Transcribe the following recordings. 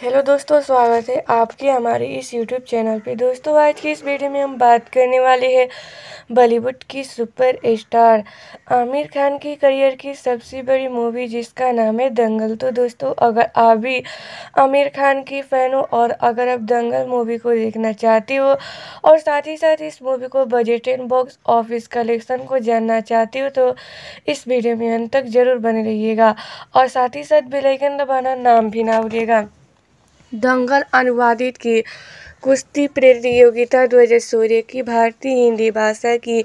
Hello दोस्तों स्वागत है आपके हमारे इस यूट्यूब चैनल पे दोस्तों आज की इस वीडियो में हम बात करने वाले हैं बॉलीवुड की सुपर स्टार आमिर खान की करियर की सबसे बड़ी मूवी जिसका नाम है दंगल तो दोस्तों अगर आप भी आमिर खान की फ़ैन हो और अगर आप दंगल मूवी को देखना चाहती हो और साथ ही साथ इस मूवी को budget and box office collection को जानना चाहती हो तो इस वीडियो में अंत तक ज़रूर बने रहिएगा और साथ ही साथ बेलाइकन दबाना नाम भी ना भूलिएगा दंगल अनुवादित की कुश्ती प्रतियोगिता दो हज़ार सोलह की भारतीय हिंदी भाषा की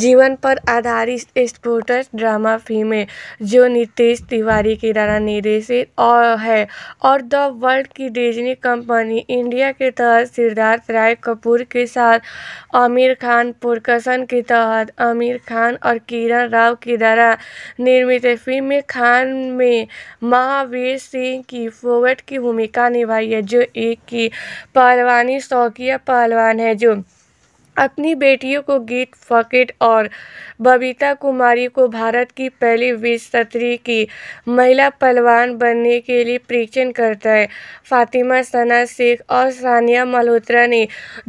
जीवन पर आधारित स्पोर्ट्स ड्रामा फिल्म है जो नितेश तिवारी के द्वारा निर्देशित और है और द वर्ल्ड की डिजनी कंपनी इंडिया के तहत सिद्धार्थ राय कपूर के साथ आमिर खान पुरकशन के तहत आमिर खान और किरण राव के द्वारा निर्मित फिल्म में खान में महावीर सिंह की फोवेट की भूमिका निभाई है जो एक की परवानी शौकिया पहलवान हैं जो अपनी बेटियों को गीत फ़किट और बबीता कुमारी को भारत की पहली बीस की महिला पहलवान बनने के लिए प्रेक्षण करता है फातिमा सना शेख और सानिया मल्होत्रा ने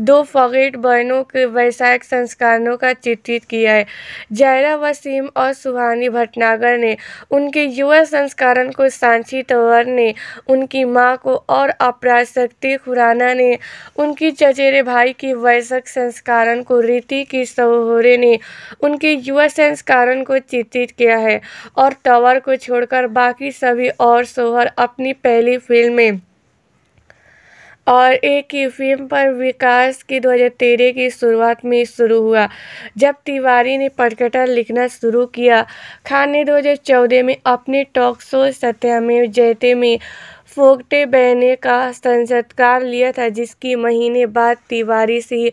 दो फगेट बहनों के वैसायिक संस्कारों का चित्रित किया है जायरा वसीम और सुहानी भटनागर ने उनके युवा संस्करण को सांची तंवर ने उनकी माँ को और अपराध शक्ति खुराना ने उनकी चचेरे भाई की वैसक संस्कारण को रीति की सहोरे ने उनके युवा संस्कारण को चित्रित किया है और टावर को छोड़कर बाकी सभी और सोहर अपनी पहली फिल्म में और एक ही फिल्म पर विकास की 2013 की शुरुआत में शुरू हुआ जब तिवारी ने पटकटर लिखना शुरू किया खान ने 2014 में अपने टॉक शो सत्यामेव जयते में फोगटे बहने का संस्कार लिया था जिसकी महीने बाद तिवारी से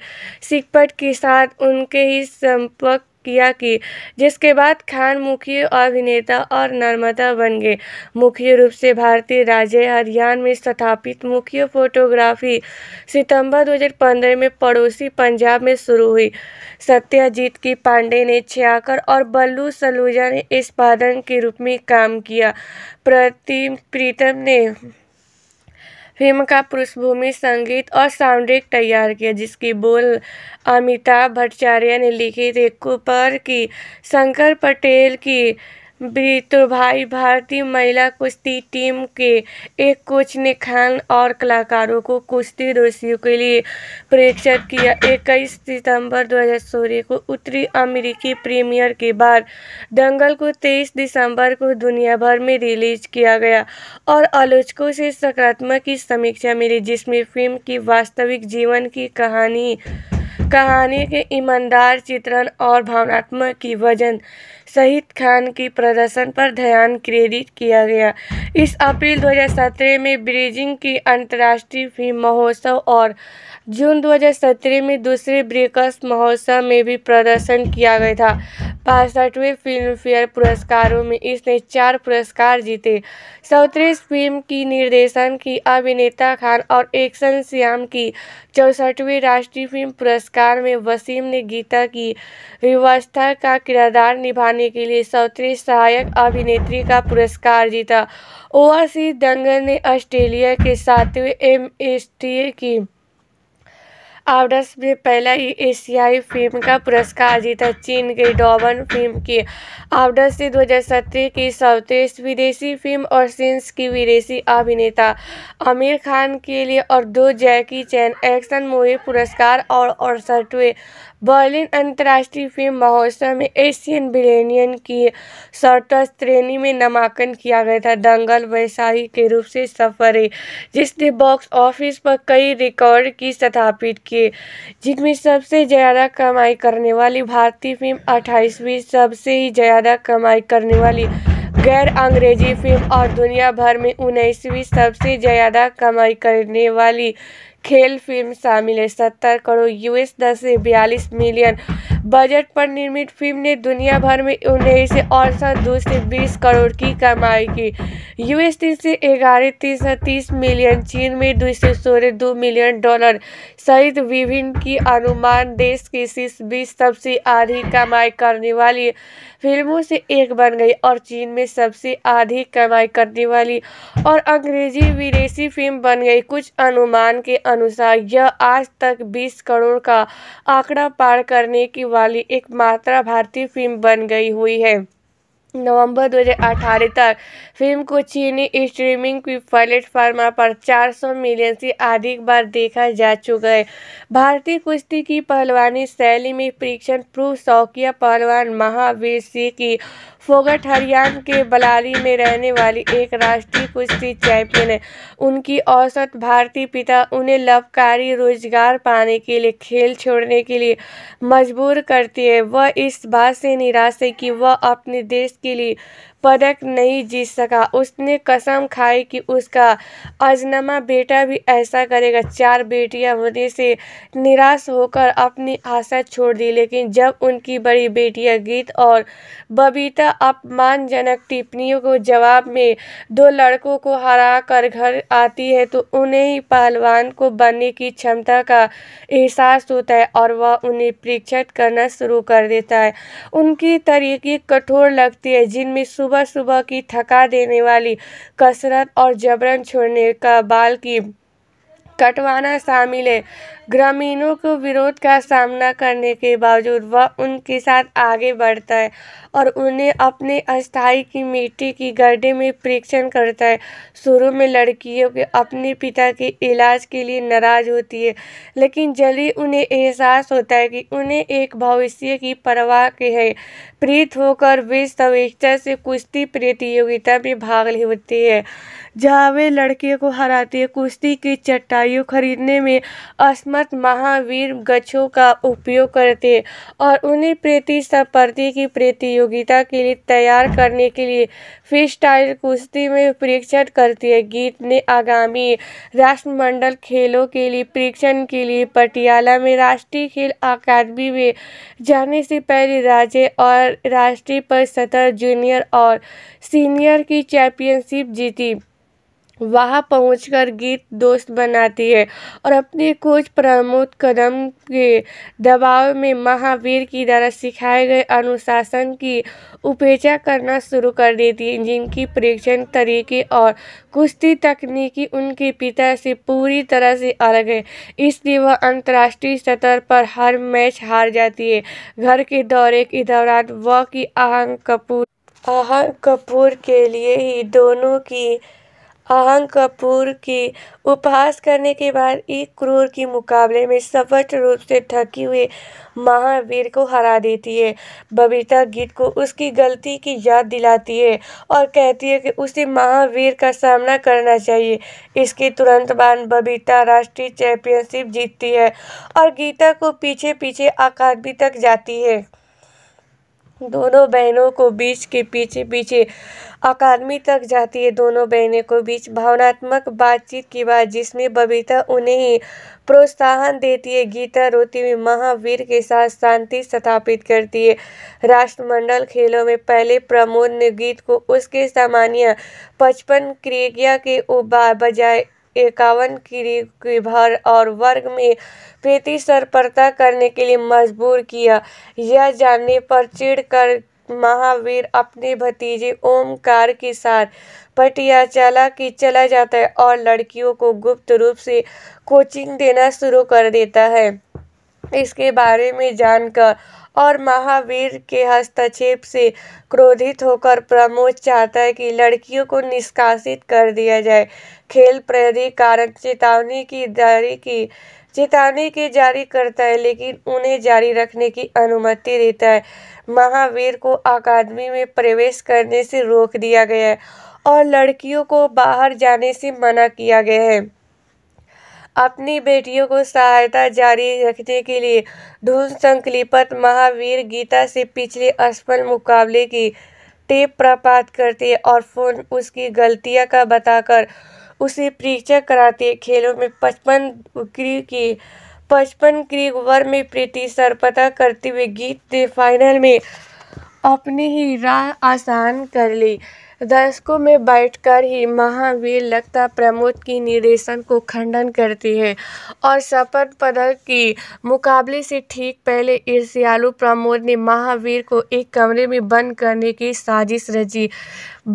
सिकपट के साथ उनके ही संपर्क किया कि जिसके बाद खान मुख्य अभिनेता और नर्मदा बन गए मुख्य रूप से भारतीय राज्य हरियाणा में स्थापित मुख्य फोटोग्राफी सितंबर 2015 में पड़ोसी पंजाब में शुरू हुई सत्याजीत की पांडे ने छियाकर और बल्लू सलूजा ने इस पादन के रूप में काम किया प्रतिम प्रीतम ने फिल्म का पृष्ठभूमि संगीत और साउंडट्रैक तैयार किया जिसकी बोल अमिताभ भट्टाचार्य ने लिखी कुपर की शंकर पटेल की तो भाई भारतीय महिला कुश्ती टीम के एक कोच ने खान और कलाकारों को कुश्ती दोषियों के लिए प्रेक्षित किया इक्कीस सितंबर 2016 को उत्तरी अमेरिकी प्रीमियर के बाद दंगल को 23 दिसंबर को दुनिया भर में रिलीज किया गया और आलोचकों से सकारात्मक की समीक्षा मिली जिसमें फिल्म की वास्तविक जीवन की कहानी कहानी के ईमानदार चित्रण और भावनात्मक की वजन शहीद खान की प्रदर्शन पर ध्यान केंद्रित किया गया इस अप्रैल 2017 में बीजिंग की अंतर्राष्ट्रीय फिल्म महोत्सव और जून 2017 में दूसरे ब्रेकर्स महोत्सव में भी प्रदर्शन किया गया था बासठवें फिल्मफेयर पुरस्कारों में इसने चार पुरस्कार जीते चौतीस फिल्म की निर्देशन की अभिनेता खान और एक्शन श्याम की चौसठवें राष्ट्रीय फिल्म पुरस्कार में वसीम ने गीता की व्यवस्था का किरदार निभाने के लिए चौतीस सहायक अभिनेत्री का पुरस्कार जीता ओवासी दंगल ने ऑस्ट्रेलिया के सातवें एम की आवस में पहला ही एशियाई फिल्म का पुरस्कार जीता चीन के डॉबन फिल्म की आवडस ने 2017 की सर्वश्रेष्ठ विदेशी फिल्म और सिंस की विदेशी अभिनेता आमिर खान के लिए और दो जैकी चैन एक्शन मूवी पुरस्कार और अड़सठवें बर्लिन अंतर्राष्ट्रीय फिल्म महोत्सव में एशियन बिलेनियन की शॉर्टस श्रेणी में नामांकन किया गया था दंगल वैशाही के रूप से सफरे जिसने बॉक्स ऑफिस पर कई रिकॉर्ड की स्थापित किए जिनमें सबसे ज़्यादा कमाई करने वाली भारतीय फिल्म अट्ठाईसवीं सबसे ही ज़्यादा कमाई करने वाली गैर अंग्रेजी फिल्म और दुनिया भर में उन्नीसवीं सबसे ज़्यादा कमाई करने वाली खेल फिल्म शामिल है सत्तर करोड़ यूएस दस से बयालीस मिलियन बजट पर निर्मित फिल्म ने दुनिया भर में उन्नीस सौ दो से बीस करोड़ की कमाई की यूएस तीन से ग्यारह तीन सौ तीस मिलियन चीन में दो सौ सोलह दो मिलियन डॉलर सहित विभिन्न की अनुमान देश की शीर्ष बीस सबसे अधिक कमाई करने वाली फिल्मों से एक बन गई और चीन में सबसे अधिक कमाई करने वाली और अंग्रेजी विदेशी फिल्म बन गई कुछ अनुमान के अनुसार यह आज तक 20 करोड़ का आंकड़ा पार करने की वाली एकमात्र भारतीय फिल्म बन गई हुई है नवंबर 2018 तक फिल्म को चीनी स्ट्रीमिंग प्लेटफार्म पर 400 मिलियन से अधिक बार देखा जा चुका है भारतीय कुश्ती की पहलवानी शैली में परीक्षण प्रूफ शौकिया पहलवान महावीर सिंह की फोगट हरियाणा के बलारी में रहने वाली एक राष्ट्रीय कुश्ती चैंपियन है उनकी औसत भारतीय पिता उन्हें लाभकारी रोजगार पाने के लिए खेल छोड़ने के लिए मजबूर करती है वह इस बात से निराश है कि वह अपने देश के लिए पदक नहीं जीत सका उसने कसम खाई कि उसका अजनमा बेटा भी ऐसा करेगा चार बेटियां होने से निराश होकर अपनी आशा छोड़ दी लेकिन जब उनकी बड़ी बेटियां गीत और बबीता अपमानजनक टिप्पणियों को जवाब में दो लड़कों को हरा कर घर आती है तो उन्हें ही पहलवान को बनने की क्षमता का एहसास होता है और वह उन्हें प्रेक्षित करना शुरू कर देता है उनकी तरीके कठोर लगती है जिनमें सुबह सुबह की थका देने वाली कसरत और जबरन छोड़ने का बाल की कटवाना शामिल है ग्रामीणों को विरोध का सामना करने के बावजूद वह उनके साथ आगे बढ़ता है और उन्हें अपने अस्थाई की मिट्टी की गड्ढे में परीक्षण करता है शुरू में लड़कियों के अपने पिता के इलाज के लिए नाराज होती है लेकिन जल्दी उन्हें एहसास होता है कि उन्हें एक भविष्य की परवाह के है प्रीत होकर वे स्वेच्छा से कुश्ती प्रतियोगिता में भाग लेती है जहाँ वे लड़के को हराते कुश्ती की चटाइयों खरीदने में असमर्थ महावीर गच्छों का उपयोग करते और उन्हें प्रतिस्पर्धी की प्रतियोगिता के लिए तैयार करने के लिए फ्री स्टाइल कुश्ती में परीक्षण करती है गीत ने आगामी राष्ट्रमंडल खेलों के लिए परीक्षण के लिए पटियाला में राष्ट्रीय खेल अकादमी में जाने से पहले राज्य और राष्ट्रीय पर सतर जूनियर और सीनियर की चैंपियनशिप जीती वहाँ पहुँच गीत दोस्त बनाती है और अपने कोच प्रमोद कदम के दबाव में महावीर की द्वारा सिखाए गए अनुशासन की उपेक्षा करना शुरू कर देती है जिनकी प्रेक्षण तरीके और कुश्ती तकनीकी उनके पिता से पूरी तरह से अलग है इसलिए वह अंतर्राष्ट्रीय स्तर पर हर मैच हार जाती है घर के दौरे के दौरान वह की आहंग कपूर आहंग कपूर के लिए ही दोनों की आंग कपूर की उपहास करने के बाद एक क्रूर के मुकाबले में स्पष्ट रूप से थकी हुए महावीर को हरा देती है बबीता गीत को उसकी गलती की याद दिलाती है और कहती है कि उसे महावीर का सामना करना चाहिए इसके तुरंत बाद बबीता राष्ट्रीय चैंपियनशिप जीतती है और गीता को पीछे पीछे अकादमी तक जाती है दोनों बहनों को बीच के पीछे पीछे अकादमी तक जाती है दोनों बहनों को बीच भावनात्मक बातचीत की बात जिसमें बबीता उन्हें ही प्रोत्साहन देती है गीता रोती हुई महावीर के साथ शांति स्थापित करती है राष्ट्रमंडल खेलों में पहले प्रमोद ने गीत को उसके सामान्य पचपन क्रिया के बजाय इक्यावन की किलोग्राम और वर्ग में खेती संपर्क करने के लिए मजबूर किया यह जानने पर चिढ़ कर महावीर अपने भतीजे ओमकार के साथ पटियाला की चला जाता है और लड़कियों को गुप्त रूप से कोचिंग देना शुरू कर देता है इसके बारे में जानकर और महावीर के हस्तक्षेप से क्रोधित होकर प्रमोद चाहता है कि लड़कियों को निष्कासित कर दिया जाए खेल प्राधिकरण चेतावनी की जारी की चेतावनी की जारी करता है लेकिन उन्हें जारी रखने की अनुमति देता है महावीर को अकादमी में प्रवेश करने से रोक दिया गया है और लड़कियों को बाहर जाने से मना किया गया है अपनी बेटियों को सहायता जारी रखने के लिए धूल संकलिपत महावीर गीता से पिछले असफल मुकाबले की टेप प्रपात करते और फोन उसकी गलतियां का बताकर उसे परीक्षा कराते खेलों में पचपन उक्री की पचपन क्रिक वर में प्रीति सरपता करते हुए गीत ने फाइनल में अपनी ही राह आसान कर ली दर्शकों में बैठकर ही महावीर लगता प्रमोद की निर्देशन को खंडन करती है और शपथ पदक की मुकाबले से ठीक पहले ईर्ष्यालु प्रमोद ने महावीर को एक कमरे में बंद करने की साजिश रची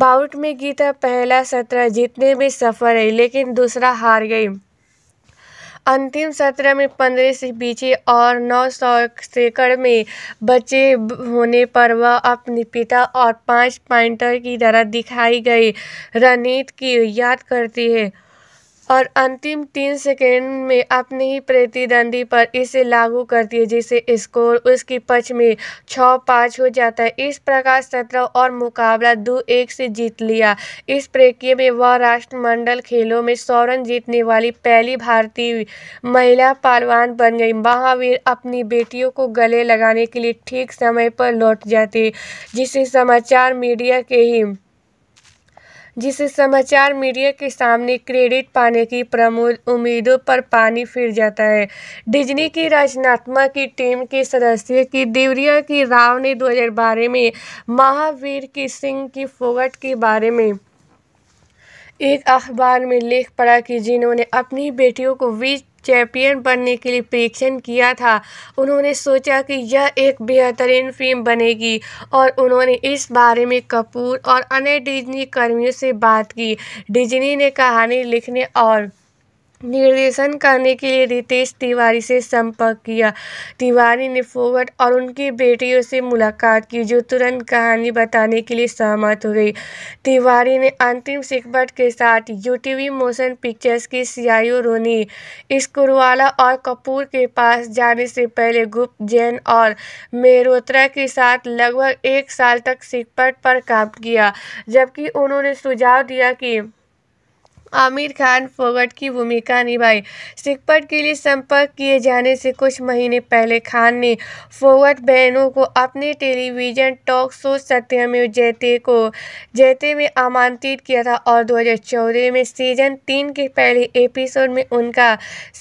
बाउट में गीता पहला सत्र जीतने में सफल रही लेकिन दूसरा हार गई अंतिम सत्र में पंद्रह से बीचे और नौ सौ सैकड़ में बचे होने पर वह अपने पिता और पाँच पॉइंटर की तरह दिखाई गई रणनीति की याद करती है और अंतिम तीन सेकेंड में अपने ही प्रतिद्वंदी पर इसे लागू कर दिए जिससे स्कोर उसके पक्ष में छः पाँच हो जाता है इस प्रकार सत्रह और मुकाबला दो एक से जीत लिया इस प्रक्रिया में वह राष्ट्रमंडल खेलों में स्वर्ण जीतने वाली पहली भारतीय महिला पहलवान बन गई महावीर अपनी बेटियों को गले लगाने के लिए ठीक समय पर लौट जाते जिसे समाचार मीडिया के ही जिसे समाचार मीडिया के सामने क्रेडिट पाने की प्रमुख उम्मीदों पर पानी फिर जाता है डिज्नी की रचनात्मक की टीम के सदस्य की देवरिया की राव ने दो में महावीर की सिंह की फोगट के बारे में एक अखबार में लेख पढ़ा कि जिन्होंने अपनी बेटियों को बीच चैंपियन बनने के लिए परीक्षण किया था उन्होंने सोचा कि यह एक बेहतरीन फिल्म बनेगी और उन्होंने इस बारे में कपूर और अन्य डिज्नी कर्मियों से बात की डिज्नी ने कहानी लिखने और निर्देशन करने के लिए रितेश तिवारी से संपर्क किया तिवारी ने फोगट और उनकी बेटियों से मुलाकात की जो तुरंत कहानी बताने के लिए सहमत हो गई तिवारी ने अंतिम सिकबट के साथ यू टी मोशन पिक्चर्स की सीआईओ रोनी इसकुरवाला और कपूर के पास जाने से पहले गुप्त जैन और मेहरोत्रा के साथ लगभग एक साल तक सिकबट पर काम किया जबकि उन्होंने सुझाव दिया कि आमिर खान फोगट की भूमिका निभाई सिकपट के लिए संपर्क किए जाने से कुछ महीने पहले खान ने फोगट बहनों को अपने टेलीविजन टॉक शो सत्यमेव जयते को जयते में आमंत्रित किया था और 2014 में सीजन तीन के पहले एपिसोड में उनका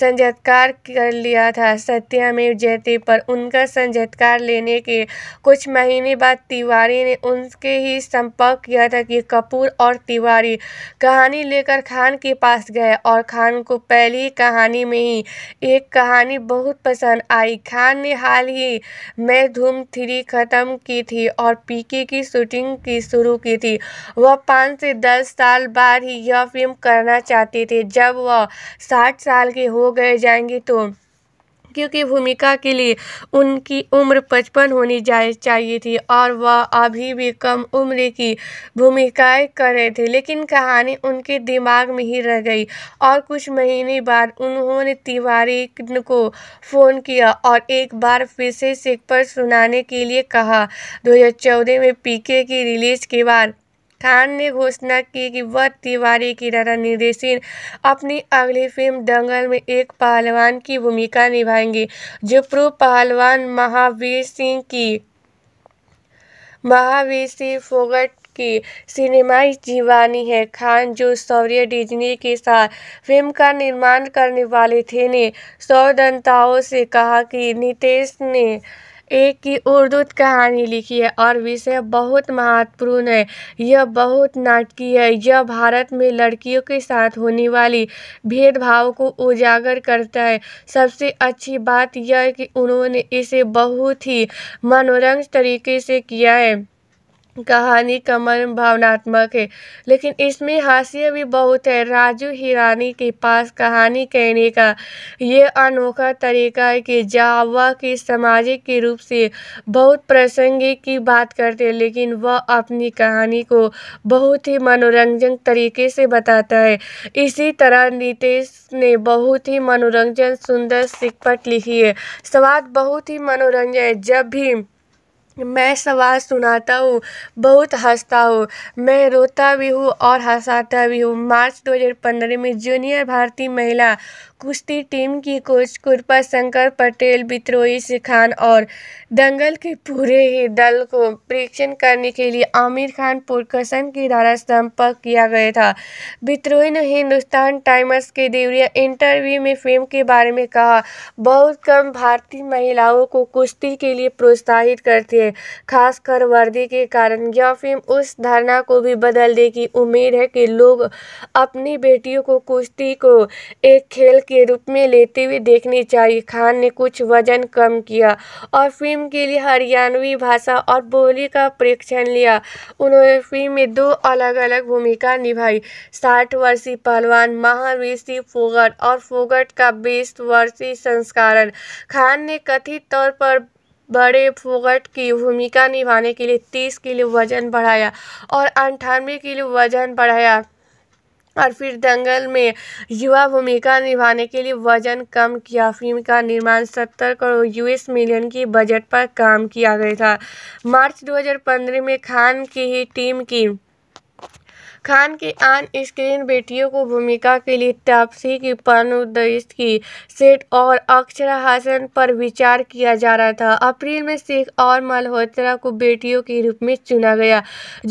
संजतकार कर लिया था सत्यमेव जयते पर उनका संजतकार लेने के कुछ महीने बाद तिवारी ने उनके ही संपर्क किया था कि कपूर और तिवारी कहानी लेकर खान खान के पास गए और खान को पहली कहानी में ही एक कहानी बहुत पसंद आई खान ने हाल ही में धूम थ्री ख़त्म की थी और पीके की शूटिंग की शुरू की थी वह पाँच से दस साल बाद ही यह फिल्म करना चाहते थे जब वह साठ साल के हो गए जाएंगे तो नायकों की भूमिका के लिए उनकी उम्र पचपन होनी चाहिए थी और वह अभी भी कम उम्र की भूमिकाएं कर रहे थे लेकिन कहानी उनके दिमाग में ही रह गई और कुछ महीने बाद उन्होंने तिवारी को फ़ोन किया और एक बार फिर से सिक पर सुनाने के लिए कहा 2014 में पीके की रिलीज के बाद खान ने घोषणा की कि वह तिवारी की तरह निर्देशित अपनी अगली फिल्म दंगल में एक पहलवान की भूमिका निभाएंगे जो प्रो पहलवान महावीर सिंह की महावीर सिंह फोगट की सिनेमाई जीवानी है खान जो सौर्य डिजनी के साथ फिल्म का निर्माण करने वाले थे ने सौदंताओं से कहा कि नितेश ने एक की उर्दू कहानी लिखी है और विषय बहुत महत्वपूर्ण है यह बहुत नाटकीय है यह भारत में लड़कियों के साथ होने वाली भेदभाव को उजागर करता है सबसे अच्छी बात यह है कि उन्होंने इसे बहुत ही मनोरंज तरीके से किया है कहानी कमल भावनात्मक है लेकिन इसमें हास्य भी बहुत है राजू हिरानी के पास कहानी कहने का ये अनोखा तरीका है कि जावा की सामाजिक के रूप से बहुत प्रसंगिक की बात करते हैं लेकिन वह अपनी कहानी को बहुत ही मनोरंजक तरीके से बताता है इसी तरह नितेश ने बहुत ही मनोरंजन सुंदर सिकपट लिखी है सवाद बहुत ही मनोरंजन है जब भी मैं सवाल सुनाता हूँ बहुत हँसता हूँ मैं रोता भी हूँ और हँसाता भी हूँ मार्च दो हज़ार पंद्रह में जूनियर भारतीय महिला कुश्ती टीम की कोच कृपा शंकर पटेल विद्रोही खान और दंगल के पूरे ही दल को परीक्षण करने के लिए आमिर खान पुरकसन के द्वारा संपर्क किया गया था बित्रोई ने हिंदुस्तान टाइम्स के देवरिया इंटरव्यू में फिल्म के बारे में कहा बहुत कम भारतीय महिलाओं को कुश्ती के लिए प्रोत्साहित करती है खासकर वर्दी के कारण यह फिल्म उस धारणा को भी बदल देगी उम्मीद है कि लोग अपनी बेटियों को कुश्ती को एक खेल के रूप में लेते हुए देखनी चाहिए खान ने कुछ वजन कम किया और फिल्म के लिए हरियाणवी भाषा और बोली का प्रेक्षण लिया उन्होंने फिल्म में दो अलग अलग भूमिका निभाई साठ वर्षीय पहलवान महावीर सिंह फोगट और फोगट का बीस वर्षीय संस्करण खान ने कथित तौर पर बड़े फोगट की भूमिका निभाने के लिए तीस किलो वजन बढ़ाया और अंठानवे किलो वजन बढ़ाया और फिर दंगल में युवा भूमिका निभाने के लिए वजन कम किया फिल्म का निर्माण 70 करोड़ यूएस मिलियन की बजट पर काम किया गया था मार्च 2015 में खान की ही टीम की खान की आन स्क्रीन बेटियों को भूमिका के लिए तापसी की पर्णोदयित की सेठ और अक्षरा हासन पर विचार किया जा रहा था अप्रैल में सिख और मल्होत्रा को बेटियों के रूप में चुना गया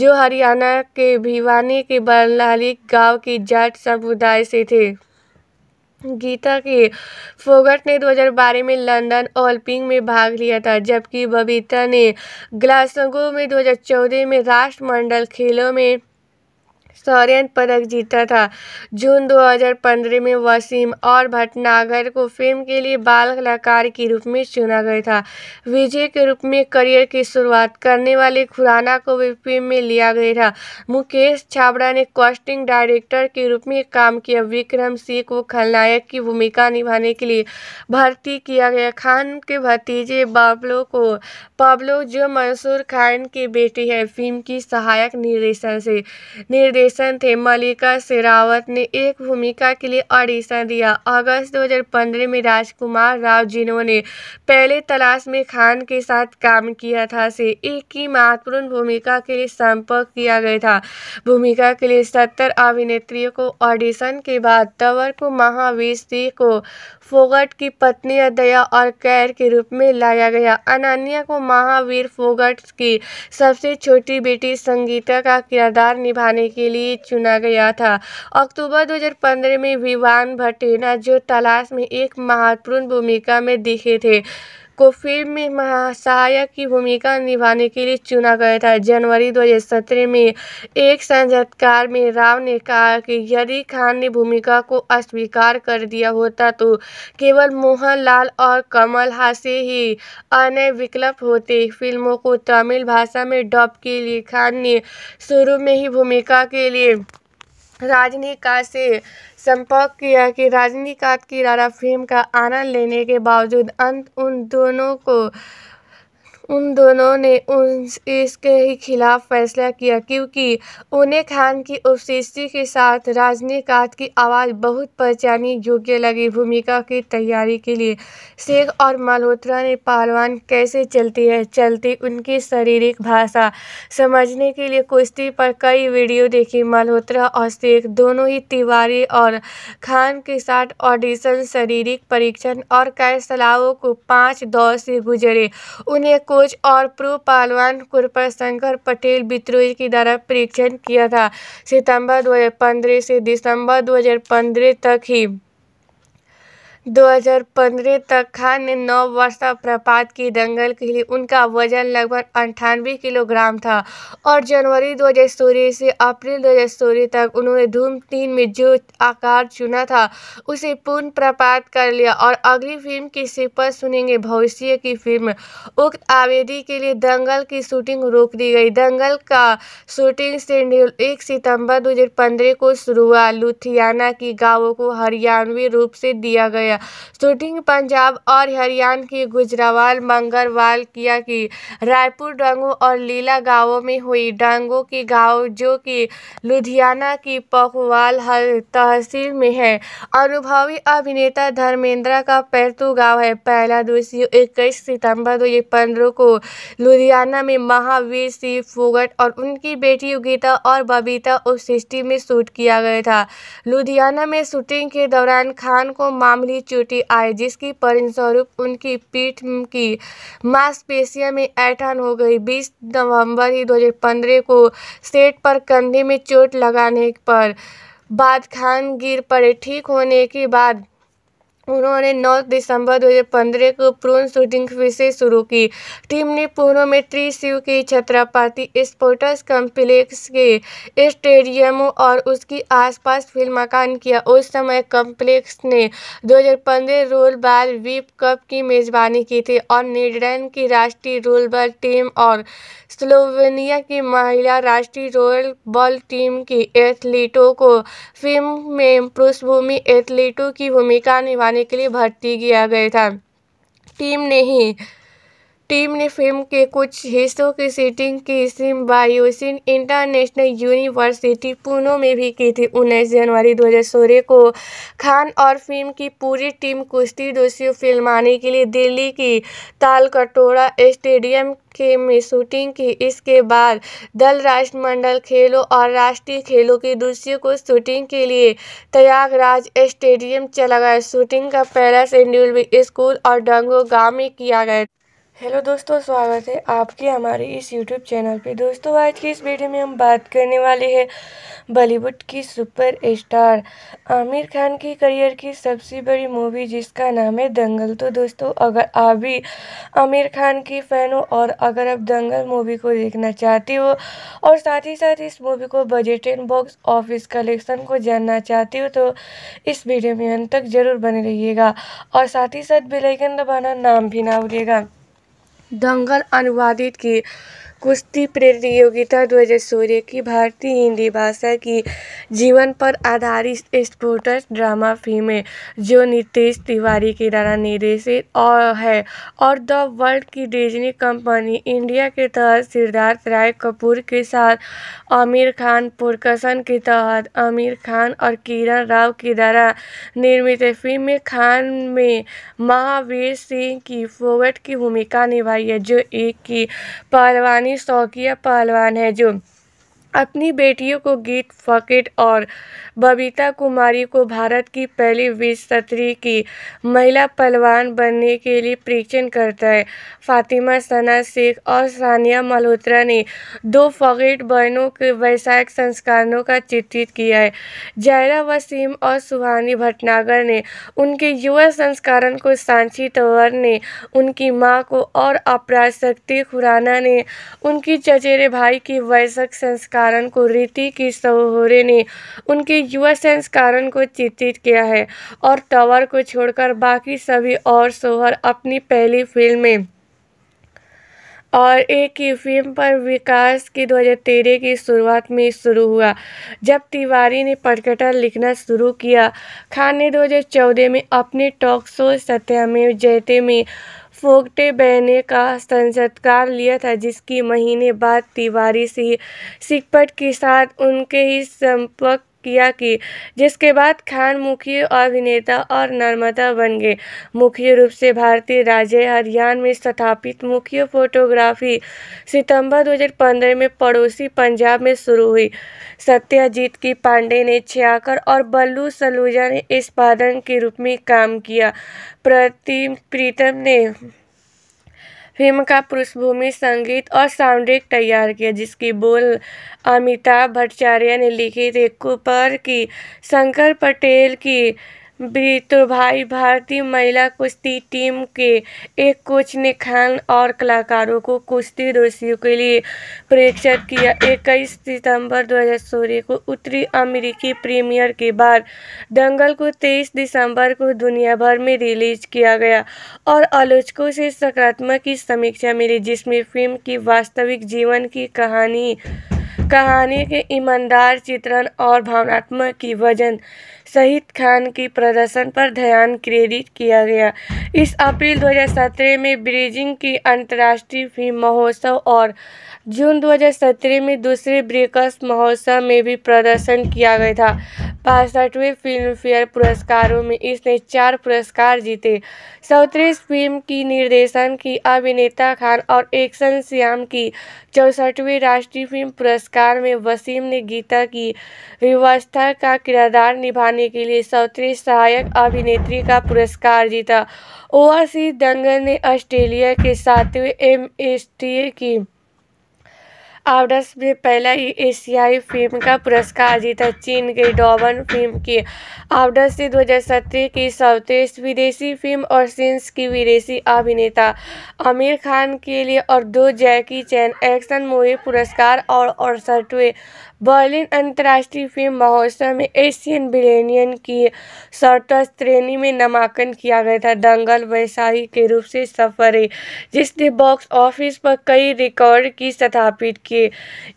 जो हरियाणा के भिवानी के बनलाली गांव की जाट समुदाय से थे गीता के फोगट ने 2012 में लंदन ओलंपिक में भाग लिया था जबकि बबीता ने ग्लासगो में 2014 में राष्ट्रमंडल खेलों में शौर्य पदक जीता था जून 2015 में वसीम और भटनागर को फिल्म के लिए बाल कलाकार के रूप में चुना गया था विजय के रूप में करियर की शुरुआत करने वाले खुराना को भी फिल्म में लिया गया था मुकेश छाबड़ा ने कॉस्टिंग डायरेक्टर के रूप में काम किया विक्रम सिंह को खलनायक की भूमिका निभाने के लिए भर्ती किया गया खान के भतीजे बाबलो को पाब्लो जो मंसूर खान की बेटी है फिल्म की सहायक निर्देशन से निर्देश निर्देशन थे मल्लिका शेरावत ने एक भूमिका के लिए ऑडिशन दिया अगस्त 2015 में राजकुमार राव जिन्होंने पहले तलाश में खान के साथ काम किया था से एक की महत्वपूर्ण भूमिका के लिए संपर्क किया गया था भूमिका के लिए सत्तर अभिनेत्रियों को ऑडिशन के बाद तवर को महावीर सिंह को फोगट की पत्नी अदया और कैर के रूप में लाया गया अनन्या को महावीर फोगट की सबसे छोटी बेटी संगीता का किरदार निभाने के लिए चुना गया था अक्टूबर 2015 में विवान भटेना जो तलाश में एक महत्वपूर्ण भूमिका में दिखे थे को फ़िल्म में महासहायक की भूमिका निभाने के लिए चुना गया था जनवरी दो हज़ार सत्रह में एक साक्षात्कार में राव ने कहा कि यदि खान ने भूमिका को अस्वीकार कर दिया होता तो केवल मोहनलाल और कमल हासे ही अन्य विकल्प होते फिल्मों को तमिल भाषा में डब के लिए खान ने शुरू में ही भूमिका के लिए राजनी का से संपर्क किया कि रजनीकांत की रारा फिल्म का आनंद लेने के बावजूद अंत उन दोनों को उन दोनों ने उन इसके ही खिलाफ फैसला किया क्योंकि उन्हें खान की उपशिष्टि के साथ रजनीकांत की आवाज़ बहुत पहचानी योग्य लगी भूमिका की तैयारी के लिए शेख और मल्होत्रा ने पहलवान कैसे चलती है चलती उनकी शारीरिक भाषा समझने के लिए कुश्ती पर कई वीडियो देखी मल्होत्रा और शेख दोनों ही तिवारी और खान के साथ ऑडिशन शारीरिक परीक्षण और कैसलाओं को पाँच दौर से गुजरे उन्हें को मनोज और पूर्व पालवान कुरपर शंकर पटेल बित्रोई के द्वारा परीक्षण किया था सितंबर 2015 से दिसंबर 2015 तक ही 2015 तक खान ने नौ वर्ष तक प्रपात की दंगल लिए उनका वजन लगभग अंठानवे किलोग्राम था और जनवरी 2016 से अप्रैल 2016 तक उन्होंने धूम तीन में जो आकार चुना था उसे पूर्ण प्रपात कर लिया और अगली फिल्म की सिपर सुनेंगे भविष्य की फिल्म उक्त आवेदी के लिए दंगल की शूटिंग रोक दी गई दंगल का शूटिंग शेड्यूल एक सितंबर दो को शुरू हुआ लुथियाना की गाँवों को हरियाणवी रूप से दिया गया गया शूटिंग पंजाब और हरियाणा के गुजरावाल मंगरवाल किया की रायपुर डंगो और लीला गांवों में हुई डंगों की गांव जो कि लुधियाना की पखवाल तहसील में है अनुभवी अभिनेता धर्मेंद्र का पैरतू गांव है पहला दोषी इक्कीस सितंबर दो पंद्रह को लुधियाना में महावीर सिंह फोगट और उनकी बेटी गीता और बबीता उस सिस्टी में शूट किया गया था लुधियाना में शूटिंग के दौरान खान को मामली चोटी आई जिसके परिणामस्वरूप उनकी पीठ की मांसपेशियां में ऐठान हो गई बीस नवंबर ही 2015 को सेट पर कंधे में चोट लगाने पर बाद खान गिर पड़े ठीक होने के बाद उन्होंने 9 दिसंबर 2015 को प्रून शूटिंग फिर से शुरू की टीम ने पूर्व में त्रिशिव की छत्रपति स्पोर्ट्स कॉम्प्लेक्स के स्टेडियम और उसके आसपास फिल्म मकान किया उस समय कॉम्प्लेक्स ने 2015 रोल बाल वीप कप की मेजबानी की थी और नीदरलैंड की राष्ट्रीय रोल बॉल टीम और स्लोवेनिया की महिला राष्ट्रीय रोल बॉल टीम की एथलीटों को फिल्म में पृष्ठभूमि एथलीटों की भूमिका निभाने करने के लिए भर्ती किया गया था टीम ने ही टीम ने फिल्म के कुछ हिस्सों की शूटिंग की बायोसिन इंटरनेशनल यूनिवर्सिटी पुणे में भी की थी उन्नीस जनवरी 2016 को खान और फिल्म की पूरी टीम कुश्ती दोषियों फिल्माने के लिए दिल्ली की तालकटोरा स्टेडियम के में शूटिंग की इसके बाद दल राष्ट्रमंडल खेलों और राष्ट्रीय खेलों की दूसरी को शूटिंग के लिए प्रयागराज स्टेडियम चला गया शूटिंग का पहला शेड्यूल भी स्कूल और डंगो गांव में किया गया हेलो दोस्तों स्वागत है आपके हमारे इस यूट्यूब चैनल पे दोस्तों आज की इस वीडियो में हम बात करने वाले हैं बॉलीवुड की सुपर स्टार आमिर खान की करियर की सबसे बड़ी मूवी जिसका नाम है दंगल तो दोस्तों अगर आप भी आमिर खान की फ़ैन हो और अगर आप दंगल मूवी को देखना चाहती हो और साथ ही साथ इस मूवी को budget and box office collection को जानना चाहती हो तो इस वीडियो में अंत तक ज़रूर बने रहिएगा और साथ ही साथ बेलाइकन दबाना नाम भी ना भूलिएगा दंगल अनुवादित की कुश्ती प्रतियोगिता दो हज़ार सोलह की भारतीय हिंदी भाषा की जीवन पर आधारित स्पोर्ट्स ड्रामा फिल्म है जो नितेश तिवारी के द्वारा निर्देशित और है और द वर्ल्ड की डिजनी कंपनी इंडिया के तहत सिद्धार्थ राय कपूर के साथ आमिर खान प्रोडक्शन के तहत आमिर खान और किरण राव के द्वारा निर्मित फिल्म में खान में महावीर सिंह की फोवेट की भूमिका निभाई है जो एक की परवानी पुरानी शौकिया पहलवान हैं जो अपनी बेटियों को गीत फकीट और बबीता कुमारी को भारत की पहली विश्व स्तरीय की महिला पहलवान बनने के लिए प्रेक्षण करता है फातिमा सना शेख और सानिया मल्होत्रा ने दो फकीट बहनों के वैसायिक संस्कारों का चित्रित किया है जायरा वसीम और सुहानी भटनागर ने उनके युवा संस्करण को सांची तंवर ने उनकी माँ को और अपराध शक्ति खुराना ने उनकी चचेरे भाई की वैसायिक संस्कार कारण को रीति की सहोरे ने उनके युवा सेंस कारण को चित्रित किया है और टावर को छोड़कर बाकी सभी और सोहर अपनी पहली फिल्म में और एक ही फिल्म पर विकास की 2013 की शुरुआत में शुरू हुआ जब तिवारी ने पटकटा लिखना शुरू किया खान ने 2014 में अपने टॉक शो सत्यमेव जयते में फोगटे बहने का संस्कार लिया था जिसकी महीने बाद तिवारी सिंह सिकपट के साथ उनके ही संपर्क किया कि जिसके बाद खान मुख्य अभिनेता और नर्मदा बन गए मुख्य रूप से भारतीय राज्य हरियाणा में स्थापित मुख्य फोटोग्राफी सितंबर 2015 में पड़ोसी पंजाब में शुरू हुई सत्याजीत की पांडे ने छियाकर और बल्लू सलूजा ने इस पादन के रूप में काम किया प्रतिम प्रीतम ने फिल्म का पृष्ठभूमि संगीत और साउंडट्रैक तैयार किया जिसकी बोल अमिताभ भट्टाचार्य ने लिखी थे कुपर की शंकर पटेल की तो भाई भारतीय महिला कुश्ती टीम के एक कोच ने खान और कलाकारों को कुश्ती दोषियों के लिए प्रेक्षित किया इक्कीस सितंबर 2016 को उत्तरी अमेरिकी प्रीमियर के बाद दंगल को 23 दिसंबर को दुनिया भर में रिलीज किया गया और आलोचकों से सकारात्मक की समीक्षा मिली जिसमें फिल्म की वास्तविक जीवन की कहानी कहानी के ईमानदार चित्रण और भावनात्मक की वजन सईद खान की प्रदर्शन पर ध्यान केंद्रित किया गया इस अप्रैल 2017 में ब्रीजिंग की अंतर्राष्ट्रीय फिल्म महोत्सव और जून 2017 में दूसरे ब्रेकर्स महोत्सव में भी प्रदर्शन किया गया था बासठवें फिल्मफेयर पुरस्कारों में इसने चार पुरस्कार जीते चौतीस फिल्म की निर्देशन की अभिनेता खान और एक्शन श्याम की चौसठवें राष्ट्रीय फिल्म पुरस्कार में वसीम ने गीता की व्यवस्था का किरदार निभाने के लिए चौतीस सहायक अभिनेत्री का पुरस्कार जीता ओवरसी दंगल ने ऑस्ट्रेलिया के सातवें एम की आवडस में पहला ही एशियाई फिल्म का पुरस्कार जीता चीन के डॉबन फिल्म की आवडस ने 2017 की सर्वश्रेष्ठ विदेशी फिल्म और सिंस की विदेशी अभिनेता आमिर खान के लिए और दो जैकी चैन एक्शन मूवी पुरस्कार और अड़सठवें बर्लिन अंतर्राष्ट्रीय फिल्म महोत्सव में एशियन बिलेनियन की शॉर्टर श्रेणी में नामांकन किया गया था दंगल वैशाही के रूप से सफरे जिसने बॉक्स ऑफिस पर कई रिकॉर्ड की स्थापित किए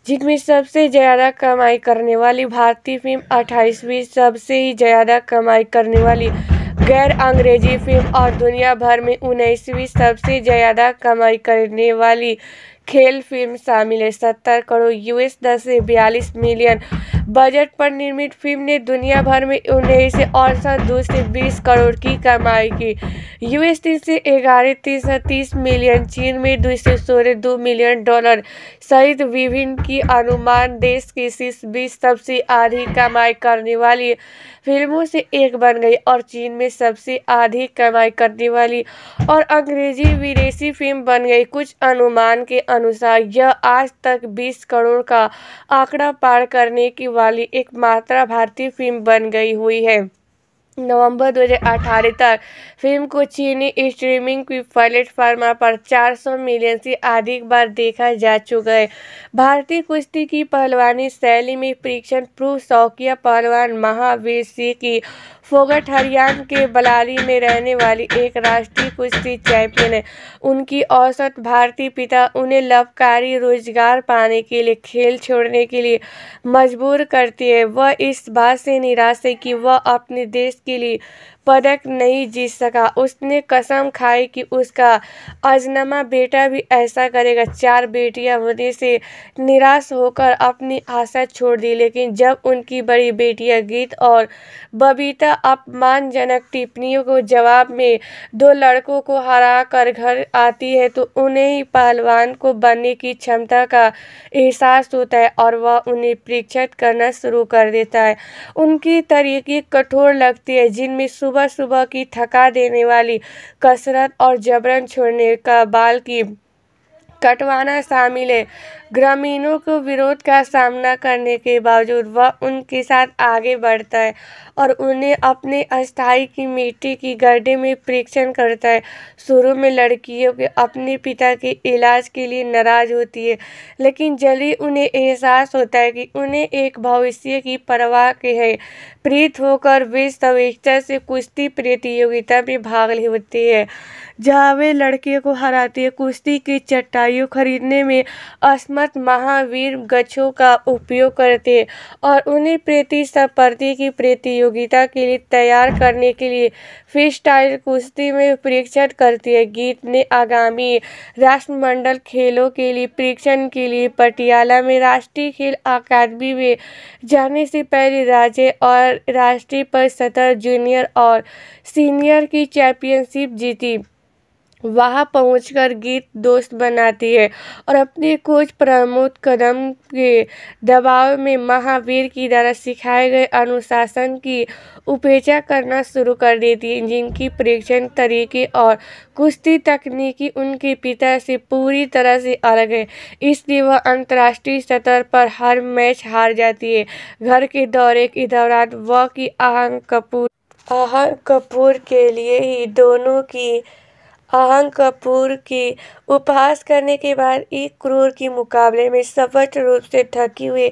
जिनमें सबसे ज़्यादा कमाई करने वाली भारतीय फिल्म अट्ठाईसवीं सबसे ही ज़्यादा कमाई करने वाली गैर अंग्रेजी फिल्म और दुनिया भर में उन्नीसवीं सबसे ज़्यादा कमाई करने वाली खेल फिल्म शामिल है सत्तर करोड़ यूएस दस से बयालीस मिलियन बजट पर निर्मित फिल्म ने दुनिया भर में उन्नीस से औसत दो से बीस करोड़ की कमाई की यूएस तीन से ग्यारह तीन सौ तीस मिलियन चीन में दो सौ सोलह दो मिलियन डॉलर सहित विभिन्न की अनुमान देश की शीर्ष बीस सबसे आधी कमाई करने वाली फिल्मों से एक बन गई और चीन में सबसे अधिक कमाई करने वाली और अंग्रेजी विदेशी फिल्म बन गई कुछ अनुमान के अनुसार यह आज तक 20 करोड़ का आंकड़ा पार करने की वाली एकमात्र भारतीय फिल्म बन गई हुई है नवंबर 2018 तक फिल्म को चीनी स्ट्रीमिंग की प्लेटफार्म पर 400 मिलियन से अधिक बार देखा जा चुका है भारतीय कुश्ती की पहलवानी शैली में परीक्षण प्रूफ शौकिया पहलवान महावीर सिंह की फोगट हरियाणा के बलारी में रहने वाली एक राष्ट्रीय कुश्ती चैंपियन है उनकी औसत भारतीय पिता उन्हें लाभकारी रोजगार पाने के लिए खेल छोड़ने के लिए मजबूर करती है वह इस बात से निराश है कि वह अपने देश के लिए पदक नहीं जीत सका उसने कसम खाई कि उसका अजनमा बेटा भी ऐसा करेगा चार बेटियां होने से निराश होकर अपनी आशा छोड़ दी लेकिन जब उनकी बड़ी बेटियां गीत और बबीता अपमानजनक टिप्पणियों को जवाब में दो लड़कों को हरा कर घर आती है तो उन्हें ही पहलवान को बनने की क्षमता का एहसास होता है और वह उन्हें परीक्षित करना शुरू कर देता है उनकी तरीके कठोर लगती है जिनमें सुबह सुबह सुबह की थका देने वाली कसरत और जबरन छोड़ने का बाल की कटवाना शामिल है ग्रामीणों को विरोध का सामना करने के बावजूद वह उनके साथ आगे बढ़ता है और उन्हें अपने अस्थाई की मिट्टी की गड्ढे में परीक्षण करता है शुरू में लड़कियों के अपने पिता के इलाज के लिए नाराज होती है लेकिन जल्दी उन्हें एहसास होता है कि उन्हें एक भविष्य की परवाह के है प्रीत होकर वे स्वेच्छा से कुश्ती प्रतियोगिता में भाग लेती है जहाँ वे लड़कियों को हराती है कुश्ती की चटाइयों खरीदने में असमत महावीर गच्छों का उपयोग करते हैं और उन्हें प्रतिस्पर्धी की प्रतियोगिता के लिए तैयार करने के लिए फ्री स्टाइल कुश्ती में परीक्षण करती है गीत ने आगामी राष्ट्रमंडल खेलों के लिए परीक्षण के लिए पटियाला में राष्ट्रीय खेल अकादमी में जाने से पहले राज्य और राष्ट्रीय पर सतर जूनियर और सीनियर की चैंपियनशिप जीती वहाँ पहुँच गीत दोस्त बनाती है और अपने कोच प्रमोद कदम के दबाव में महावीर की द्वारा सिखाए गए अनुशासन की उपेक्षा करना शुरू कर देती है जिनकी प्रेक्षण तरीके और कुश्ती तकनीकी उनके पिता से पूरी तरह से अलग है इसलिए वह अंतर्राष्ट्रीय स्तर पर हर मैच हार जाती है घर के दौरे के दौरान वह की आहंग कपूर आहंग कपूर के लिए ही दोनों की अहंग कपूर की उपहास करने के बाद एक क्रूर के मुकाबले में स्पष्ट रूप से थकी हुए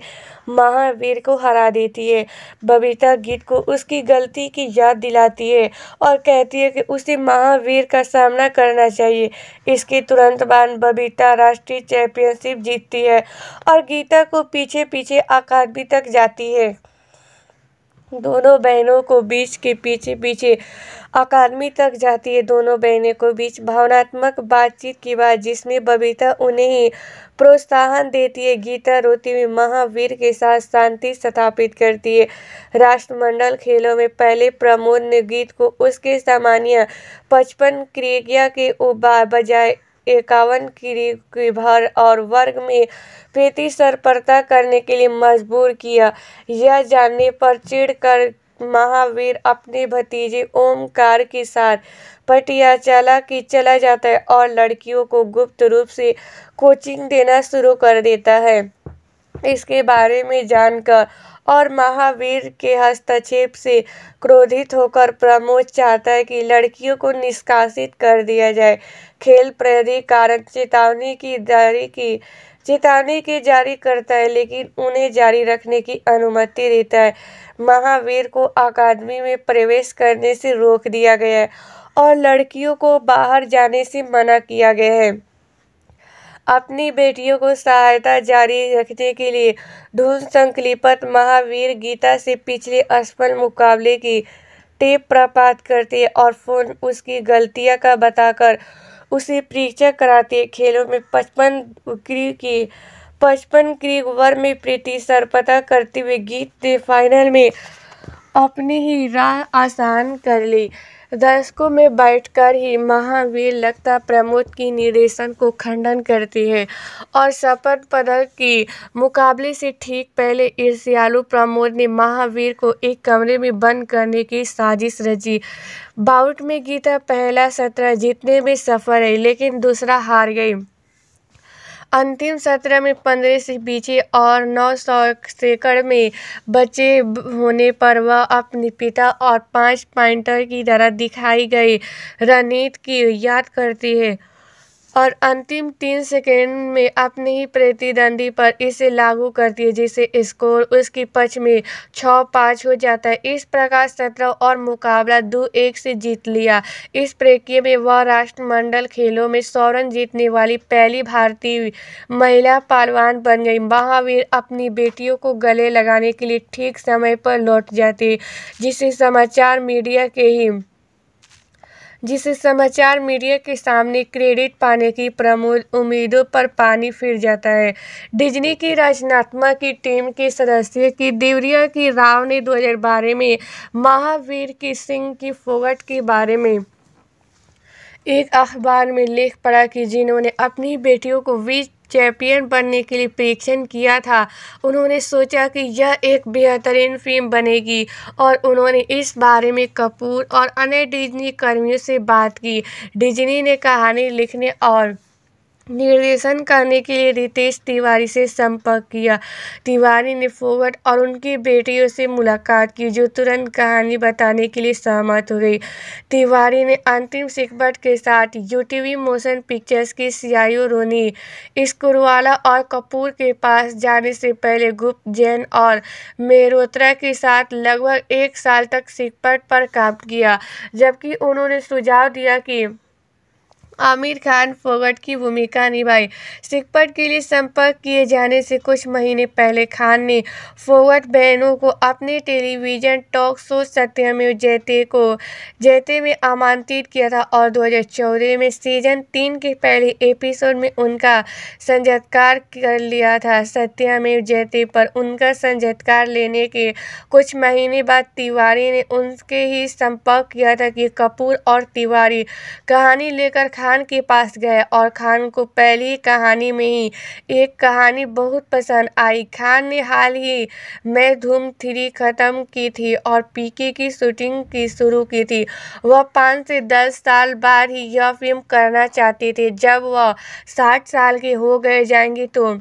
महावीर को हरा देती है बबीता गीत को उसकी गलती की याद दिलाती है और कहती है कि उसे महावीर का सामना करना चाहिए इसके तुरंत बाद बबीता राष्ट्रीय चैंपियनशिप जीतती है और गीता को पीछे पीछे अकादमी तक जाती है दोनों बहनों को बीच के पीछे पीछे अकादमी तक जाती है दोनों बहनों को बीच भावनात्मक बातचीत की बात जिसमें बबीता उन्हें ही प्रोत्साहन देती है गीता रोती हुई महावीर के साथ शांति स्थापित करती है राष्ट्रमंडल खेलों में पहले प्रमोद ने गीत को उसके सामान्य पचपन क्रिया के बजाय इक्यावन की, भर और वर्ग में पैंतीस पता करने के लिए मजबूर किया यह जानने पर कर महावीर अपने भतीजे ओमकार के साथ पटियाचला की चला जाता है और लड़कियों को गुप्त रूप से कोचिंग देना शुरू कर देता है इसके बारे में जानकर और महावीर के हस्तक्षेप से क्रोधित होकर प्रमोद चाहता है कि लड़कियों को निष्कासित कर दिया जाए खेल प्रहरी कारक चेतावनी की जारी की चेतावनी की जारी करता है लेकिन उन्हें जारी रखने की अनुमति देता है महावीर को अकादमी में प्रवेश करने से रोक दिया गया है और लड़कियों को बाहर जाने से मना किया गया है अपनी बेटियों को सहायता जारी रखने के लिए धूम संकलिपत महावीर गीता से पिछले असफल मुकाबले की टेप प्रपात करती है और फोन उसकी गलतियां का बताकर उसे परीक्षा कराते खेलों में पचपन क्री की पचपन क्रीक वर्ग में प्रीति सरपता करते हुए गीत ने फाइनल में अपनी ही राह आसान कर ली दर्शकों में बैठकर ही महावीर लगता प्रमोद की निर्देशन को खंडन करती है और शपथ पदक की मुकाबले से ठीक पहले ईर्ष्यालु प्रमोद ने महावीर को एक कमरे में बंद करने की साजिश रची बाउट में गीता पहला सत्र जीतने में सफल रही लेकिन दूसरा हार गई अंतिम सत्र में पंद्रह से बीचे और नौ सौ सैकड़ में बचे होने पर वह अपने पिता और पाँच पॉइंटर की तरह दिखाई गई रणनीति की याद करती है और अंतिम तीन सेकेंड में अपने ही प्रतिद्वंदी पर इसे लागू कर दिए जिससे स्कोर उसके पक्ष में छः पाँच हो जाता है इस प्रकार सत्रह और मुकाबला दो एक से जीत लिया इस प्रक्रिया में वह राष्ट्रमंडल खेलों में स्वर्ण जीतने वाली पहली भारतीय महिला पहलवान बन गई महावीर अपनी बेटियों को गले लगाने के लिए ठीक समय पर लौट जाते जिसे समाचार मीडिया के ही जिसे समाचार मीडिया के सामने क्रेडिट पाने की प्रमुख उम्मीदों पर पानी फिर जाता है डिज्नी की रचनात्मा की टीम के सदस्य की देवरिया की राव ने 2012 में महावीर की सिंह की फोगट के बारे में एक अखबार में लेख पढ़ा कि जिन्होंने अपनी बेटियों को बीच चैंपियन बनने के लिए प्रेक्षण किया था उन्होंने सोचा कि यह एक बेहतरीन फिल्म बनेगी और उन्होंने इस बारे में कपूर और अन्य डिज्नी कर्मियों से बात की डिज्नी ने कहानी लिखने और निर्देशन करने के लिए रितेश तिवारी से संपर्क किया तिवारी ने फोगट और उनकी बेटियों से मुलाकात की जो तुरंत कहानी बताने के लिए सहमत हो गई तिवारी ने अंतिम सिकबट के साथ U T V motion pictures की सीआईओ रोनी स्कुरवाला और कपूर के पास जाने से पहले गुप्त जैन और मेहरोत्रा के साथ लगभग एक साल तक सिकबट पर काम किया जबकि उन्होंने सुझाव दिया कि आमिर खान फोगट की भूमिका निभाई सिकपट के लिए संपर्क किए जाने से कुछ महीने पहले खान ने फोगट बहनों को अपने टेलीविजन टॉक शो सत्यमेव जयते को जयते में आमंत्रित किया था और 2014 में सीजन तीन के पहले एपिसोड में उनका संजतकार कर लिया था सत्यमेव जयते पर उनका संजतकार लेने के कुछ महीने बाद तिवारी ने उनके ही संपर्क किया था कि कपूर और तिवारी कहानी लेकर खान के पास गए और खान को पहली कहानी में ही एक कहानी बहुत पसंद आई खान ने हाल ही में धूम थ्री ख़त्म की थी और पीके की शूटिंग की शुरू की थी वह पाँच से दस साल बाद ही यह फिल्म करना चाहते थे जब वह साठ साल के हो गए जाएंगे तो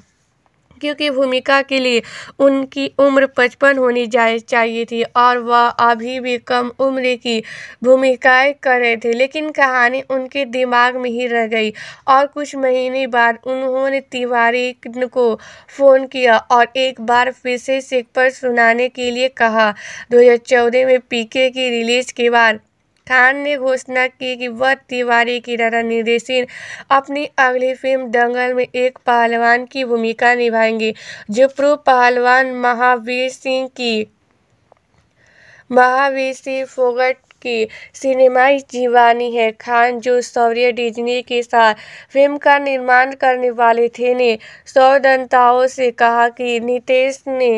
लड़कियों की भूमिका के लिए उनकी उम्र पचपन होनी चाहिए थी और वह अभी भी कम उम्र की भूमिकाएं कर रहे थे लेकिन कहानी उनके दिमाग में ही रह गई और कुछ महीने बाद उन्होंने तिवारी को फ़ोन किया और एक बार फिर से सिख पर सुनाने के लिए कहा 2014 में पीके की रिलीज के बाद खान ने घोषणा की कि वह तिवारी की तरह निर्देशित अपनी अगली फिल्म दंगल में एक पहलवान की भूमिका निभाएंगे जो प्रो पहलवान महावीर सिंह की महावीर सिंह फोगट की सिनेमाई जीवानी है खान जो सौर्य डिजनी के साथ फिल्म का निर्माण करने वाले थे ने सौदंताओं से कहा कि नितेश ने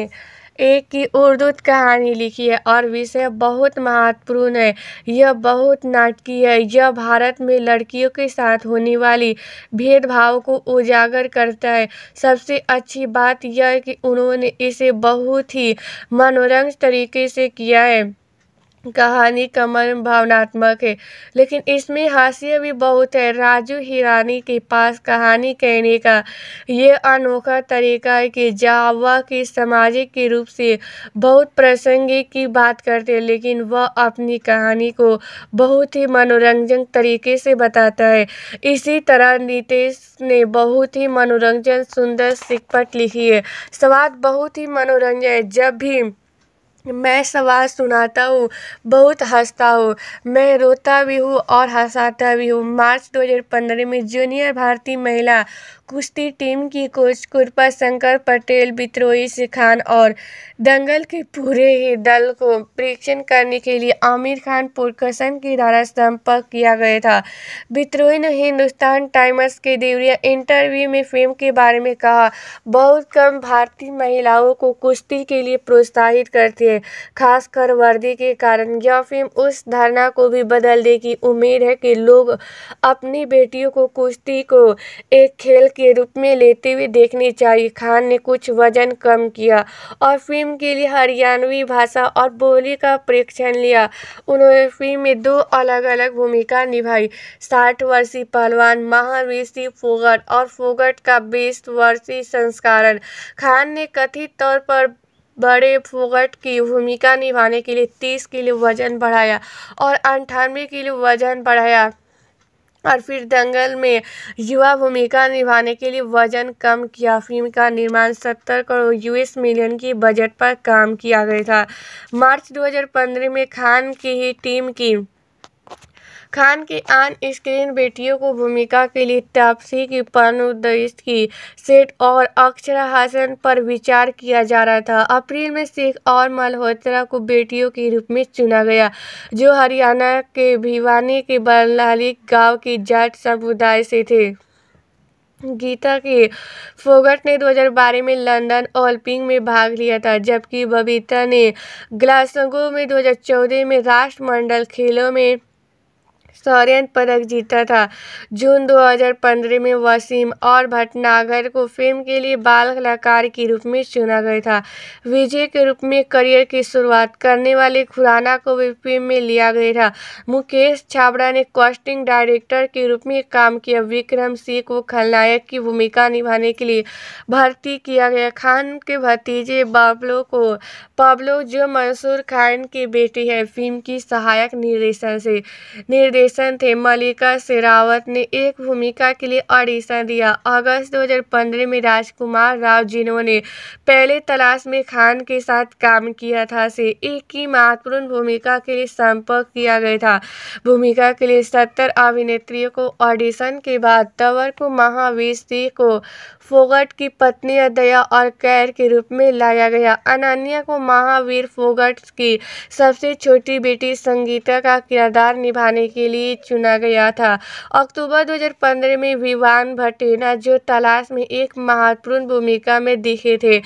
एक की उर्दू कहानी लिखी है और विषय बहुत महत्वपूर्ण है यह बहुत नाटकीय है यह भारत में लड़कियों के साथ होने वाली भेदभाव को उजागर करता है सबसे अच्छी बात यह है कि उन्होंने इसे बहुत ही मनोरंज तरीके से किया है कहानी कमर भावनात्मक है लेकिन इसमें हास्य भी बहुत है राजू हिरानी के पास कहानी कहने का ये अनोखा तरीका है कि जावा की सामाजिक के रूप से बहुत प्रसंगिक की बात करते हैं लेकिन वह अपनी कहानी को बहुत ही मनोरंजन तरीके से बताता है इसी तरह नितेश ने बहुत ही मनोरंजन सुंदर सिकपट लिखी है स्वाद बहुत ही मनोरंजन है जब भी मैं सवाल सुनाता हूँ बहुत हँसता हूँ मैं रोता भी हूँ और हँसाता भी हूँ मार्च दो हज़ार पंद्रह में जूनियर भारतीय महिला कुश्ती टीम की कोच कृपा शंकर पटेल बित्रोई खान और दंगल के पूरे ही दल को परीक्षण करने के लिए आमिर खान पुरकसन के द्वारा संपर्क किया गया था बित्रोई ने हिंदुस्तान टाइम्स के देवरिया इंटरव्यू में फिल्म के बारे में कहा बहुत कम भारतीय महिलाओं को कुश्ती के लिए प्रोत्साहित करती है खासकर वर्दी के कारण यह फिल्म उस धारणा को भी बदल देगी उम्मीद है कि लोग अपनी बेटियों को कुश्ती को एक खेल के रूप में लेते हुए देखनी चाहिए खान ने कुछ वजन कम किया और फिल्म के लिए हरियाणवी भाषा और बोली का प्रेक्षण लिया उन्होंने फिल्म में दो अलग अलग भूमिका निभाई साठ वर्षीय पहलवान महावीर सिंह फोगट और फोगट का बीस वर्षीय संस्करण खान ने कथित तौर पर बड़े फोगट की भूमिका निभाने के लिए तीस किलो वजन बढ़ाया और अंठानवे किलो वजन बढ़ाया और फिर दंगल में युवा भूमिका निभाने के लिए वजन कम किया फिल्म का निर्माण 70 करोड़ यूएस मिलियन की बजट पर काम किया गया था मार्च 2015 में खान की ही टीम की खान की आन स्क्रीन बेटियों को भूमिका के लिए तापसी की पर्णोदयित की सेट और अक्षरा हासन पर विचार किया जा रहा था अप्रैल में सिख और मल्होत्रा को बेटियों के रूप में चुना गया जो हरियाणा के भिवानी के बरलाली गांव की जाट समुदाय से थे गीता के फोगट ने 2012 में लंदन ओलंपिक में भाग लिया था जबकि बबीता ने ग्लासगो में 2014 में राष्ट्रमंडल खेलों में शौर्य पदक जीता था जून 2015 में वसीम और भटनागर को फिल्म के लिए बाल कलाकार के रूप में चुना गया था विजय के रूप में करियर की शुरुआत करने वाले खुराना को भी फिल्म में लिया गया था मुकेश छाबड़ा ने कॉस्टिंग डायरेक्टर के रूप में काम किया विक्रम सिंह को खलनायक की भूमिका निभाने के लिए भर्ती किया गया खान के भतीजे बाबलो को पाबलो जो मंसूर खान की बेटी है फिल्म की सहायक निर्देशन से निर्देश निर्देशन थे मल्लिका शेरावत ने एक भूमिका के लिए ऑडिशन दिया अगस्त 2015 में राजकुमार राव जिन्होंने पहले तलाश में खान के साथ काम किया था से एक ही महत्वपूर्ण भूमिका के लिए संपर्क किया गया था भूमिका के लिए सत्तर अभिनेत्रियों को ऑडिशन के बाद तवर को महावीर सिंह को फोगट की पत्नी अदया और कैर के रूप में लाया गया अनन्या को महावीर फोगट की सबसे छोटी बेटी संगीता का किरदार निभाने के लिए चुना गया था अक्टूबर 2015 में विवान भटेना जो तलाश में एक महत्वपूर्ण भूमिका में दिखे थे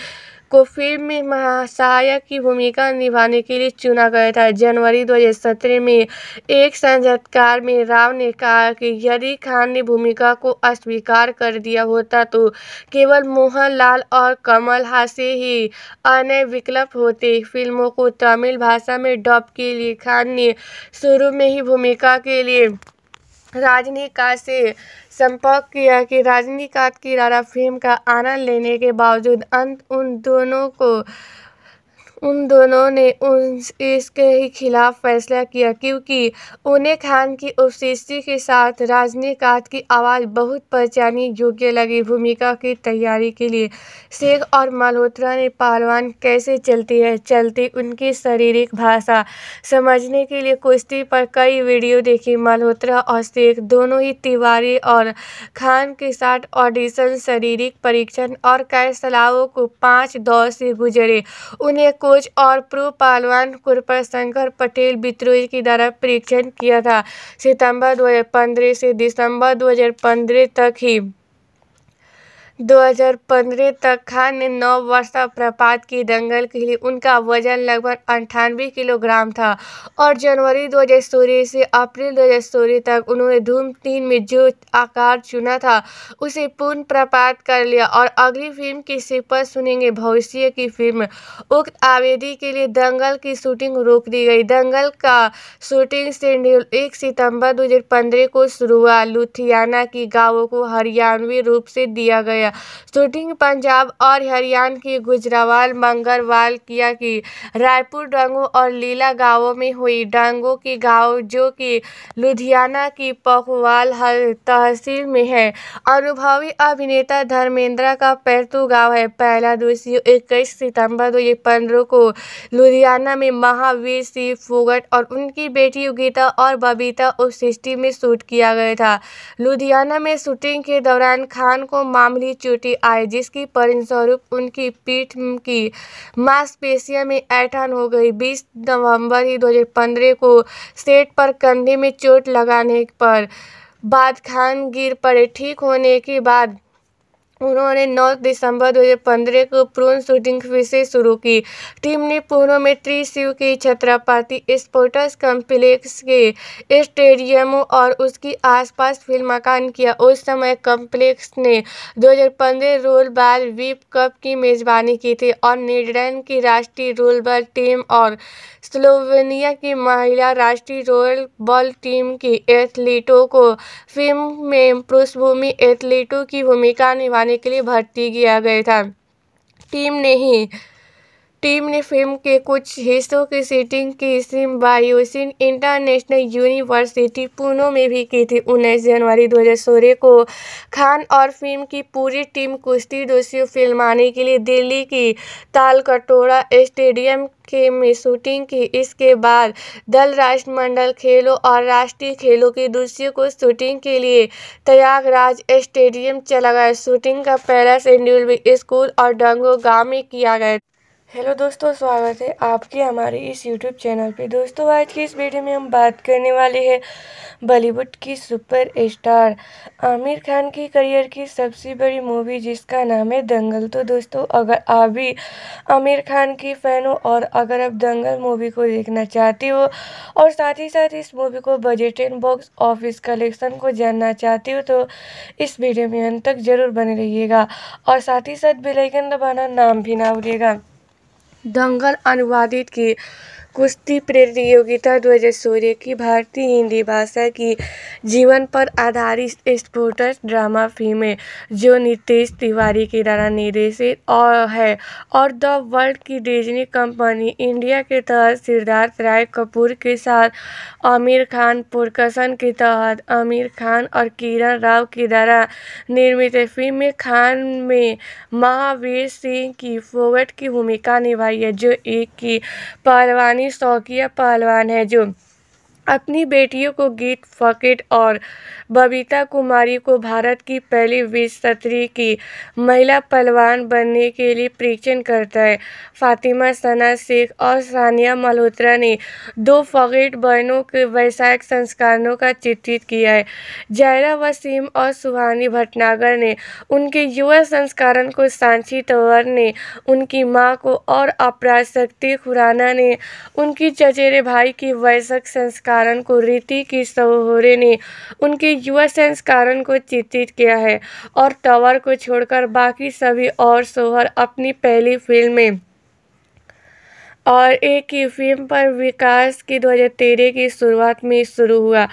को फिल्म में महासहायक की भूमिका निभाने के लिए चुना गया था जनवरी 2017 में एक साक्षात्कार में राव ने कहा कि यदि खान ने भूमिका को अस्वीकार कर दिया होता तो केवल मोहनलाल और कमल हासे ही अन्य विकल्प होते फिल्मों को तमिल भाषा में डब के लिए खान ने शुरू में ही भूमिका के लिए राजनी का से संपर्क किया कि रजनीकांत की रारा फिल्म का आनंद लेने के बावजूद अंत उन दोनों को उन दोनों ने उन इसके ही खिलाफ फैसला किया क्योंकि उन्हें खान की उपस्थिति के साथ रजनीकांत की आवाज़ बहुत पहचानी योग्य लगी भूमिका की तैयारी के लिए शेख और मल्होत्रा ने पालवान कैसे चलती है चलती उनकी शारीरिक भाषा समझने के लिए कुश्ती पर कई वीडियो देखी मल्होत्रा और शेख दोनों ही तिवारी और खान के साथ ऑडिशन शारीरिक परीक्षण और कैसलाओं को पाँच दौर से गुजरे उन्हें कोच और पूर्व पालवान कुरपर शंकर पटेल बित्रोई के द्वारा परीक्षण किया था सितंबर 2015 से दिसंबर 2015 तक ही 2015 तक खान ने नौ वर्ष तक प्रपात की दंगल के लिए उनका वजन लगभग अंठानवे किलोग्राम था और जनवरी 2016 से अप्रैल 2016 तक उन्होंने धूम तीन में जो आकार चुना था उसे पूर्ण प्रपात कर लिया और अगली फिल्म की सिपर सुनेंगे भविष्य की फिल्म उक्त आवेदी के लिए दंगल की शूटिंग रोक दी गई दंगल का शूटिंग शेड्यूल एक सितंबर दो को शुरू हुआ लुथियाना की गाँवों को हरियाणवी रूप से दिया गया गया शूटिंग पंजाब और हरियाणा की गुजरावाल मंगरवाल किया की रायपुर डांगो और लीला गांवों में हुई डांगो की गांव जो कि लुधियाना की पखवाल तहसील में है अनुभवी अभिनेता धर्मेंद्र का पैरतू गांव है पहला दूसरी इक्कीस सितंबर दो को लुधियाना में महावीर सिंह फोगट और उनकी बेटी योगिता और बबीता उस सिस्टी में शूट किया गया था लुधियाना में शूटिंग के दौरान खान को मामूली चोटी आई जिसके परिणामस्वरूप उनकी पीठ की मांसपेशियां में ऐठान हो गई 20 नवंबर ही 2015 को सेट पर कंधे में चोट लगाने पर बाद खान गिर पड़े ठीक होने के बाद उन्होंने 9 दिसंबर 2015 को प्रून शूटिंग फिर शुरू की टीम ने पूर्व में त्रिशिव की छत्रापाति स्पोर्ट्स कॉम्प्लेक्स के स्टेडियमों और उसके आसपास फिल्म मकान किया उस समय कॉम्प्लेक्स ने 2015 रोल बाल वीप कप की मेजबानी की थी और नीदरलैंड की राष्ट्रीय रोल बॉल टीम और स्लोवेनिया की महिला राष्ट्रीय रोल बॉल टीम की एथलीटों को फिल्म में पृष्ठभूमि एथलीटों की भूमिका निभा के लिए भर्ती किया गया था टीम ने ही टीम ने फिल्म के कुछ हिस्सों की शूटिंग की बायोसिन इंटरनेशनल यूनिवर्सिटी पुणे में भी की थी उन्नीस जनवरी 2016 को खान और फिल्म की पूरी टीम कुश्ती दोषियों फिल्माने के लिए दिल्ली की तालकटोरा स्टेडियम के में शूटिंग की इसके बाद दल राष्ट्रमंडल खेलों और राष्ट्रीय खेलों की दूसरी को शूटिंग के लिए प्रयागराज स्टेडियम चला गया शूटिंग का पहला शेड्यूल भी स्कूल और डंगो गांव में किया गया हेलो दोस्तों स्वागत है आपके हमारे इस यूट्यूब चैनल पे दोस्तों आज की इस वीडियो में हम बात करने वाले हैं बॉलीवुड की सुपर स्टार आमिर खान की करियर की सबसे बड़ी मूवी जिसका नाम है दंगल तो दोस्तों अगर आप भी आमिर खान की फ़ैन हो और अगर आप दंगल मूवी को देखना चाहती हो और साथ ही साथ इस मूवी को budget and box office collection को जानना चाहती हो तो इस वीडियो में अंत तक ज़रूर बने रहिएगा और साथ ही साथ बेलाइकन दबाना नाम भी ना भूलिएगा दंगल अनुवादित की कुश्ती प्रतियोगिता दो हज़ार सोलह की भारतीय हिंदी भाषा की जीवन पर आधारित स्पोर्ट्स ड्रामा फिल्म है जो नितेश तिवारी के द्वारा निर्देशित और है और द वर्ल्ड की डिजनी कंपनी इंडिया के तहत सिद्धार्थ राय कपूर के साथ आमिर खान पुरकशन के तहत आमिर खान और किरण राव के द्वारा निर्मित फिल्म में खान में महावीर सिंह की फोवर्ट की भूमिका निभाई है जो एक की परवानी सौकिया पहलवान है जो अपनी बेटियों को गीत फकीट और बबीता कुमारी को भारत की पहली विश्व की महिला पहलवान बनने के लिए प्रेरित करता है फातिमा सना शेख और सानिया मल्होत्रा ने दो फकीट बहनों के वैसायिक संस्कारों का चित्रित किया है जायरा वसीम और सुहानी भटनागर ने उनके युवा संस्करण को सांची तंवर ने उनकी माँ को और अपराध शक्ति खुराना ने उनकी चचेरे भाई की वैसक संस्कार कारण को रीति की सहोरे ने उनके युवा संस्कारन को चित्रित किया है और टवर को छोड़कर बाकी सभी और सोहर अपनी पहली फिल्म में और एक ही फिल्म पर विकास की 2013 की शुरुआत में शुरू हुआ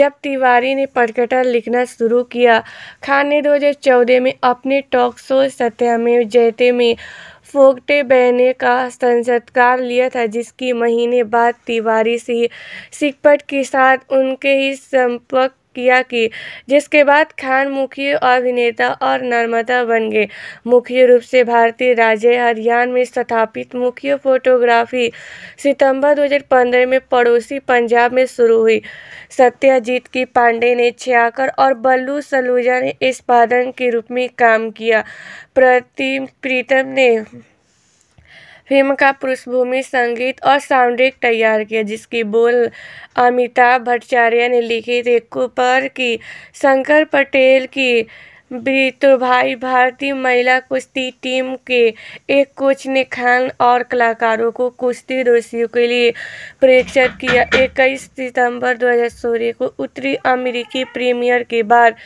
जब तिवारी ने पटकटा लिखना शुरू किया खान ने 2014 में अपने टॉक शो सत्यमेव जयते में फोगटे बहने का संस्कार लिया था जिसकी महीने बाद तिवारी सिंह सिकपट के साथ उनके ही संपर्क किया की जिसके बाद खान मुख्य अभिनेता और नर्मदा बन गए मुख्य रूप से भारतीय राज्य हरियाणा में स्थापित मुख्य फोटोग्राफी सितंबर 2015 में पड़ोसी पंजाब में शुरू हुई सत्याजीत की पांडे ने छियाकर और बल्लू सलूजा ने इस पादन के रूप में काम किया प्रतिम प्रीतम ने फिल्म का पृष्ठभूमि संगीत और साउंडट्रैक तैयार किया जिसकी बोल अमिताभ भट्टाचार्य ने लिखी थे कुपर की शंकर पटेल की तो भाई भारतीय महिला कुश्ती टीम के एक कोच ने खान और कलाकारों को कुश्ती दोषियों के लिए प्रेक्षित किया इक्कीस सितंबर 2016 को उत्तरी अमेरिकी प्रीमियर के बाद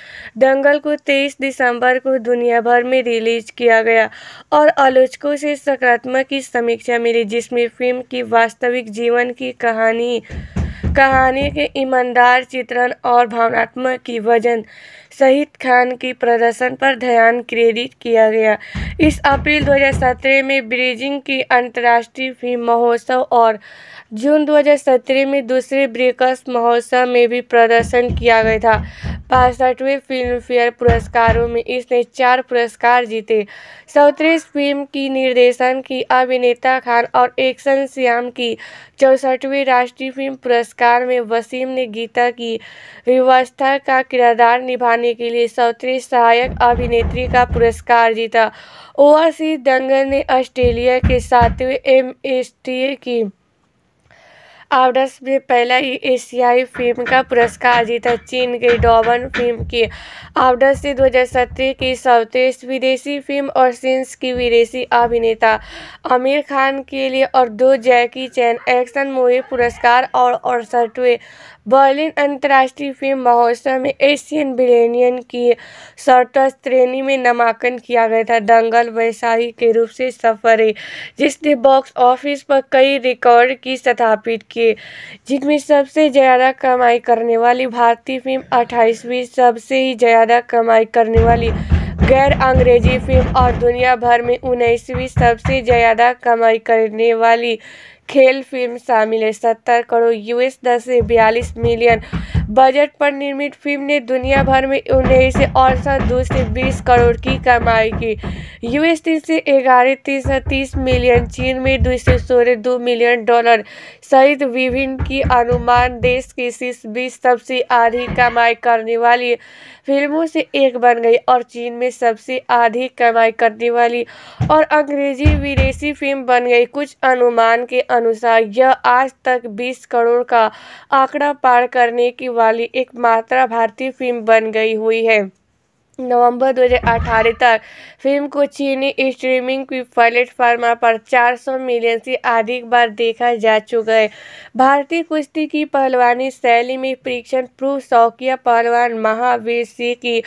दंगल को 23 दिसंबर को दुनिया भर में रिलीज किया गया और आलोचकों से सकारात्मक की समीक्षा मिली जिसमें फिल्म की वास्तविक जीवन की कहानी कहानी के ईमानदार चित्रण और भावनात्मक की वजन शहीद खान की प्रदर्शन पर ध्यान केंद्रित किया गया इस अप्रैल 2017 में ब्रीजिंग की अंतर्राष्ट्रीय फिल्म महोत्सव और जून 2017 में दूसरे ब्रेकर्स महोत्सव में भी प्रदर्शन किया गया था बासठवें फिल्म फेयर पुरस्कारों में इसने चार पुरस्कार जीते चौंतीस फिल्म की निर्देशन की अभिनेता खान और एक्शन श्याम की चौसठवें राष्ट्रीय फिल्म पुरस्कार में वसीम ने गीता की व्यवस्था का किरदार निभाने के लिए चौंतीस सहायक अभिनेत्री का पुरस्कार जीता ओआरसी दंगल ने ऑस्ट्रेलिया के सातवें एमएसटीए की आवर्स में पहला ही एशियाई फिल्म का पुरस्कार जीता चीन के डॉबन फिल्म की आवडस ने 2017 की सर्वश्रेष्ठ विदेशी फिल्म और सिंस की विदेशी अभिनेता आमिर खान के लिए और दो जैकी चैन एक्शन मूवी पुरस्कार और अड़सठवें बर्लिन अंतर्राष्ट्रीय फिल्म महोत्सव में एशियन बिलेनियन की शॉर्टस श्रेणी में नामांकन किया गया था दंगल वैशाही के रूप से सफर है जिसने बॉक्स ऑफिस पर कई रिकॉर्ड की स्थापित किए जिनमें सबसे ज़्यादा कमाई करने वाली भारतीय फिल्म अट्ठाईसवीं सबसे ही ज़्यादा कमाई करने वाली गैर अंग्रेजी फिल्म और दुनिया भर में उन्नीसवीं सबसे ज़्यादा कमाई करने वाली खेल फिल्म शामिल है सत्तर करोड़ यूएस दस से बयालीस मिलियन बजट पर निर्मित फिल्म ने दुनिया भर में उन्नीस से औसत दो से बीस करोड़ की कमाई की यूएस तीन से ग्यारह तीन सौ तीस मिलियन चीन में दो सौ सोलह दो मिलियन डॉलर सहित विभिन्न की अनुमान देश की शीर्ष बीस सबसे आधी कमाई करने वाली फिल्मों से एक बन गई और चीन में सबसे आधी कमाई करने वाली और अंग्रेजी विदेशी फिल्म बन गई कुछ अनुमान के अनु अनुसार यह आज तक 20 करोड़ का आंकड़ा पार करने की वाली एकमात्र भारतीय फिल्म बन गई हुई है नवंबर 2018 तक फिल्म को चीनी स्ट्रीमिंग की प्लेटफार्म पर 400 मिलियन से अधिक बार देखा जा चुका है भारतीय कुश्ती की पहलवानी शैली में परीक्षण प्रूफ शौकिया पहलवान महावीर सिंह की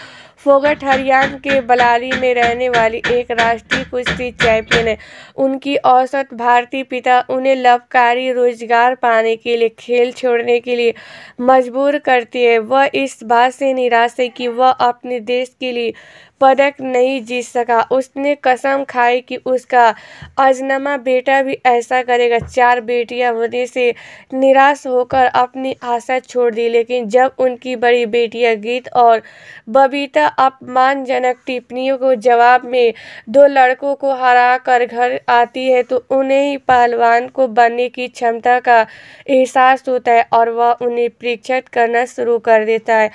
फोगट हरियाणा के बलाली में रहने वाली एक राष्ट्रीय कुश्ती चैंपियन है उनकी औसत भारतीय पिता उन्हें लाभकारी रोजगार पाने के लिए खेल छोड़ने के लिए मजबूर करती है वह इस बात से निराश है कि वह अपने देश के लिए पदक नहीं जीत सका उसने कसम खाई कि उसका अजनमा बेटा भी ऐसा करेगा चार बेटियां होने से निराश होकर अपनी आशा छोड़ दी लेकिन जब उनकी बड़ी बेटियां गीत और बबीता अपमानजनक टिप्पणियों को जवाब में दो लड़कों को हरा कर घर आती है तो उन्हें ही पहलवान को बनने की क्षमता का एहसास होता है और वह उन्हें परीक्षित करना शुरू कर देता है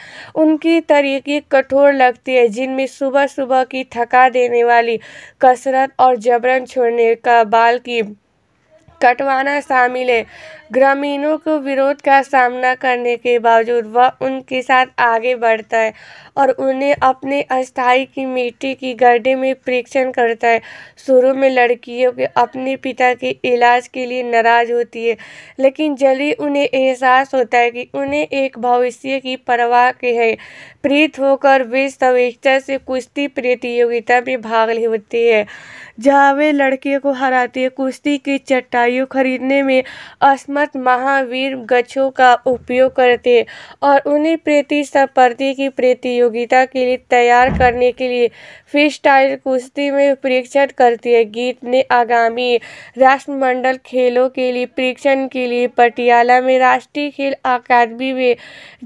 उनकी तरीके कठोर लगती है जिनमें सुबह सुबह की थका देने वाली कसरत और जबरन छोड़ने का बाल की कटवाना शामिल है ग्रामीणों को विरोध का सामना करने के बावजूद वह उनके साथ आगे बढ़ता है और उन्हें अपने अस्थाई की मिट्टी की गड्ढे में परीक्षण करता है शुरू में लड़कियों के अपने पिता के इलाज के लिए नाराज होती है लेकिन जल्दी उन्हें एहसास होता है कि उन्हें एक भविष्य की परवाह के है प्रीत होकर वे स्वेच्छा से कुश्ती प्रतियोगिता में भाग लेती है जहाँ वे लड़के को हराते कुश्ती की चट्टाइयों खरीदने में असमर्थ महावीर गच्छों का उपयोग करते और उन्हें प्रति सपर्धी की प्रतियोगिता के लिए तैयार करने के लिए फ्री स्टाइल कुश्ती में परीक्षण करती है गीत ने आगामी राष्ट्रमंडल खेलों के लिए परीक्षण के लिए पटियाला में राष्ट्रीय खेल अकादमी में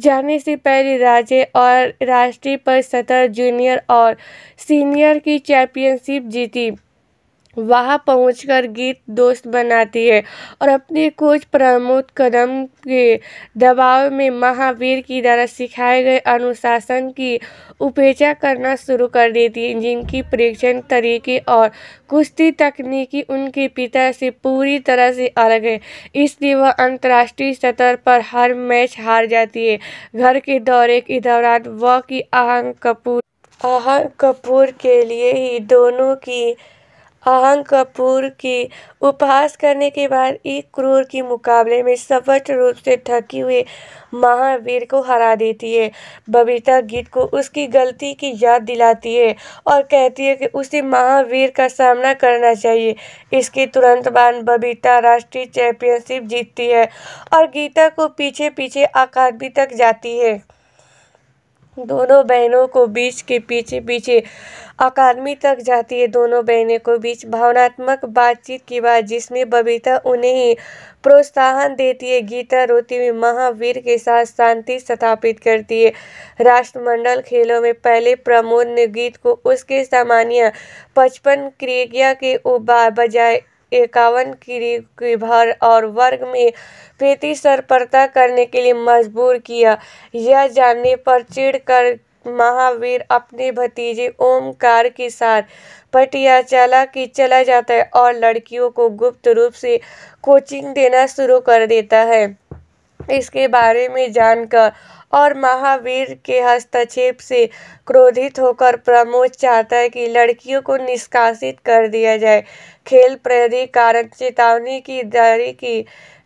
जाने से पहले राज्य और राष्ट्रीय पर सतर जूनियर और सीनियर की चैंपियनशिप जीती वहाँ पहुँच गीत दोस्त बनाती है और अपने कोच प्रमोद कदम के दबाव में महावीर की द्वारा सिखाए गए अनुशासन की उपेक्षा करना शुरू कर देती है जिनकी प्रेक्षण तरीके और कुश्ती तकनीकी उनके पिता से पूरी तरह से अलग है इसलिए वह अंतर्राष्ट्रीय स्तर पर हर मैच हार जाती है घर के दौरे के दौरान वह की आहंग कपूर आहंग कपूर के लिए ही दोनों की अहम कपूर की उपहास करने के बाद एक क्रूर के मुकाबले में स्पष्ट रूप से ठकी हुए महावीर को हरा देती है बबीता गीत को उसकी गलती की याद दिलाती है और कहती है कि उसे महावीर का सामना करना चाहिए इसके तुरंत बाद बबीता राष्ट्रीय चैंपियनशिप जीतती है और गीता को पीछे पीछे अकादमी तक जाती है दोनों बहनों को बीच के पीछे पीछे अकादमी तक जाती है दोनों बहनों को बीच भावनात्मक बातचीत की बात जिसमें बबीता उन्हें प्रोत्साहन देती है गीता रोती हुई महावीर के साथ शांति स्थापित करती है राष्ट्रमंडल खेलों में पहले प्रमोद ने गीत को उसके सामान्य पचपन क्रिया के बजाय इक्यावन की, भर और वर्ग में प्रतिस्पर्धा करने के लिए मजबूर किया यह जानने पर कर महावीर अपने भतीजे ओमकार के साथ पटियाला की चला जाता है और लड़कियों को गुप्त रूप से कोचिंग देना शुरू कर देता है इसके बारे में जानकर और महावीर के हस्तक्षेप से क्रोधित होकर प्रमोद चाहता है कि लड़कियों को निष्कासित कर दिया जाए खेल प्राधिकारक चेतावनी की जारी की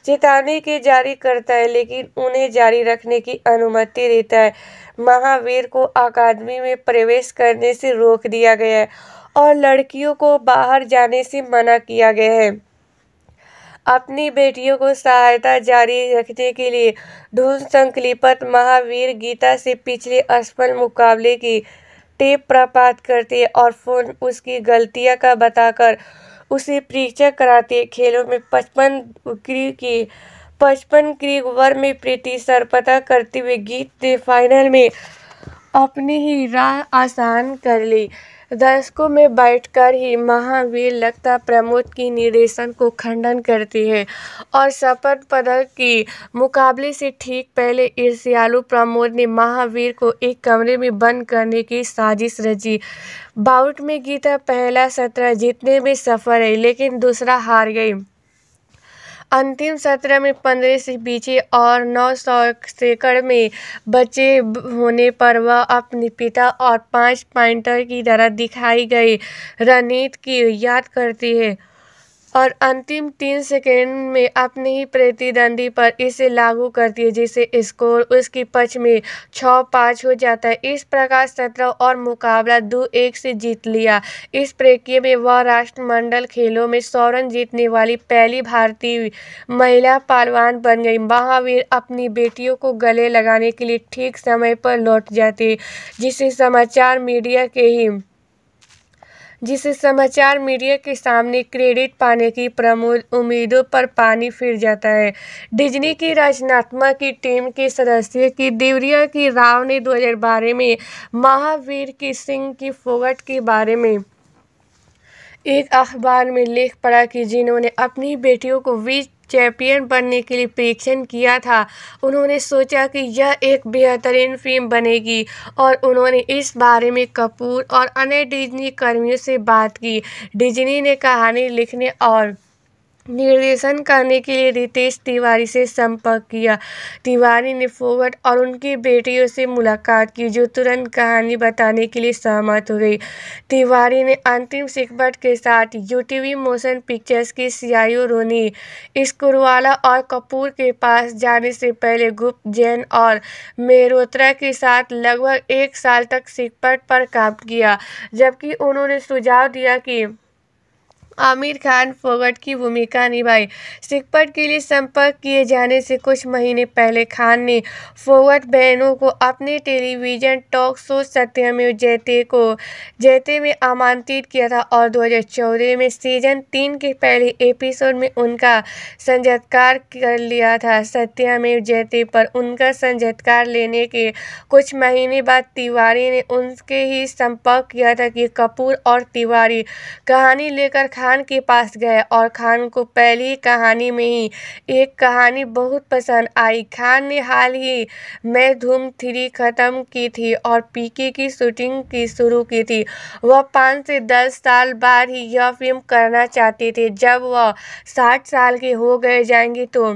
चेतावनी की जारी करता है लेकिन उन्हें जारी रखने की अनुमति देता है महावीर को अकादमी में प्रवेश करने से रोक दिया गया है और लड़कियों को बाहर जाने से मना किया गया है अपनी बेटियों को सहायता जारी रखने के लिए धूल संकलिपत महावीर गीता से पिछले असफल मुकाबले की टेप प्रपात करते और फोन उसकी गलतियां का बताकर उसे परीक्षा कराते खेलों में पचपन क्री की पचपन क्री ओवर में प्रीति सरपता करते हुए गीत ने फाइनल में अपनी ही राह आसान कर ली दर्शकों में बैठकर ही महावीर लगता प्रमोद की निर्देशन को खंडन करती है और शपथ पदक की मुकाबले से ठीक पहले ईर्ष्यालु प्रमोद ने महावीर को एक कमरे में बंद करने की साजिश रची बाउट में गीता पहला सत्र जीतने में सफल रही लेकिन दूसरा हार गई अंतिम सत्र में पंद्रह से बीचे और नौ सौ सैकड़ में बचे होने पर वह अपने पिता और पाँच पॉइंटर की तरह दिखाई गई रणनीति की याद करती है और अंतिम तीन सेकेंड में अपने ही प्रतिद्वंदी पर इसे लागू कर दिए जिससे स्कोर उसके पक्ष में छः पाँच हो जाता है इस प्रकार सत्रह और मुकाबला दो एक से जीत लिया इस प्रक्रिया में वह राष्ट्रमंडल खेलों में स्वर्ण जीतने वाली पहली भारतीय महिला पहलवान बन गई महावीर अपनी बेटियों को गले लगाने के लिए ठीक समय पर लौट जाते जिसे समाचार मीडिया के ही जिसे समाचार मीडिया के सामने क्रेडिट पाने की प्रमुख उम्मीदों पर पानी फिर जाता है डिज्नी की रचनात्मक की टीम के सदस्य की देवरिया की राव ने दो में महावीर की सिंह की फोगट के बारे में एक अखबार में लेख पढ़ा कि जिन्होंने अपनी बेटियों को बीच चैंपियन बनने के लिए प्रेक्षण किया था उन्होंने सोचा कि यह एक बेहतरीन फिल्म बनेगी और उन्होंने इस बारे में कपूर और अन्य डिज्नी कर्मियों से बात की डिज्नी ने कहानी लिखने और निर्देशन करने के लिए रितेश तिवारी से संपर्क किया तिवारी ने फोगट और उनकी बेटियों से मुलाकात की जो तुरंत कहानी बताने के लिए सहमत हो गई तिवारी ने अंतिम सिकबट के साथ यू टी मोशन पिक्चर्स की सीआईओ रोनी स्कुरवाला और कपूर के पास जाने से पहले गुप्त जैन और मेहरोत्रा के साथ लगभग एक साल तक सिकपट पर काम किया जबकि उन्होंने सुझाव दिया कि आमिर खान फोगट की भूमिका निभाई सिकपट के लिए संपर्क किए जाने से कुछ महीने पहले खान ने फोगट बहनों को अपने टेलीविजन टॉक शो सत्यमेव जयते को जयते में आमंत्रित किया था और 2014 में सीजन तीन के पहले एपिसोड में उनका संजतकार कर लिया था सत्या जयते पर उनका संजतकार लेने के कुछ महीने बाद तिवारी ने उनके ही संपर्क किया था कि कपूर और तिवारी कहानी लेकर खा खान के पास गए और खान को पहली कहानी में ही एक कहानी बहुत पसंद आई खान ने हाल ही में धूम थ्री ख़त्म की थी और पीके की शूटिंग की शुरू की थी वह पाँच से दस साल बाद ही यह फिल्म करना चाहते थे जब वह साठ साल के हो गए जाएंगे तो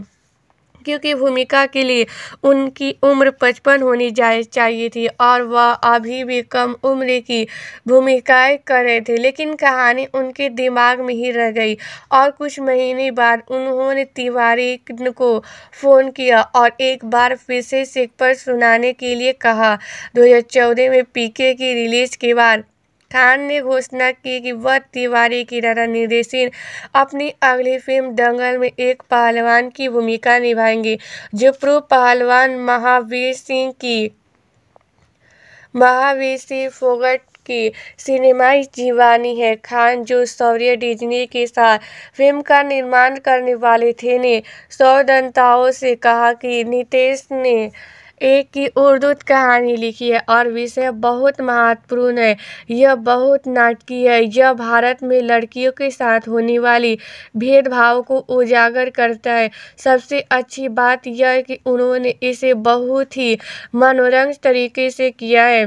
क्योंकि भूमिका के लिए उनकी उम्र पचपन होनी जाए चाहिए थी और वह अभी भी कम उम्र की भूमिकाएं कर रहे थे लेकिन कहानी उनके दिमाग में ही रह गई और कुछ महीने बाद उन्होंने तिवारी को फ़ोन किया और एक बार फिर से सिख पर सुनाने के लिए कहा 2014 में पीके की रिलीज के बाद खान ने घोषणा की कि वह तिवारी की तरह निर्देशित अपनी अगली फिल्म दंगल में एक पहलवान की भूमिका निभाएंगे जो प्रो पहलवान महावीर सिंह की महावीर सिंह फोगट की सिनेमाई जीवानी है खान जो सौर्य डिजनी के साथ फिल्म का निर्माण करने वाले थे ने सौदंताओं से कहा कि नितेश ने एक की उर्दू कहानी लिखी है और विषय बहुत महत्वपूर्ण है यह बहुत नाटकीय है यह भारत में लड़कियों के साथ होने वाली भेदभाव को उजागर करता है सबसे अच्छी बात यह है कि उन्होंने इसे बहुत ही मनोरंज तरीके से किया है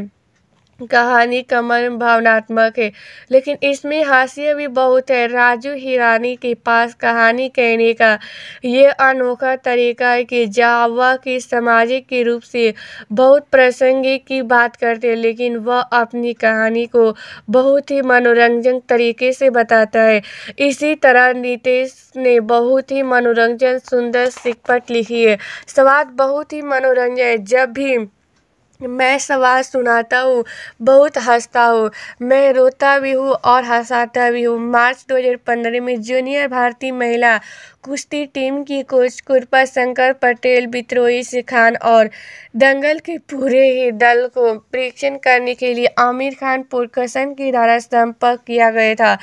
कहानी कमर भावनात्मक है लेकिन इसमें हास्य भी बहुत है राजू हिरानी के पास कहानी कहने का यह अनोखा तरीका है कि जावा की सामाजिक के रूप से बहुत प्रासंगिक की बात करते हैं लेकिन वह अपनी कहानी को बहुत ही मनोरंजक तरीके से बताता है इसी तरह नितेश ने बहुत ही मनोरंजन सुंदर सिकपट लिखी है स्वाद बहुत ही मनोरंजन है जब भी मैं सवाल सुनाता हूँ बहुत हँसता हूँ मैं रोता भी हूँ और हँसाता भी हूँ मार्च दो हज़ार पंद्रह में जूनियर भारतीय महिला कुश्ती टीम की कोच कृपा शंकर पटेल बित्रोई सिखान और दंगल के पूरे ही दल को परीक्षण करने के लिए आमिर खान पुरकसन के द्वारा संपर्क किया गया था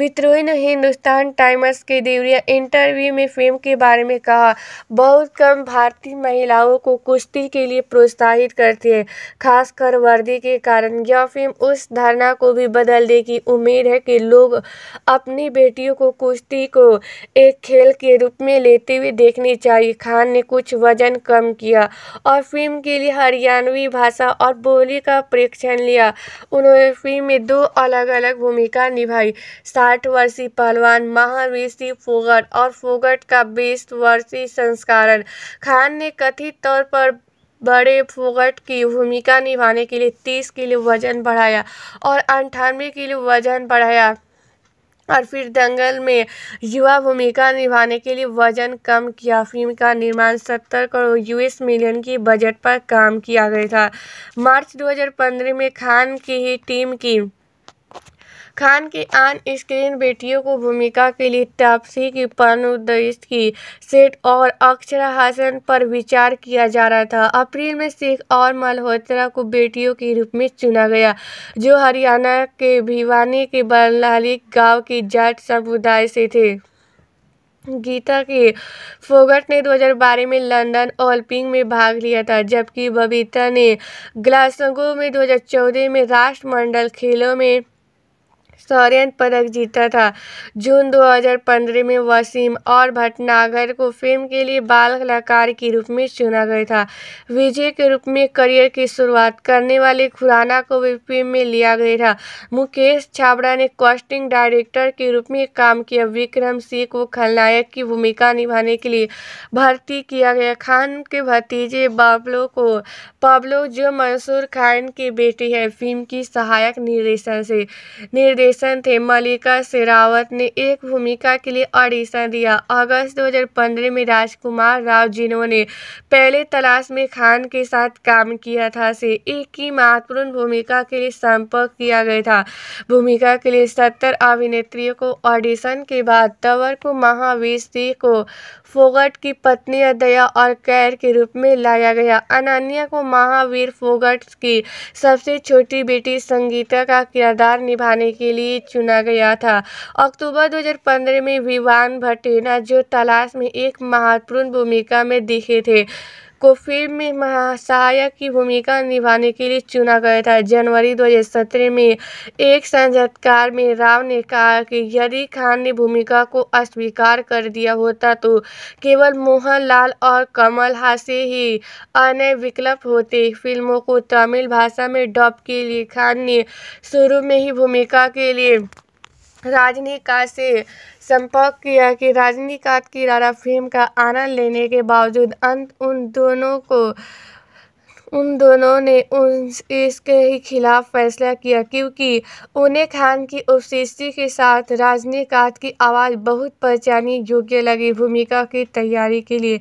बित्रोई ने हिंदुस्तान टाइम्स के देवरिया इंटरव्यू में फिल्म के बारे में कहा बहुत कम भारतीय महिलाओं को कुश्ती के लिए प्रोत्साहित करती है खासकर वर्दी के कारण यह फिल्म उस धारणा को भी बदल देगी उम्मीद है कि लोग अपनी बेटियों को कुश्ती को एक खेल के रूप में लेते हुए देखनी चाहिए खान ने कुछ वजन कम किया और फिल्म के लिए हरियाणवी भाषा और बोली का प्रेक्षण लिया उन्होंने फिल्म में दो अलग अलग भूमिका निभाई साठ वर्षीय पहलवान महावीर फोगट और फोगट का बीस वर्षीय संस्कारण खान ने कथित तौर पर बड़े फोगट की भूमिका निभाने के लिए तीस किलो वजन बढ़ाया और अंठानवे किलो वजन बढ़ाया और फिर दंगल में युवा भूमिका निभाने के लिए वजन कम किया फिल्म का निर्माण 70 करोड़ यूएस मिलियन की बजट पर काम किया गया था मार्च 2015 में खान की ही टीम की खान की आन स्क्रीन बेटियों को भूमिका के लिए तापसी की पर्णोदयित की सेट और अक्षरा हासन पर विचार किया जा रहा था अप्रैल में सिख और मल्होत्रा को बेटियों के रूप में चुना गया जो हरियाणा के भिवानी के बल्लाली गांव के जाट समुदाय से थे गीता के फोगट ने 2012 में लंदन ओलंपिक में भाग लिया था जबकि बबीता ने ग्लासगो में 2014 में राष्ट्रमंडल खेलों में शौर्य पदक जीता था जून 2015 में वसीम और भटनागर को फिल्म के लिए बाल कलाकार के रूप में चुना गया था विजय के रूप में करियर की शुरुआत करने वाले खुराना को भी फिल्म में लिया गया था मुकेश छाबड़ा ने कॉस्टिंग डायरेक्टर के रूप में काम किया विक्रम सिंह को खलनायक की भूमिका निभाने के लिए भर्ती किया गया खान के भतीजे बाबलो को पाबलो जो मंसूर खान की बेटी है फिल्म की सहायक निर्देशन से निर्देश ऑडिशन थे मल्लिका शेरावत ने एक भूमिका के लिए ऑडिशन दिया अगस्त 2015 में राजकुमार राव जिन्होंने पहले तलाश में खान के साथ काम किया था से एक की महत्वपूर्ण भूमिका के लिए संपर्क किया गया था भूमिका के लिए सत्तर अभिनेत्रियों को ऑडिशन के बाद तवर को महावीर सिंह को फोगट की पत्नी अदया और कैर के रूप में लाया गया अनन्या को महावीर फोगट की सबसे छोटी बेटी संगीता का किरदार निभाने के लिए चुना गया था अक्टूबर 2015 में विवान भटेना जो तलाश में एक महत्वपूर्ण भूमिका में दिखे थे को फ़िल्म में महासहायक की भूमिका निभाने के लिए चुना गया था जनवरी 2017 में एक साक्षात्कार में राव ने कहा कि यदि खान ने भूमिका को अस्वीकार कर दिया होता तो केवल मोहनलाल और कमल हासे ही अन्य विकल्प होते फिल्मों को तमिल भाषा में डब के लिए खान ने शुरू में ही भूमिका के लिए राजनी का से संपर्क किया कि रजनीकांत की रारा फिल्म का आनंद लेने के बावजूद अंत उन दोनों को उन दोनों ने उन इसके ही खिलाफ फैसला किया क्योंकि उन्हें खान की उपशिष्टि के साथ रजनीकांत की आवाज़ बहुत पहचानी योग्य लगी भूमिका की तैयारी के लिए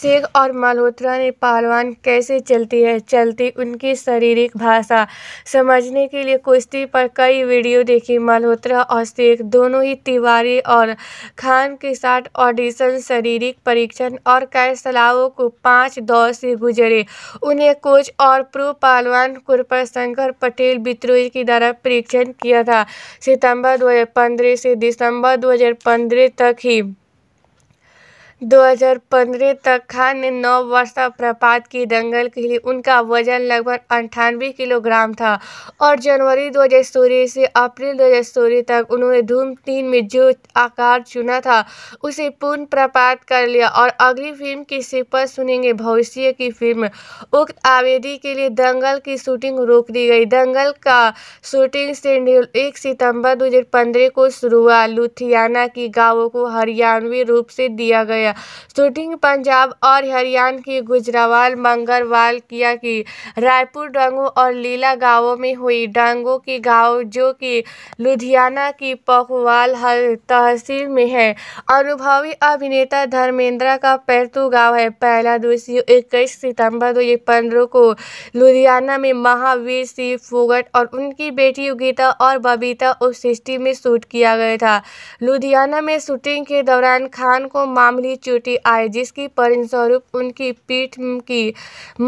शेख और मल्होत्रा ने पहलवान कैसे चलती है चलती उनकी शारीरिक भाषा समझने के लिए कुश्ती पर कई वीडियो देखी मल्होत्रा और शेख दोनों ही तिवारी और खान के साथ ऑडिशन शारीरिक परीक्षण और सलाहों को पाँच दौर से गुजरे उन्हें को कोच और पूर्व पालवान कृपा शंकर पटेल बित्रोई के द्वारा परीक्षण किया था सितंबर 2015 से दिसंबर 2015 तक ही 2015 तक खान ने नौ वर्षा प्रपात की दंगल लिए उनका वजन लगभग अंठानवे किलोग्राम था और जनवरी 2016 से अप्रैल 2016 तक उन्होंने धूम तीन में जो आकार चुना था उसे पूर्ण प्रपात कर लिया और अगली फिल्म की सिपर सुनेंगे भविष्य की फिल्म उक्त आवेदी के लिए दंगल की शूटिंग रोक दी गई दंगल का शूटिंग शेड्यूल एक सितंबर दो को शुरू हुआ लुथियाना की गाँवों को हरियाणवी रूप से दिया गया शूटिंग पंजाब और हरियाणा की गुजरावाल मंगरवाल किया की रायपुर डंगो और लीला गांवों में हुई डंगों की गांव जो कि लुधियाना की पखवाल तहसील में है अनुभवी अभिनेता धर्मेंद्र का पैतू गांव है पहला दूसरी इक्कीस सितंबर दो को लुधियाना में महावीर सिंह फोगट और उनकी बेटी गीता और बबीता उस सिस्टी में शूट किया गया था लुधियाना में शूटिंग के दौरान खान को मामली की चोटी आई जिसकी स्वरूप उनकी पीठ की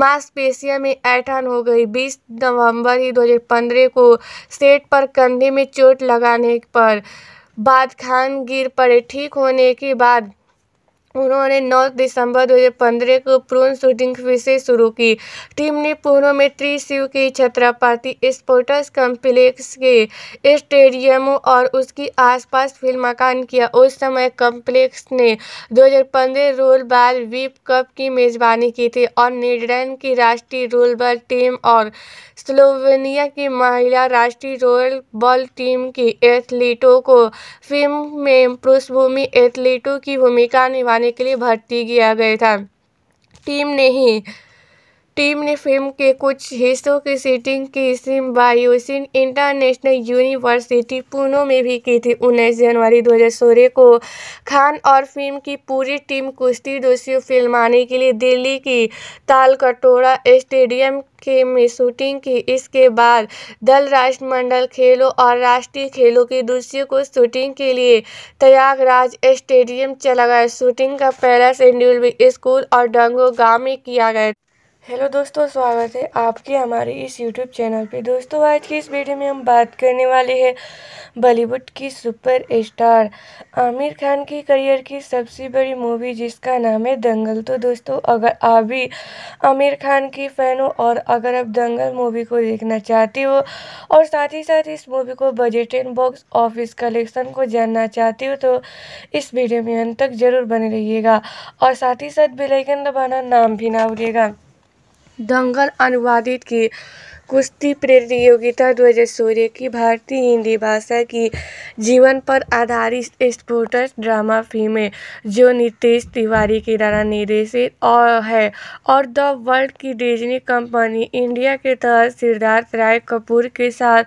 मांसपेशियों में ऐठान हो गई बीस नवंबर ही 2015 को सेट पर कंधे में चोट लगाने पर बाद खान गिर पड़े ठीक होने के बाद उन्होंने 9 दिसंबर 2015 को प्रोन शूटिंग फिर शुरू की टीम ने पूर्व में त्रिशिव की छत्रापाति स्पोर्ट्स कॉम्प्लेक्स के स्टेडियम और उसकी आसपास फिल्म मकान किया उस समय कॉम्प्लेक्स ने 2015 रोल बाल वीप कप की मेजबानी की थी और नीदरलैंड की राष्ट्रीय रोल बॉल टीम और स्लोवेनिया की महिला राष्ट्रीय रोल बॉल टीम की एथलीटों को फिल्म में पृष्ठभूमि एथलीटों की भूमिका निभाने के लिए भर्ती किया गया था टीम ने ही टीम ने फिल्म के कुछ हिस्सों की शूटिंग की बायोसिन इंटरनेशनल यूनिवर्सिटी पुणे में भी की थी उन्नीस जनवरी 2016 को खान और फिल्म की पूरी टीम कुश्ती दोषियों फिल्माने के लिए दिल्ली की तालकटोरा स्टेडियम के में शूटिंग की इसके बाद दल राष्ट्रमंडल खेलों और राष्ट्रीय खेलों के दूसरे को शूटिंग के लिए प्रयागराज स्टेडियम चला गया शूटिंग का पहला शेड्यूल भी स्कूल और डंगो गांव में किया गया हेलो दोस्तों स्वागत है आपके हमारे इस यूट्यूब चैनल पे दोस्तों आज की इस वीडियो में हम बात करने वाले हैं बॉलीवुड की सुपर स्टार आमिर खान की करियर की सबसे बड़ी मूवी जिसका नाम है दंगल तो दोस्तों अगर आप भी आमिर खान की फ़ैन हो और अगर आप दंगल मूवी को देखना चाहते हो और साथ ही साथ इस मूवी को budget and box office collection को जानना चाहते हो तो इस वीडियो में अंत तक ज़रूर बने रहिएगा और साथ ही साथ बेलाइकन दबाना नाम भी ना भूलिएगा दंगल अनुवादित की कुश्ती प्रतियोगिता दो हज़ार सोलह की भारतीय हिंदी भाषा की जीवन पर आधारित स्पोर्ट्स ड्रामा फिल्म है जो नितेश तिवारी के द्वारा निर्देशित और है और द वर्ल्ड की डिजनी कंपनी इंडिया के तहत सिद्धार्थ राय कपूर के साथ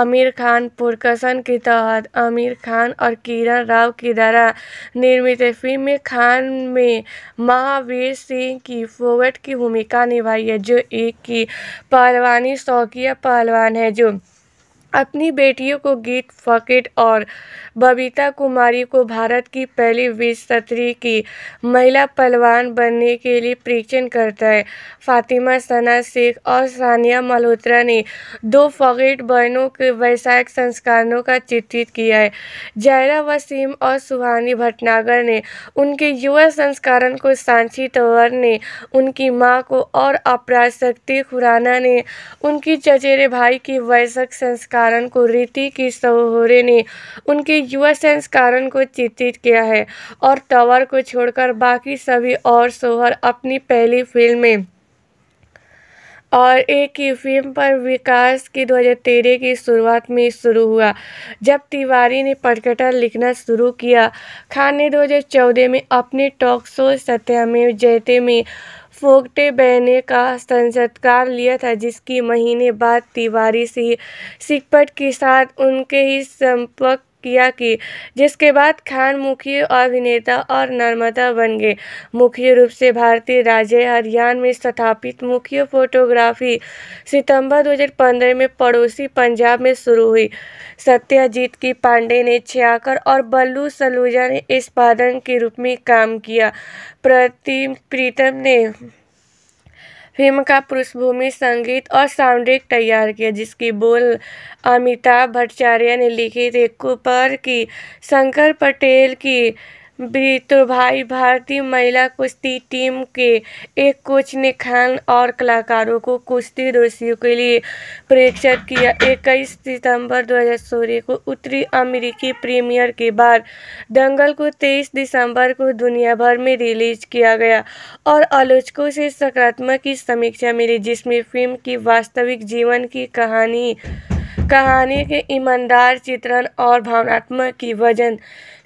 आमिर खान पुरकसन के तहत आमिर खान और किरण राव के द्वारा निर्मित फिल्म में खान में महावीर सिंह की फोवट की भूमिका निभाई है जो एक की पहलवानी रानी शौकिया पहलवान हैं जो अपनी बेटियों को गीत फकेट और बबीता कुमारी को भारत की पहली विश्व की महिला पहलवान बनने के लिए परीक्षण करता है फातिमा सना शेख और सानिया मल्होत्रा ने दो फगेट बहनों के वैसायिक संस्कारों का चित्रित किया है जायरा वसीम और सुहानी भटनागर ने उनके युवा संस्करण को सांची तंवर ने उनकी माँ को और अपराध शक्ति खुराना ने उनकी चचेरे भाई की वैसक संस्कारण को रीति की सहोरे ने उनके युवा संस्कारण को चित्रित किया है और टावर को छोड़कर बाकी सभी और सोहर अपनी पहली फिल्म में और एक ही फिल्म पर विकास की 2013 की शुरुआत में शुरू हुआ जब तिवारी ने पटकथा लिखना शुरू किया खान ने 2014 में अपने टॉक शो सत्या में जयते में फोगटे बहने का संस्कार लिया था जिसकी महीने बाद तिवारी से सिकपट के साथ उनके ही संपर्क किया कि जिसके बाद खान मुख्य अभिनेता और नर्मदा बन गए मुख्य रूप से भारतीय राज्य हरियाणा में स्थापित मुख्य फोटोग्राफी सितंबर 2015 में पड़ोसी पंजाब में शुरू हुई सत्याजीत की पांडे ने छियाकर और बल्लू सलूजा ने इस पादन के रूप में काम किया प्रतिम प्रीतम ने फिल्म का पृष्ठभूमि संगीत और साउंडट्रैक तैयार किया जिसकी बोल अमिताभ भट्टाचार्य ने लिखी थी कुपर की शंकर पटेल की तो भाई भारतीय महिला कुश्ती टीम के एक कोच ने खान और कलाकारों को कुश्ती दोषियों के लिए प्रेक्षित किया इक्कीस सितंबर 2016 को उत्तरी अमेरिकी प्रीमियर के बाद दंगल को 23 दिसंबर को दुनिया भर में रिलीज किया गया और आलोचकों से सकारात्मक की समीक्षा मिली जिसमें फिल्म की वास्तविक जीवन की कहानी कहानी के ईमानदार चित्रण और भावनात्मक की वजन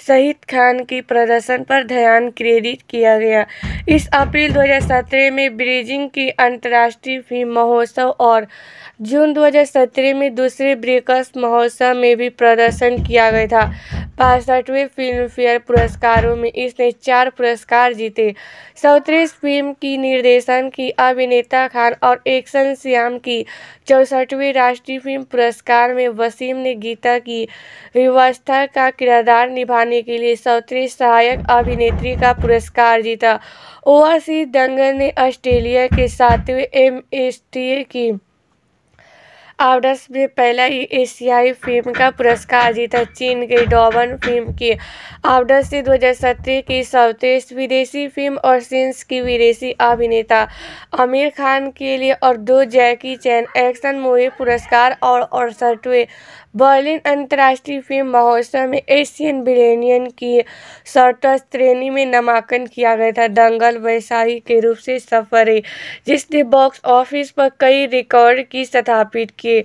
शहीद खान की प्रदर्शन पर ध्यान केंद्रित किया गया इस अप्रैल 2017 में ब्रीजिंग की अंतर्राष्ट्रीय फिल्म महोत्सव और जून 2017 में दूसरे ब्रेकर्स महोत्सव में भी प्रदर्शन किया गया था बासठवें फिल्म फेयर पुरस्कारों में इसने चार पुरस्कार जीते सौतीस फिल्म की निर्देशन की अभिनेता खान और एक्शन श्याम की चौसठवें राष्ट्रीय फिल्म पुरस्कार में वसीम ने गीता की व्यवस्था का किरदार निभाने करने के लिए सर्वश्रेष्ठ सहायक अभिनेत्री का पुरस्कार जीता ओवरसीज दंगल ने ऑस्ट्रेलिया के सातवें एम एस टी ए की आवर्स में पहला ही एशियाई फिल्म का पुरस्कार जीता चीन के डॉबन फिल्म के आवर्स से 2017 की सर्वश्रेष्ठ विदेशी फिल्म और सिंस की विदेशी अभिनेता आमिर खान के लिए और दो जैकी चैन एक्शन मूवी पुरस्कार और अड़सठवें बर्लिन अंतर्राष्ट्रीय फिल्म महोत्सव में एशियन बिलेनियन की शॉर्टेस्ट श्रेणी में नामांकन किया गया था दंगल वैशाही के रूप से है जिसने बॉक्स ऑफिस पर कई रिकॉर्ड की स्थापित किए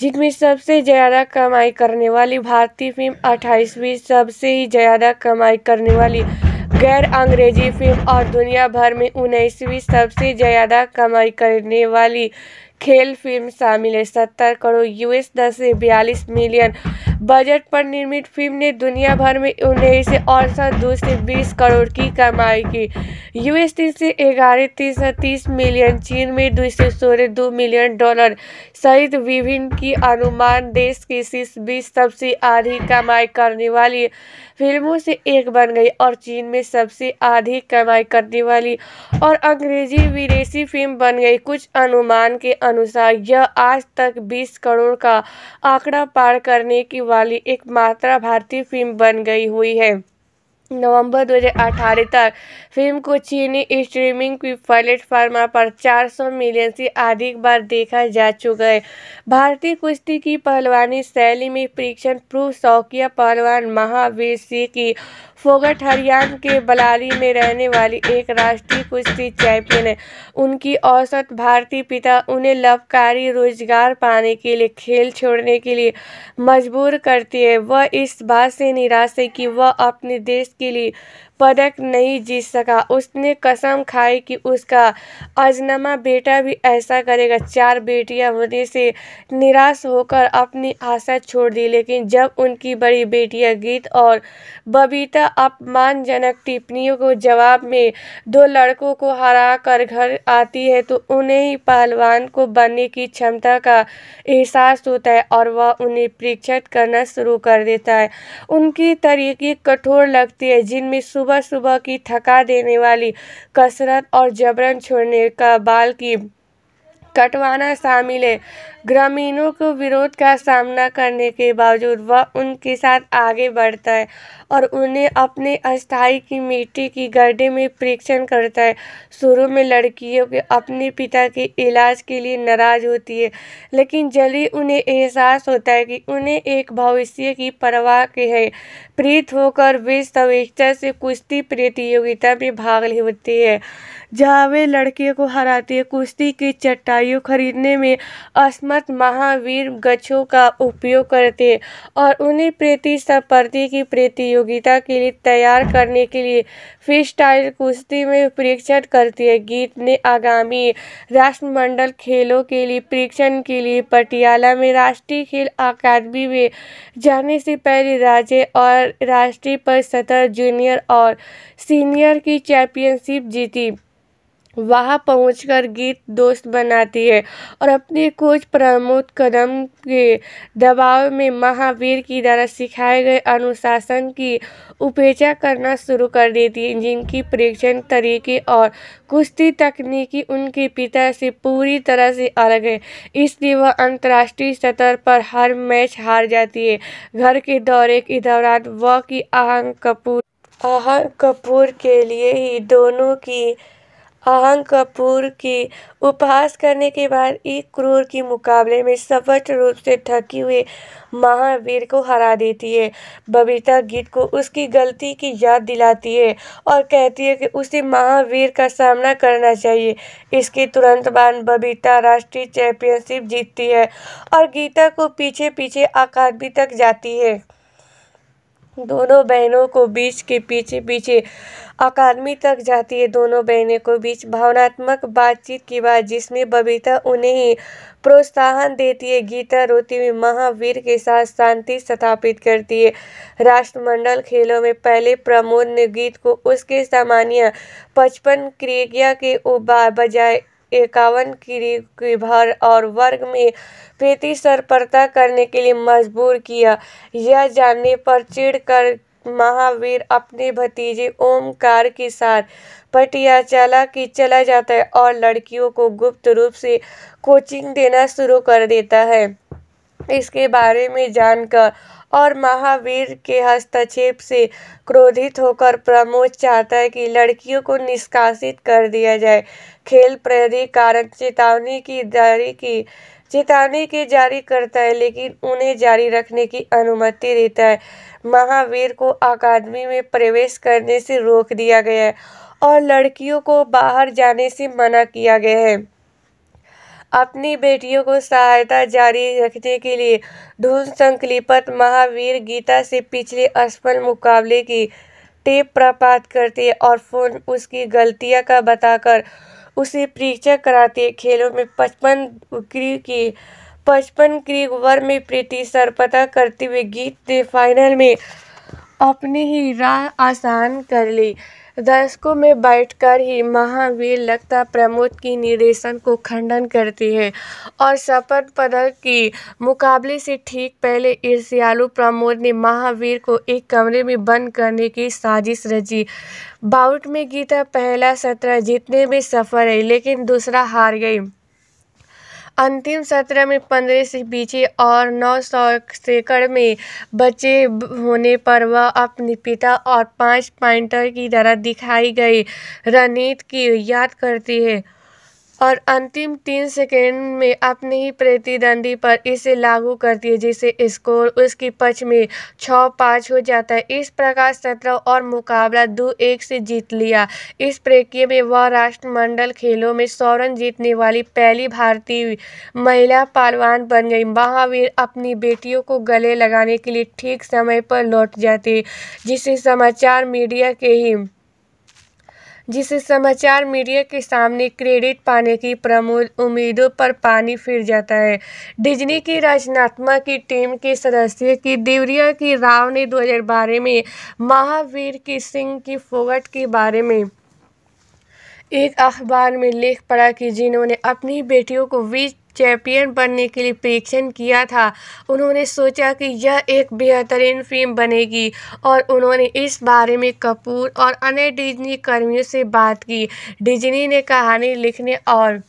जिनमें सबसे ज़्यादा कमाई करने वाली भारतीय फिल्म अट्ठाईसवीं सबसे ही ज़्यादा कमाई करने वाली गैर अंग्रेजी फिल्म और दुनिया भर में उन्नीसवीं सबसे ज़्यादा कमाई करने वाली खेल फिल्म शामिल है सत्तर करोड़ यूएस दस से बयालीस मिलियन बजट पर निर्मित फिल्म ने दुनिया भर में उन्नीस औसत दो से बीस करोड़ की कमाई की यूएस तीन से ग्यारह तीन सौ तीस मिलियन चीन में दो से सोलह दो मिलियन डॉलर सहित विभिन्न की अनुमान देश की शीर्ष बीस सबसे अधिक कमाई करने वाली फिल्मों से एक बन गई और चीन में सबसे अधिक कमाई करने वाली और अंग्रेजी विदेशी फिल्म बन गई कुछ अनुमान के अनुसार यह आज तक 20 करोड़ का आंकड़ा पार करने की वाली एक मात्रा भारतीय फिल्म बन गई हुई है नवंबर 2018 तक फिल्म को चीनी स्ट्रीमिंग प्लेटफार्म पर 400 मिलियन से अधिक बार देखा जा चुका है भारतीय कुश्ती की पहलवानी शैली में परीक्षण प्रूफ शौकिया पहलवान महावीर सिंह की फोगट हरियाणा के बलारी में रहने वाली एक राष्ट्रीय कुश्ती चैंपियन है उनकी औसत भारतीय पिता उन्हें लाभकारी रोजगार पाने के लिए खेल छोड़ने के लिए मजबूर करती है वह इस बात से निराश है कि वह अपने देश के लिए पदक नहीं जीत सका उसने कसम खाई कि उसका अजनमा बेटा भी ऐसा करेगा चार बेटियां होने से निराश होकर अपनी आशा छोड़ दी लेकिन जब उनकी बड़ी बेटियां गीत और बबीता अपमानजनक टिप्पणियों को जवाब में दो लड़कों को हरा कर घर आती है तो उन्हें ही पहलवान को बनने की क्षमता का एहसास होता है और वह उन्हें परीक्षित करना शुरू कर देता है उनकी तरीके कठोर लगती है जिनमें सुबह सुबह की थका देने वाली कसरत और जबरन छोड़ने का बाल की कटवाना शामिल है ग्रामीणों को विरोध का सामना करने के बावजूद वह उनके साथ आगे बढ़ता है और उन्हें अपने अस्थाई की मिट्टी की गड्ढे में परीक्षण करता है शुरू में लड़कियों के अपने पिता के इलाज के लिए नाराज होती है लेकिन जल्दी उन्हें एहसास होता है कि उन्हें एक भविष्य की परवाह के है प्रीत होकर वे स्वेच्छा से कुश्ती प्रतियोगिता में भाग लेती है जहाँ वे लड़के को हराती है कुश्ती की चटाइयों खरीदने में असमर्थ महावीर गच्छों का उपयोग करते हैं और उन्हें प्रतिस्पर्धी की प्रतियोगिता के लिए तैयार करने के लिए फ्री स्टाइल कुश्ती में परीक्षण करती है गीत ने आगामी राष्ट्रमंडल खेलों के लिए परीक्षण के लिए पटियाला में राष्ट्रीय खेल अकादमी में जाने से पहले राज्य और राष्ट्रीय पर सतर जूनियर और सीनियर की चैंपियनशिप जीती वहाँ पहुँच गीत दोस्त बनाती है और अपने कोच प्रमोद कदम के दबाव में महावीर की द्वारा सिखाए गए अनुशासन की उपेक्षा करना शुरू कर देती है जिनकी प्रेक्षण तरीके और कुश्ती तकनीकी उनके पिता से पूरी तरह से अलग है इसलिए वह अंतर्राष्ट्रीय स्तर पर हर मैच हार जाती है घर के दौरे के दौरान वह की आहंग कपूर आहंग कपूर के लिए ही दोनों की अहम कपूर की उपहास करने के बाद एक क्रूर के मुकाबले में स्पष्ट रूप से थकी हुए महावीर को हरा देती है बबीता गीत को उसकी गलती की याद दिलाती है और कहती है कि उसे महावीर का सामना करना चाहिए इसके तुरंत बाद बबीता राष्ट्रीय चैंपियनशिप जीतती है और गीता को पीछे पीछे अकादमी तक जाती है दोनों बहनों को बीच के पीछे पीछे अकादमी तक जाती है दोनों बहनों को बीच भावनात्मक बातचीत की बात जिसमें बबीता उन्हें ही प्रोत्साहन देती है गीता रोती हुई महावीर के साथ शांति स्थापित करती है राष्ट्रमंडल खेलों में पहले प्रमोद ने गीत को उसके सामान्य पचपन क्रिया के बजाय इक्यावन की, किलोग्राम और वर्ग में प्रतिसरपरता करने के लिए मजबूर किया यह जानने पर कर महावीर अपने भतीजे ओमकार के साथ पटियाचाला की चला जाता है और लड़कियों को गुप्त रूप से कोचिंग देना शुरू कर देता है इसके बारे में जानकर और महावीर के हस्तक्षेप से क्रोधित होकर प्रमोद चाहता है कि लड़कियों को निष्कासित कर दिया जाए खेल प्राधिकरण चेतावनी की जारी की चेतावनी की जारी करता है लेकिन उन्हें जारी रखने की अनुमति देता है महावीर को अकादमी में प्रवेश करने से रोक दिया गया है और लड़कियों को बाहर जाने से मना किया गया है अपनी बेटियों को सहायता जारी रखने के लिए धूल संकलिपत महावीर गीता से पिछले असफल मुकाबले की टेप प्रपात करते और फोन उसकी गलतियां का बताकर उसे परीक्षा कराते खेलों में पचपन की पचपन क्रिक वर में प्रीति सरपता करते हुए गीत ने फाइनल में अपनी ही राह आसान कर ली दशकों में बैठकर ही महावीर लगता प्रमोद की निर्देशन को खंडन करती है और शपथ पदक की मुकाबले से ठीक पहले ईर्ष्यालु प्रमोद ने महावीर को एक कमरे में बंद करने की साजिश रची बाउट में गीता पहला सत्र जीतने में सफल रही लेकिन दूसरा हार गई अंतिम सत्र में पंद्रह से बीचे और नौ सौ सैकड़ में बचे होने पर वह अपने पिता और पाँच पॉइंटर की तरह दिखाई गई रणनीति की याद करती है और अंतिम तीन सेकेंड में अपने ही प्रतिद्वंदी पर इसे लागू कर दिए जिससे स्कोर उसके पक्ष में छः पाँच हो जाता है इस प्रकार सत्रह और मुकाबला दो एक से जीत लिया इस प्रक्रिया में वह राष्ट्रमंडल खेलों में स्वर्ण जीतने वाली पहली भारतीय महिला पहलवान बन गई महावीर अपनी बेटियों को गले लगाने के लिए ठीक समय पर लौट जाते जिसे समाचार मीडिया के ही जिसे समाचार मीडिया के सामने क्रेडिट पाने की प्रमुख उम्मीदों पर पानी फिर जाता है डिज्नी की रचनात्मा की टीम के सदस्य की देवरिया की राव ने दो में महावीर की सिंह की फोगट के बारे में एक अखबार में लेख पढ़ा कि जिन्होंने अपनी बेटियों को बीच चैंपियन बनने के लिए परीक्षण किया था उन्होंने सोचा कि यह एक बेहतरीन फिल्म बनेगी और उन्होंने इस बारे में कपूर और अन्य डिज्नी कर्मियों से बात की डिज्नी ने कहानी लिखने और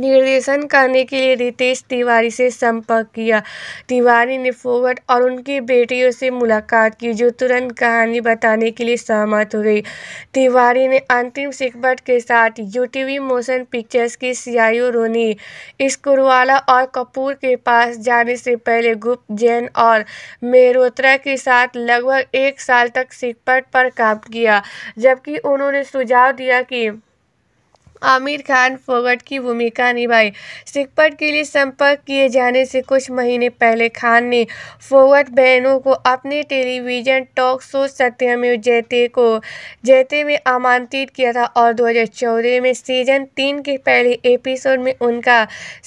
निर्देशन करने के लिए रितेश तिवारी से संपर्क किया तिवारी ने फोगट और उनकी बेटियों से मुलाकात की जो तुरंत कहानी बताने के लिए सहमत हो गई तिवारी ने अंतिम सिकबट के साथ यू टी मोशन पिक्चर्स की सियायू रोनी स्कुरवाला और कपूर के पास जाने से पहले गुप्त जैन और मेहरोत्रा के साथ लगभग एक साल तक सिकपट पर काम किया जबकि उन्होंने सुझाव दिया कि आमिर खान फोगट की भूमिका निभाई सिकपट के लिए संपर्क किए जाने से कुछ महीने पहले खान ने फोगट बहनों को अपने टेलीविजन टॉक शो सत्यमेव जयते को जयते में आमंत्रित किया था और 2014 में सीजन तीन के पहले एपिसोड में उनका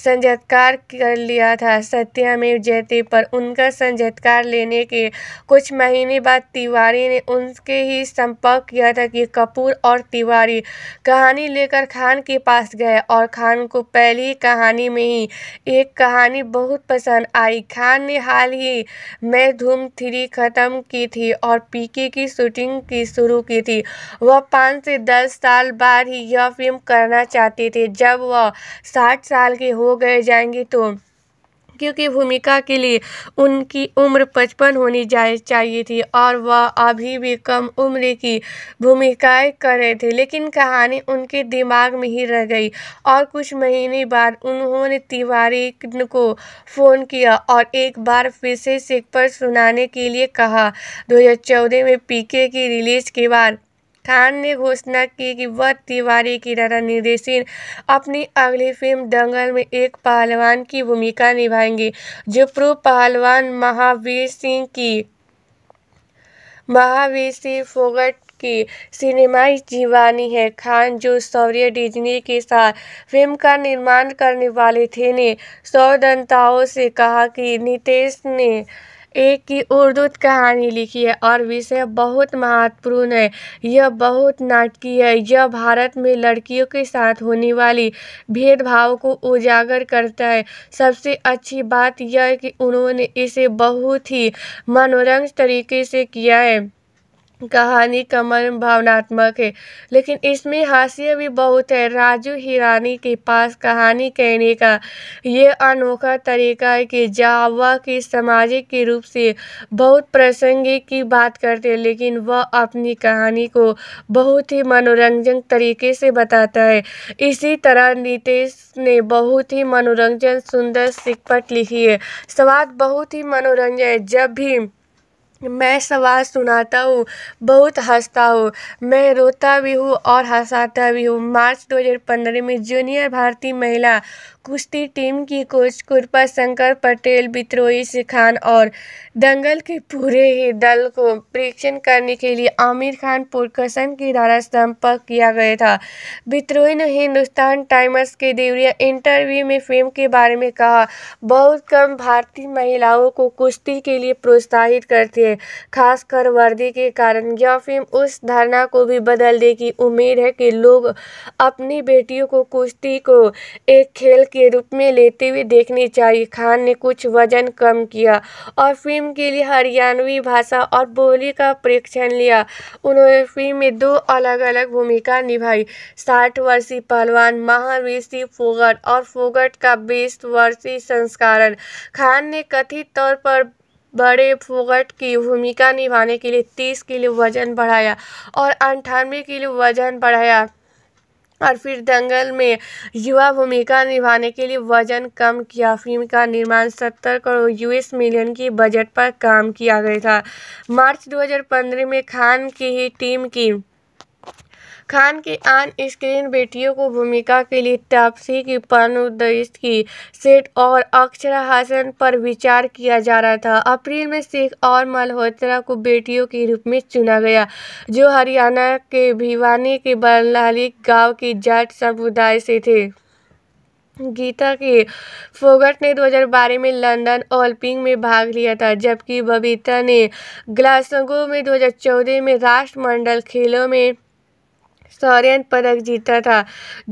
संजतकार कर लिया था सत्यमेव जयते पर उनका संजतकार लेने के कुछ महीने बाद तिवारी ने उनके ही संपर्क किया था कि कपूर और तिवारी कहानी लेकर खान खान के पास गए और खान को पहली कहानी में ही एक कहानी बहुत पसंद आई खान ने हाल ही में धूम थ्री ख़त्म की थी और पीके की शूटिंग की शुरू की थी वह पाँच से दस साल बाद ही यह फिल्म करना चाहते थे जब वह साठ साल के हो गए जाएंगे तो नायकों की भूमिका के लिए उनकी उम्र पचपन होनी चाहिए थी और वह अभी भी कम उम्र की भूमिकाएं कर रहे थे लेकिन कहानी उनके दिमाग में ही रह गई और कुछ महीने बाद उन्होंने तिवारी को फ़ोन किया और एक बार फिर से सिख पर सुनाने के लिए कहा 2014 में पीके की रिलीज के बाद खान ने घोषणा की कि वह तिवारी की तरह निर्देशित अपनी अगली फिल्म दंगल में एक पहलवान की भूमिका निभाएंगे जो प्रो पहलवान महावीर सिंह की महावीर सिंह फोगट की सिनेमाई जीवानी है खान जो सौर्य डिजनी के साथ फिल्म का निर्माण करने वाले थे ने सौ से कहा कि नितेश ने एक की उर्दू कहानी लिखी है और विषय बहुत महत्वपूर्ण है यह बहुत नाटकीय है यह भारत में लड़कियों के साथ होने वाली भेदभाव को उजागर करता है सबसे अच्छी बात यह है कि उन्होंने इसे बहुत ही मनोरंज तरीके से किया है कहानी कमल भावनात्मक है लेकिन इसमें हास्य भी बहुत है राजू हिरानी के पास कहानी कहने का ये अनोखा तरीका है कि जावा की सामाजिक के रूप से बहुत प्रसंगिक की बात करते हैं लेकिन वह अपनी कहानी को बहुत ही मनोरंजक तरीके से बताता है इसी तरह नितेश ने बहुत ही मनोरंजन सुंदर सिकपट लिखी है स्वाद बहुत ही मनोरंजन है जब भी मैं सवाल सुनाता हूँ बहुत हँसता हूँ मैं रोता भी हूँ और हंसाता भी हूँ मार्च दो हज़ार पंद्रह में जूनियर भारतीय महिला कुश्ती टीम की कोच कृपा शंकर पटेल बित्रोही खान और दंगल के पूरे ही दल को परीक्षण करने के लिए आमिर खान पुरकसन की द्वारा संपर्क किया गया था बित्रोही ने हिंदुस्तान टाइम्स के देवरिया इंटरव्यू में फिल्म के बारे में कहा बहुत कम भारतीय महिलाओं को कुश्ती के लिए प्रोत्साहित करते हैं खासकर वर्दी के कारण यह फिल्म उस धारणा को भी बदल देगी उम्मीद है कि लोग अपनी बेटियों को कुश्ती को एक खेल के रूप में लेते हुए देखनी चाहिए खान ने कुछ वजन कम किया और फिल्म के लिए हरियाणवी भाषा और बोली का प्रेक्षण लिया उन्होंने फिल्म में दो अलग अलग भूमिका निभाई साठ वर्षीय पहलवान महावीर सिंह फोगट और फोगट का बीस वर्षीय संस्करण खान ने कथित तौर पर बड़े फोगट की भूमिका निभाने के लिए तीस किलो वजन बढ़ाया और अंठानवे किलो वजन बढ़ाया और फिर दंगल में युवा भूमिका निभाने के लिए वजन कम किया फिल्म का निर्माण 70 करोड़ यूएस मिलियन की बजट पर काम किया गया था मार्च 2015 में खान की ही टीम की खान की आन स्क्रीन बेटियों को भूमिका के लिए तापसी की पर्णोदयित की सेठ और अक्षरा हासन पर विचार किया जा रहा था अप्रैल में सिख और मल्होत्रा को बेटियों के रूप में चुना गया जो हरियाणा के भिवानी के बनलाली गांव की जाट समुदाय से थे गीता के फोगट ने 2012 में लंदन ओलंपिक में भाग लिया था जबकि बबीता ने ग्लासगो में 2014 में राष्ट्रमंडल खेलों में शौर्य पदक जीता था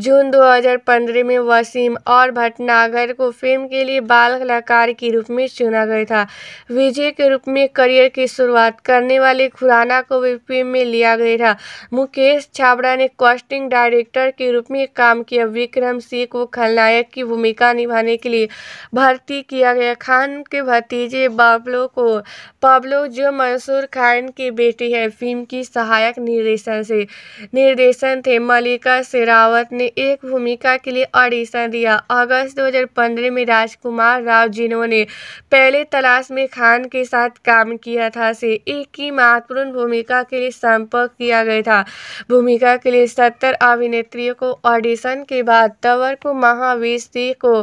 जून 2015 में वसीम और भटनागर को फिल्म के लिए बाल कलाकार के रूप में चुना गया था विजय के रूप में करियर की शुरुआत करने वाले खुराना को भी फिल्म में लिया गया था मुकेश छाबड़ा ने कॉस्टिंग डायरेक्टर के रूप में काम किया विक्रम सिंह को खलनायक की भूमिका निभाने के लिए भर्ती किया गया खान के भतीजे बाबलो को पाबलो जो मंसूर खान की बेटी है फिल्म की सहायक निर्देशन से निर्देश निर्देशन थे मल्लिका शेरावत ने एक भूमिका के लिए ऑडिशन दिया अगस्त 2015 में राजकुमार राव जिन्होंने पहले तलाश में खान के साथ काम किया था से एक की महत्वपूर्ण भूमिका के लिए संपर्क किया गया था भूमिका के लिए सत्तर अभिनेत्रियों को ऑडिशन के बाद तवर को महावीर सिंह को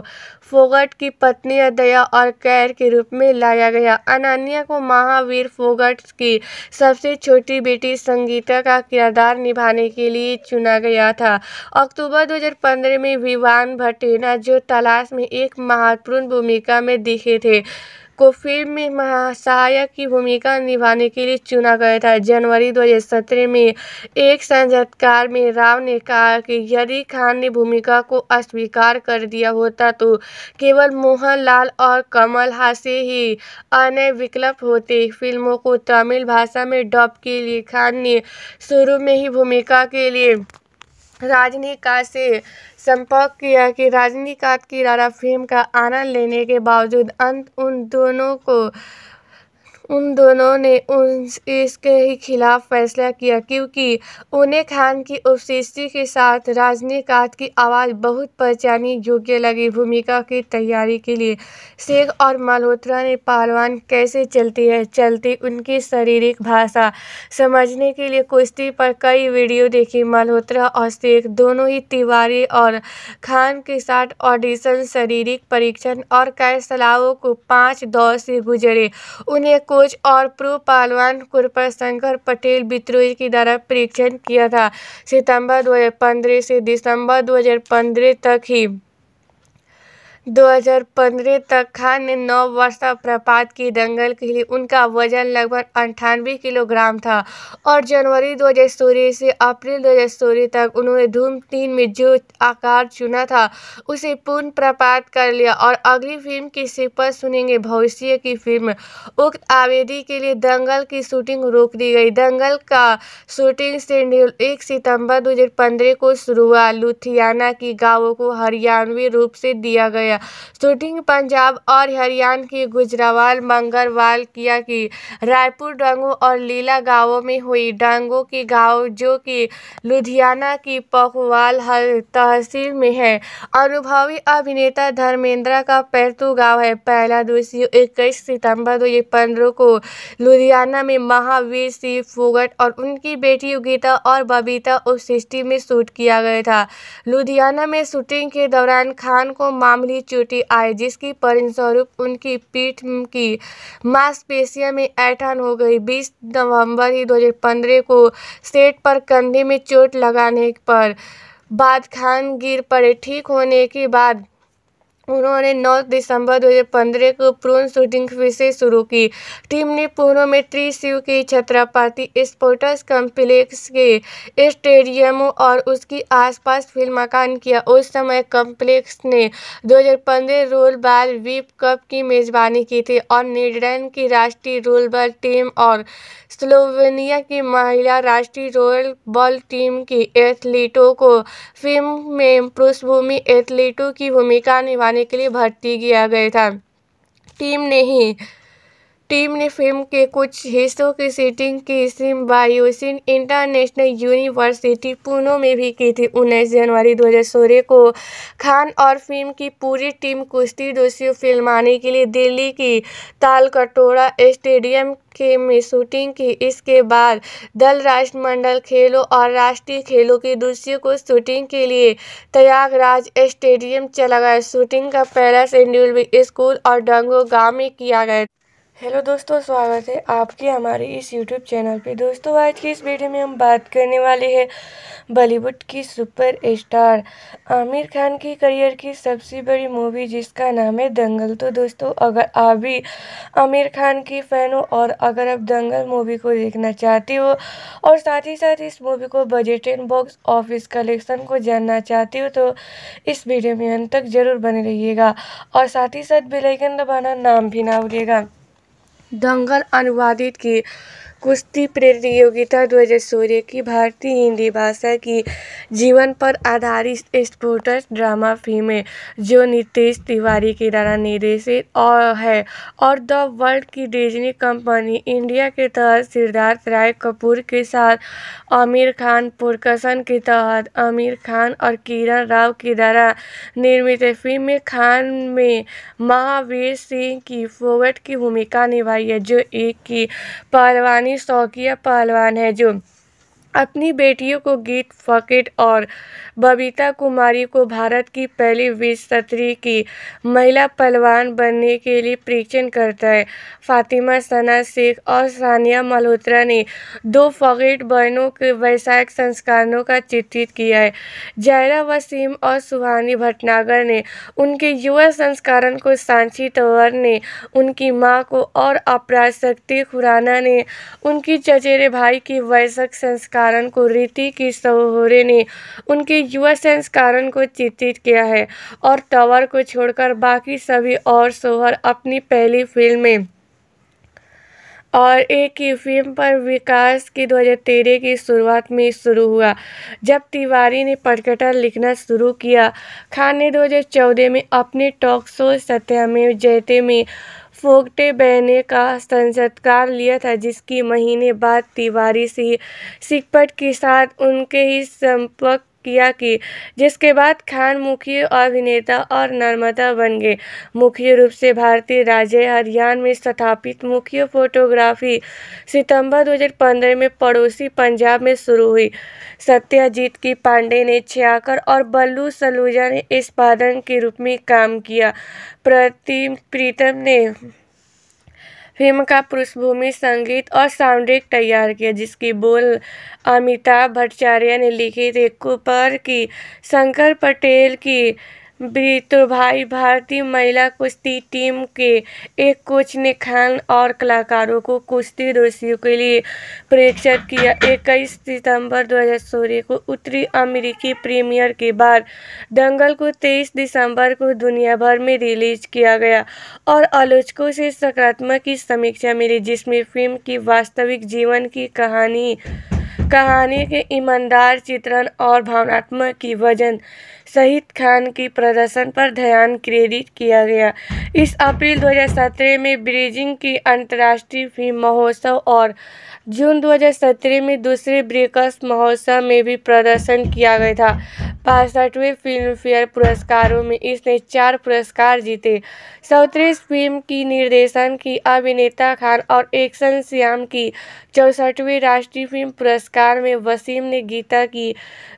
फोगट की पत्नी अदया और कैर के रूप में लाया गया अनन्या को महावीर फोगट की सबसे छोटी बेटी संगीता का किरदार निभाने के लिए चुना गया था अक्टूबर 2015 में विवान भटेना जो तलाश में एक महत्वपूर्ण भूमिका में दिखे थे को फ़िल्म में महासहायक की भूमिका निभाने के लिए चुना गया था जनवरी दो हज़ार सत्रह में एक साक्षात्कार में राव ने कहा कि यदि खान ने भूमिका को अस्वीकार कर दिया होता तो केवल मोहनलाल और कमल हासे ही अन्य विकल्प होते फिल्मों को तमिल भाषा में डब के लिए खान ने शुरू में ही भूमिका के लिए राजनी का से संपर्क किया कि रजनीकांत की रारा फिल्म का आनंद लेने के बावजूद अंत उन दोनों को उन दोनों ने उन इसके ही खिलाफ फैसला किया क्योंकि उन्हें खान की उपस्थिति के साथ रजनीकांत की आवाज़ बहुत पहचानी योग्य लगी भूमिका की तैयारी के लिए शेख और मल्होत्रा ने पहलवान कैसे चलती है चलती उनकी शारीरिक भाषा समझने के लिए कुश्ती पर कई वीडियो देखी मल्होत्रा और शेख दोनों ही तिवारी और खान के साथ ऑडिशन शारीरिक परीक्षण और कैसलाओं को पाँच दौर से गुजरे उन्हें कोच और पूर्व पालवान कुरपर शंकर पटेल बित्रोई के द्वारा परीक्षण किया था सितंबर 2015 से दिसंबर 2015 तक ही 2015 तक खान ने नौ वर्ष तक प्रपात की दंगल के लिए उनका वजन लगभग अंठानवे किलोग्राम था और जनवरी 2016 से अप्रैल 2016 तक उन्होंने धूम तीन में जो आकार चुना था उसे पूर्ण प्रपात कर लिया और अगली फिल्म की सिपर सुनेंगे भविष्य की फिल्म उक्त आवेदी के लिए दंगल की शूटिंग रोक दी गई दंगल का शूटिंग शेड्यूल एक सितंबर 2015 को शुरू हुआ लुथियाना की गांवों को हरियाणवी रूप से दिया गया गया शूटिंग पंजाब और हरियाणा के गुजरावाल मंगरवाल किया की रायपुर डांगो और लीला गांवों में हुई डांगो की गांव जो कि लुधियाना की पखवाल तहसील में है अनुभवी अभिनेता धर्मेंद्र का पैरतू गांव है पहला दूसरी इक्कीस सितंबर दो पंद्रह को लुधियाना में महावीर सिंह फोगट और उनकी बेटी गीता और बबीता उस सिस्टी में शूट किया गया था लुधियाना में शूटिंग के दौरान खान को मामूली चोटी आई जिसके परिणामस्वरूप उनकी पीठ की मांसपेशियों में ऐठान हो गई। बीस नवंबर दो हजार पंद्रह को सेट पर कंधे में चोट लगाने पर बाद खान गिर पड़े। ठीक होने के बाद उन्होंने 9 दिसंबर 2015 को प्रून शूटिंग फिर से शुरू की टीम ने पूर्व में त्रिशिव की छत्रपति स्पोर्ट्स कॉम्प्लेक्स के स्टेडियम और उसके आसपास फिल्म मकान किया उस समय कॉम्प्लेक्स ने 2015 रोल बॉल वीप कप की मेजबानी की थी और नीदरलैंड की राष्ट्रीय रोल बॉल टीम और स्लोवेनिया की महिला राष्ट्रीय रोल बॉल टीम की एथलीटों को फिल्म में पृष्ठभूमि एथलीटों की भूमिका निभा बढ़ाने के लिए भर्ती किया गया था टीम ने ही टीम ने फिल्म के कुछ हिस्सों की शूटिंग की बायोसिन इंटरनेशनल यूनिवर्सिटी पुणे में भी की थी उन्नीस जनवरी 2016 को खान और फिल्म की पूरी टीम कुश्ती दोषियों फिल्माने के लिए दिल्ली की तालकटोरा स्टेडियम के में शूटिंग की इसके बाद दल राष्ट्रमंडल खेलों और राष्ट्रीय खेलों की दूसरी को शूटिंग के लिए प्रयागराज स्टेडियम चला गया शूटिंग का पहला शेड्यूल भी स्कूल और डंगो गांव में किया गया हेलो दोस्तों स्वागत है आपके हमारे इस यूट्यूब चैनल पे दोस्तों आज की इस वीडियो में हम बात करने वाले हैं बॉलीवुड की सुपर स्टार आमिर खान की करियर की सबसे बड़ी मूवी जिसका नाम है दंगल तो दोस्तों अगर आप भी आमिर खान की फ़ैन हो और अगर आप दंगल मूवी को देखना चाहते हो और साथ ही साथ इस मूवी को budget and box office collection को जानना चाहते हो तो इस वीडियो में अंत तक ज़रूर बने रहिएगा और साथ ही साथ बेलाइकन दबाना नाम भी ना भूलिएगा दंगल अनुवादित की कुश्ती प्रतियोगिता दो हज़ार सोलह की भारतीय हिंदी भाषा की जीवन पर आधारित स्पोर्ट्स ड्रामा फिल्म है जो नितेश तिवारी के द्वारा निर्देशित और है और द वर्ल्ड की डिजनी कंपनी इंडिया के तहत सिद्धार्थ राय कपूर के साथ आमिर खान पुरकसन के तहत आमिर खान और किरण राव के द्वारा निर्मित फिल्म में खान में महावीर सिंह की फोवर्ट की भूमिका निभाई है जो एक की परवानी पाकिस्तानी पहलवान हैं जो अपनी बेटियों को गीत फकीट और बबीता कुमारी को भारत की पहली विस्तरी की महिला पहलवान बनने के लिए परीक्षण करता है फातिमा सना शेख और सानिया मल्होत्रा ने दो फकीट बहनों के वैसायिक संस्कारों का चित्रित किया है जायरा वसीम और सुहानी भटनागर ने उनके युवा संस्करण को सांची तवर ने उनकी माँ को और अपराध शक्ति खुराना ने उनकी चचेरे भाई की वैसक संस्कार कारण को रीति की सहोरे ने उनके युवा सेंस कारण को चित्रित किया है और टावर को छोड़कर बाकी सभी और सोहर अपनी पहली फिल्म में और एक ही फिल्म पर विकास की 2013 की शुरुआत में शुरू हुआ जब तिवारी ने पटकटर लिखना शुरू किया खान ने 2014 में अपने टॉक शो सत्यमेव जयते में फोगटे बहने का संस्कार लिया था जिसकी महीने बाद तिवारी सिंह सिकपट के साथ उनके ही संपर्क किया कि जिसके बाद खान मुख्य अभिनेता और नर्मदा बन गए मुख्य रूप से भारतीय राज्य हरियाणा में स्थापित मुख्य फोटोग्राफी सितंबर 2015 में पड़ोसी पंजाब में शुरू हुई सत्याजीत की पांडे ने छियाकर और बल्लू सलूजा ने इस पादन के रूप में काम किया प्रतिम प्रीतम ने फिल्म का पृष्ठभूमि संगीत और साउंडट्रैक तैयार किया जिसकी बोल अमिताभ भट्टाचार्य ने लिखी थी कुपर की शंकर पटेल की तो भाई भारतीय महिला कुश्ती टीम के एक कोच ने खान और कलाकारों को कुश्ती दोषियों के लिए प्रेक्षित किया इक्कीस सितंबर 2016 को उत्तरी अमेरिकी प्रीमियर के बाद दंगल को 23 दिसंबर को दुनिया भर में रिलीज किया गया और आलोचकों से सकारात्मक की समीक्षा मिली जिसमें फिल्म की वास्तविक जीवन की कहानी कहानी के ईमानदार चित्रण और भावनात्मक की वजन शहीद खान की प्रदर्शन पर ध्यान केंद्रित किया गया इस अप्रैल 2017 में ब्रीजिंग की अंतर्राष्ट्रीय फिल्म महोत्सव और जून 2017 में दूसरे ब्रेकर्स महोत्सव में भी प्रदर्शन किया गया था बासठवें फिल्मफेयर पुरस्कारों में इसने चार पुरस्कार जीते चौतीस फिल्म की निर्देशन की अभिनेता खान और एक्शन श्याम की चौसठवें राष्ट्रीय फिल्म पुरस्कार में वसीम ने गीता की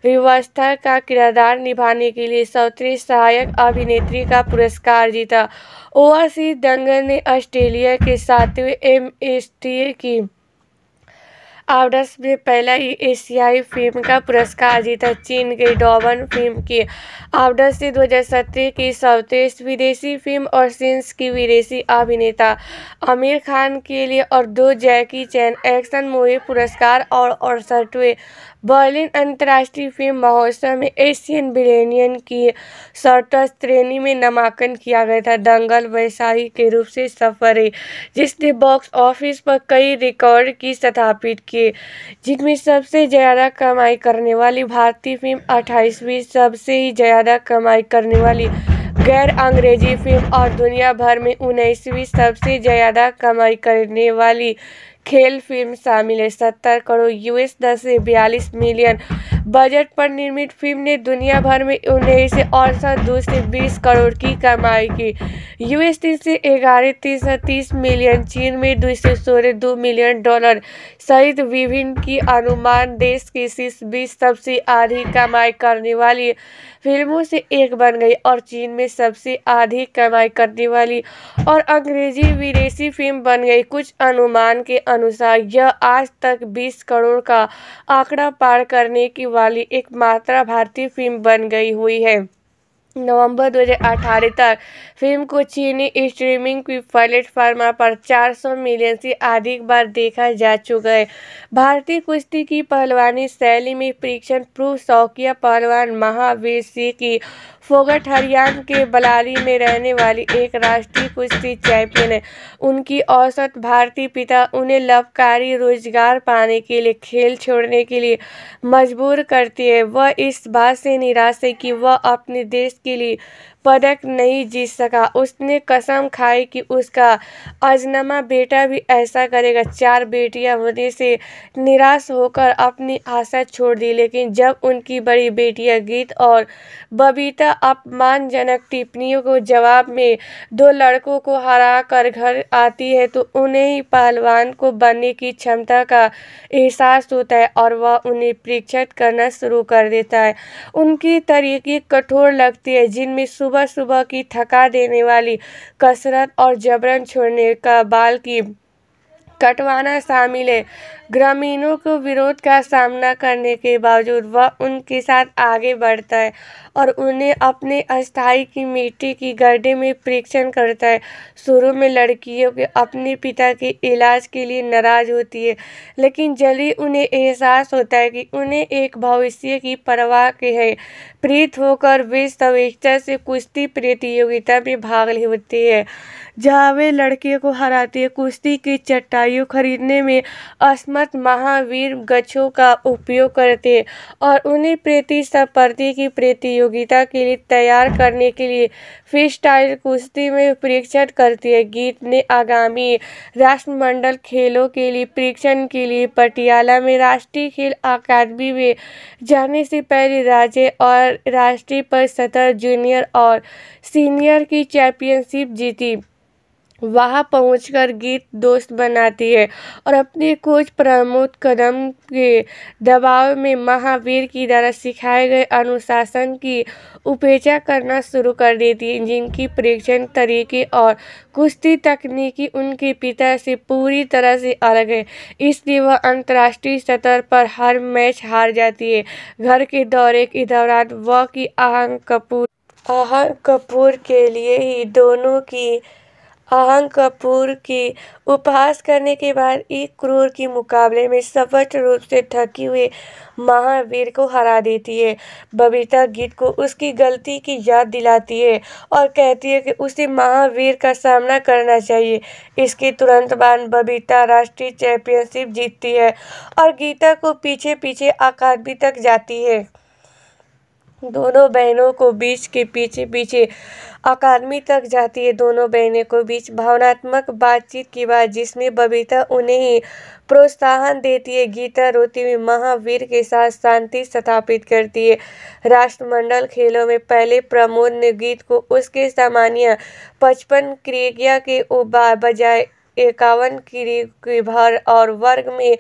व्यवस्था का किरदार निभाने के लिए चौतीस सहायक अभिनेत्री का पुरस्कार जीता ओवासी दंगल ने ऑस्ट्रेलिया के सातवें एम की आवडस भी पहला ही एशियाई फिल्म का पुरस्कार जीता चीन के डॉबन फिल्म के दो से सत्रह की सर्वश्रेष्ठ विदेशी फिल्म और सिंस की विदेशी अभिनेता आमिर खान के लिए और दो जैकी चैन एक्शन मूवी पुरस्कार और सर्टवे बर्लिन अंतर्राष्ट्रीय फिल्म महोत्सव में एशियन बिलेनियन की शॉर्टस श्रेणी में नामांकन किया गया था दंगल वैशाही के रूप से सफरे जिसने बॉक्स ऑफिस पर कई रिकॉर्ड की स्थापित किए जिनमें सबसे ज़्यादा कमाई करने वाली भारतीय फिल्म अट्ठाईसवीं सबसे ही ज़्यादा कमाई करने वाली गैर अंग्रेजी फिल्म और दुनिया भर में उन्नीसवीं सबसे ज़्यादा कमाई करने वाली खेल फिल्म शामिल है सत्तर करोड़ यूएस दस से बयालीस मिलियन बजट पर निर्मित फिल्म ने दुनिया भर में उन्नीस से अड़सठ दो से बीस करोड़ की कमाई की यूएस तीन से ग्यारह तीन सौ तीस मिलियन चीन में दो से सोलह दो मिलियन डॉलर सहित विभिन्न की अनुमान देश की शीर्ष बीस सबसे आधी कमाई करने वाली फिल्मों से एक बन गई और चीन में सबसे अधिक कमाई करने वाली और अंग्रेजी विदेशी फिल्म बन गई कुछ अनुमान के अनुसार यह आज तक 20 करोड़ का आंकड़ा पार करने की वाली एकमात्र भारतीय फिल्म बन गई हुई है नवंबर 2018 तक फिल्म को चीनी स्ट्रीमिंग की प्लेटफार्म पर 400 मिलियन से अधिक बार देखा जा चुका है भारतीय कुश्ती की पहलवानी शैली में परीक्षण प्रूफ शौकिया पहलवान महावीर सिंह की फोगट हरियाणा के बलारी में रहने वाली एक राष्ट्रीय कुश्ती चैंपियन है उनकी औसत भारतीय पिता उन्हें लाभकारी रोजगार पाने के लिए खेल छोड़ने के लिए मजबूर करती है वह इस बात से निराश है कि वह अपने देश के लिए पदक नहीं जीत सका उसने कसम खाई कि उसका अजनमा बेटा भी ऐसा करेगा चार बेटियां होने से निराश होकर अपनी आशा छोड़ दी लेकिन जब उनकी बड़ी बेटियां गीत और बबीता अपमानजनक टिप्पणियों को जवाब में दो लड़कों को हरा कर घर आती है तो उन्हें ही पहलवान को बनने की क्षमता का एहसास होता है और वह उन्हें परीक्षित करना शुरू कर देता है उनकी तरीके कठोर लगती है जिनमें सुबह सुबह सुबह की थका देने वाली कसरत और जबरन छोड़ने का बाल की कटवाना शामिल है ग्रामीणों को विरोध का सामना करने के बावजूद वह उनके साथ आगे बढ़ता है और उन्हें अपने अस्थाई की मिट्टी की गड्ढे में परीक्षण करता है शुरू में लड़कियों के अपने पिता के इलाज के लिए नाराज होती है लेकिन जल्दी उन्हें एहसास होता है कि उन्हें एक भविष्य की परवाह के है प्रीत होकर वे स्वेच्छा से कुश्ती प्रतियोगिता में भाग लेते हैं जहाँ वे लड़के को हराती है कुश्ती की चटाइयों खरीदने में असमत महावीर गच्छों का उपयोग करते और उन्हें प्रतिस्पर्धी की प्रतियोगिता के लिए तैयार करने के लिए फ्री स्टाइल कुश्ती में परीक्षण करती है गीत ने आगामी राष्ट्रमंडल खेलों के लिए परीक्षण के लिए पटियाला में राष्ट्रीय खेल अकादमी में जाने से पहले राज्य और राष्ट्रीय पर सतर जूनियर और सीनियर की चैंपियनशिप जीती वहाँ पहुँचकर गीत दोस्त बनाती है और अपने कोच प्रमोद कदम के दबाव में महावीर की द्वारा सिखाए गए अनुशासन की उपेक्षा करना शुरू कर देती है जिनकी प्रेक्षण तरीके और कुश्ती तकनीकी उनके पिता से पूरी तरह से अलग है इसलिए वह अंतर्राष्ट्रीय स्तर पर हर मैच हार जाती है घर के दौरे के दौरान वह की आहंग कपूर आह कपूर के लिए ही दोनों की अहंग कपूर की उपहास करने के बाद एक क्रूर के मुकाबले में स्पष्ट रूप से थकी हुए महावीर को हरा देती है बबीता गीत को उसकी गलती की याद दिलाती है और कहती है कि उसे महावीर का सामना करना चाहिए इसके तुरंत बाद बबीता राष्ट्रीय चैंपियनशिप जीतती है और गीता को पीछे पीछे अकादमी तक जाती है दोनों बहनों को बीच के पीछे पीछे अकादमी तक जाती है दोनों बहनों को बीच भावनात्मक बातचीत की बात जिसमें बबीता उन्हें प्रोत्साहन देती है गीता रोती हुई महावीर के साथ शांति स्थापित करती है राष्ट्रमंडल खेलों में पहले प्रमोद ने गीत को उसके सामान्य पचपन क्रिया के बजाय इक्यावन की, किलोग्राम और वर्ग में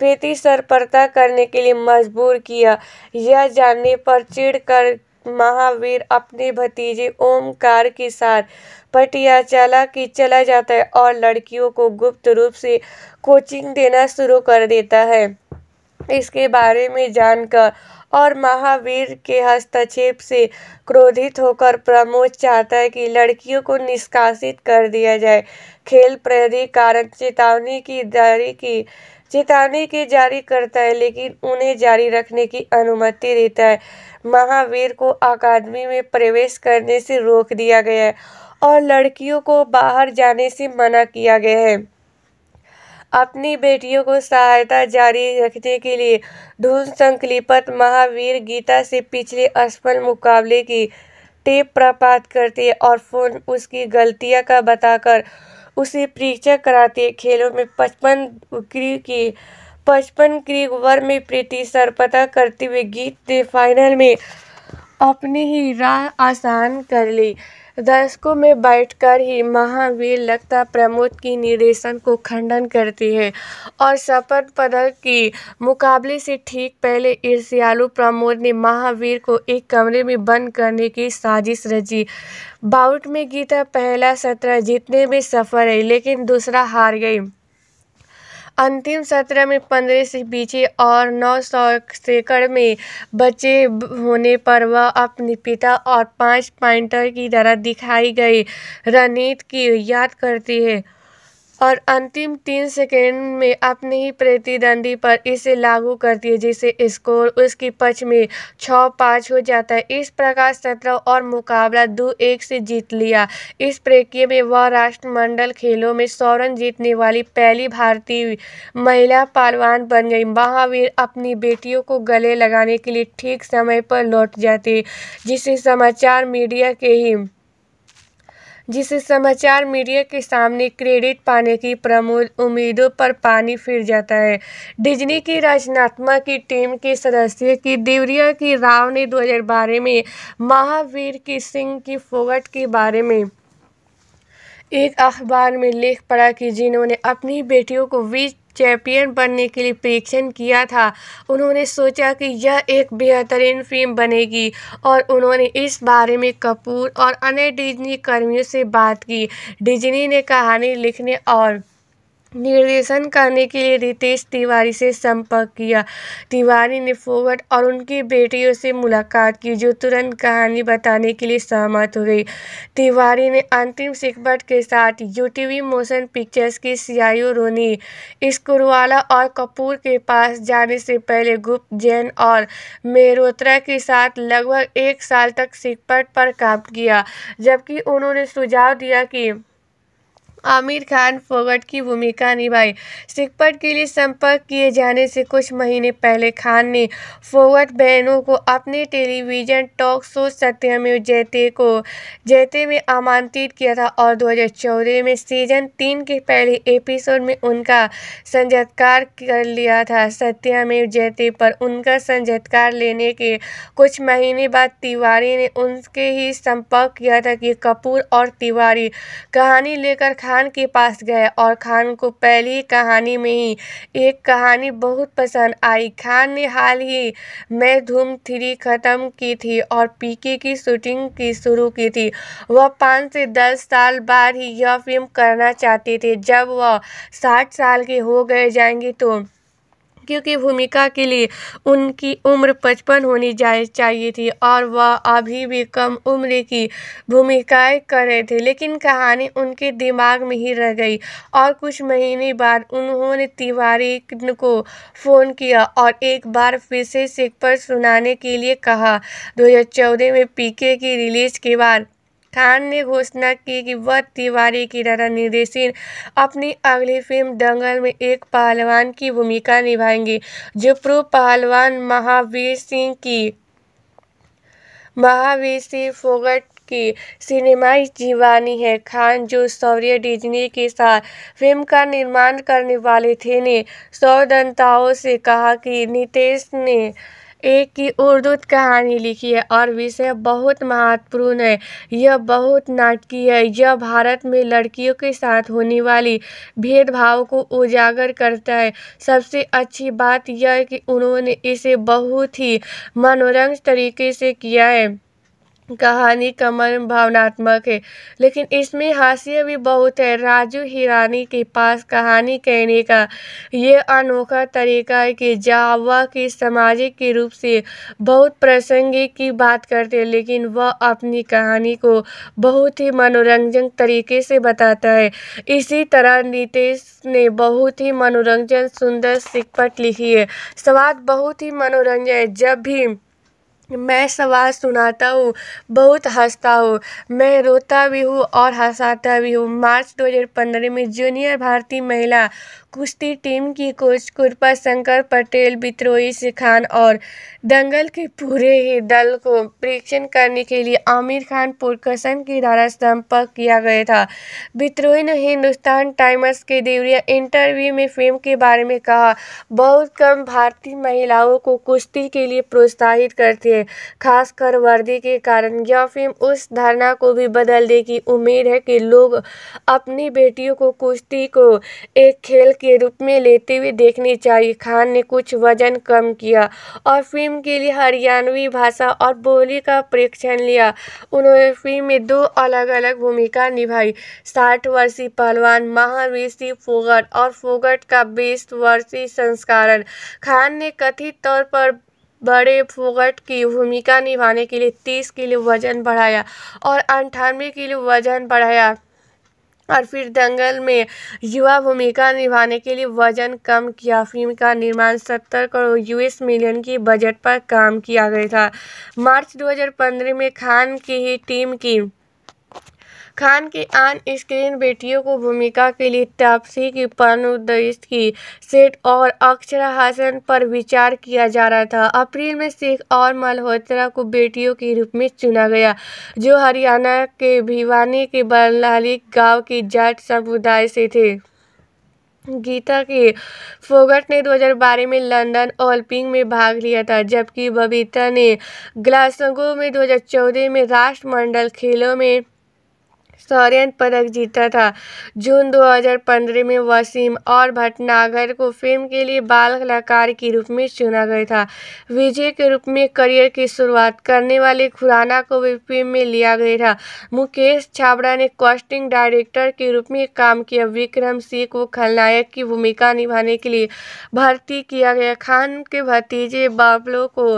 पैंतीस तत्परता करने के लिए मजबूर किया यह जानने पर कर महावीर अपने भतीजे ओमकार के साथ पटियाचाला की चला जाता है और लड़कियों को गुप्त रूप से कोचिंग देना शुरू कर देता है इसके बारे में जानकर और महावीर के हस्तक्षेप से क्रोधित होकर प्रमोद चाहता है कि लड़कियों को निष्कासित कर दिया जाए खेल प्रहरी कारक चेतावनी की जारी की चेतावनी की जारी करता है लेकिन उन्हें जारी रखने की अनुमति देता है महावीर को अकादमी में प्रवेश करने से रोक दिया गया है और लड़कियों को बाहर जाने से मना किया गया है अपनी बेटियों को सहायता जारी रखने के लिए धूल संकलिपत महावीर गीता से पिछले असफल मुकाबले की टेप प्रपात करती है और फोन उसकी गलतियां का बताकर उसे परीक्षा कराते खेलों में पचपन क्री की पचपन क्री वर्ग में प्रीति सरपता करते हुए गीत ने फाइनल में अपनी ही राह आसान कर ली दर्शकों में बैठकर ही महावीर लगता प्रमोद की निर्देशन को खंडन करती है और शपथ पदक की मुकाबले से ठीक पहले ईर्ष्यालु प्रमोद ने महावीर को एक कमरे में बंद करने की साजिश रची बाउट में गीता पहला सत्र जीतने में सफल रही लेकिन दूसरा हार गई अंतिम सत्र में पंद्रह से बीचे और नौ सौ सेकड़ में बचे होने पर वह अपने पिता और पाँच पॉइंटर की तरह दिखाई गई रणनीति की याद करती है और अंतिम तीन सेकेंड में अपने ही प्रतिद्वंदी पर इसे लागू कर दिए जिससे स्कोर उसके पक्ष में छः पाँच हो जाता है इस प्रकार सत्रह और मुकाबला दो एक से जीत लिया इस प्रक्रिया में वह राष्ट्रमंडल खेलों में स्वर्ण जीतने वाली पहली भारतीय महिला पहलवान बन गई महावीर अपनी बेटियों को गले लगाने के लिए ठीक समय पर लौट जाते जिसे समाचार मीडिया के ही जिसे समाचार मीडिया के सामने क्रेडिट पाने की प्रमुख उम्मीदों पर पानी फिर जाता है डिज्नी की रचनात्मा की टीम के सदस्य की देवरिया की राव ने दो में महावीर की सिंह की फोगट के बारे में एक अखबार में लेख पढ़ा कि जिन्होंने अपनी बेटियों को बीच चैंपियन बनने के लिए परीक्षण किया था उन्होंने सोचा कि यह एक बेहतरीन फिल्म बनेगी और उन्होंने इस बारे में कपूर और अन्य डिज्नी कर्मियों से बात की डिज्नी ने कहानी लिखने और निर्देशन करने के लिए रितेश तिवारी से संपर्क किया तिवारी ने फोगट और उनकी बेटियों से मुलाकात की जो तुरंत कहानी बताने के लिए सहमत हो गई तिवारी ने अंतिम सिकबट के साथ यू टी मोशन पिक्चर्स की सीआईओ रोनी स्कुरवाला और कपूर के पास जाने से पहले गुप्त जैन और मेहरोत्रा के साथ लगभग एक साल तक सिकपट पर काम किया जबकि उन्होंने सुझाव दिया कि आमिर खान फोगट की भूमिका निभाई सिकपट के लिए संपर्क किए जाने से कुछ महीने पहले खान ने फोगट बहनों को अपने टेलीविजन टॉक शो सत्यमेव जैते जयते को जयते में आमंत्रित किया था और 2014 में सीजन तीन के पहले एपिसोड में उनका संजतकार कर लिया था सत्या जैते जयते पर उनका संजतकार लेने के कुछ महीने बाद तिवारी ने उनके ही संपर्क किया था कि कपूर और तिवारी कहानी लेकर खान के पास गए और खान को पहली कहानी में ही एक कहानी बहुत पसंद आई खान ने हाल ही में धूम थ्री ख़त्म की थी और पीके की शूटिंग की शुरू की थी वह पाँच से दस साल बाद ही यह फिल्म करना चाहते थे जब वह साठ साल के हो गए जाएंगे तो लड़कियों की भूमिका के लिए उनकी उम्र पचपन होनी चाहिए थी और वह अभी भी कम उम्र की भूमिकाएं कर रहे थे लेकिन कहानी उनके दिमाग में ही रह गई और कुछ महीने बाद उन्होंने तिवारी को फ़ोन किया और एक बार फिर से सिख पर सुनाने के लिए कहा 2014 में पीके की रिलीज के बाद खान ने घोषणा की कि वह तिवारी की तरह निर्देशित अपनी अगली फिल्म दंगल में एक पहलवान की भूमिका निभाएंगे जो प्रो पहलवान महावीर सिंह की महावीर सिंह फोगट की सिनेमाई जीवानी है खान जो सौर्य डिजनी के साथ फिल्म का निर्माण करने वाले थे ने सौदंताओं से कहा कि नितेश ने एक की उर्दू कहानी लिखी है और विषय बहुत महत्वपूर्ण है यह बहुत नाटकीय है यह भारत में लड़कियों के साथ होने वाली भेदभाव को उजागर करता है सबसे अच्छी बात यह है कि उन्होंने इसे बहुत ही मनोरंज तरीके से किया है कहानी कमर भावनात्मक है लेकिन इसमें हास्य भी बहुत है राजू हिरानी के पास कहानी कहने का यह अनोखा तरीका है कि जावा की सामाजिक के रूप से बहुत प्रासंगिक की बात करते हैं लेकिन वह अपनी कहानी को बहुत ही मनोरंजन तरीके से बताता है इसी तरह नितेश ने बहुत ही मनोरंजन सुंदर सिकपट लिखी है स्वाद बहुत ही मनोरंजन है जब भी मैं सवाल सुनाता हूँ बहुत हँसता हूँ मैं रोता भी हूँ और हंसाता भी हूँ मार्च दो हज़ार पंद्रह में जूनियर भारतीय महिला कुश्ती टीम की कोच कृपा शंकर पटेल विद्रोही खान और दंगल के पूरे ही दल को परीक्षण करने के लिए आमिर खान पुरकसन के द्वारा संपर्क किया गया था बित्रोई ने हिंदुस्तान टाइम्स के देवरिया इंटरव्यू में फिल्म के बारे में कहा बहुत कम भारतीय महिलाओं को कुश्ती के लिए प्रोत्साहित करती है खासकर वर्दी के कारण यह फिल्म उस धारणा को भी बदल देगी उम्मीद है कि लोग अपनी बेटियों को कुश्ती को एक खेल के रूप में लेते हुए देखनी चाहिए खान ने कुछ वजन कम किया और फिल्म के लिए हरियाणवी भाषा और बोली का प्रेक्षण लिया उन्होंने फिल्म में दो अलग अलग भूमिका निभाई साठ वर्षीय पहलवान महावीर सिंह फोगट और फोगट का बीस वर्षीय संस्करण खान ने कथित तौर पर बड़े फोगट की भूमिका निभाने के लिए तीस किलो वजन बढ़ाया और अंठानवे किलो वजन बढ़ाया और फिर दंगल में युवा भूमिका निभाने के लिए वजन कम किया फिल्म का निर्माण सत्तर करोड़ यूएस मिलियन की बजट पर काम किया गया था मार्च 2015 में खान की ही टीम की खान की आन स्क्रीन बेटियों को भूमिका के लिए तापसी की पर्णोदयित की सेट और अक्षरा हासन पर विचार किया जा रहा था अप्रैल में सिख और मल्होत्रा को बेटियों के रूप में चुना गया जो हरियाणा के भिवानी के बल्लाली गांव की जाट समुदाय से थे गीता के फोगट ने 2012 में लंदन ओलंपिक में भाग लिया था जबकि बबीता ने ग्लासगो में 2014 में राष्ट्रमंडल खेलों में शौर्य पदक जीता था जून 2015 में वसीम और भटनागर को फिल्म के लिए बाल कलाकार के रूप में चुना गया था विजय के रूप में करियर की शुरुआत करने वाले खुराना को भी फिल्म में लिया गया था मुकेश छाबड़ा ने कॉस्टिंग डायरेक्टर के रूप में काम किया विक्रम सिंह को खलनायक की भूमिका निभाने के लिए भर्ती किया गया खान के भतीजे बाबलो को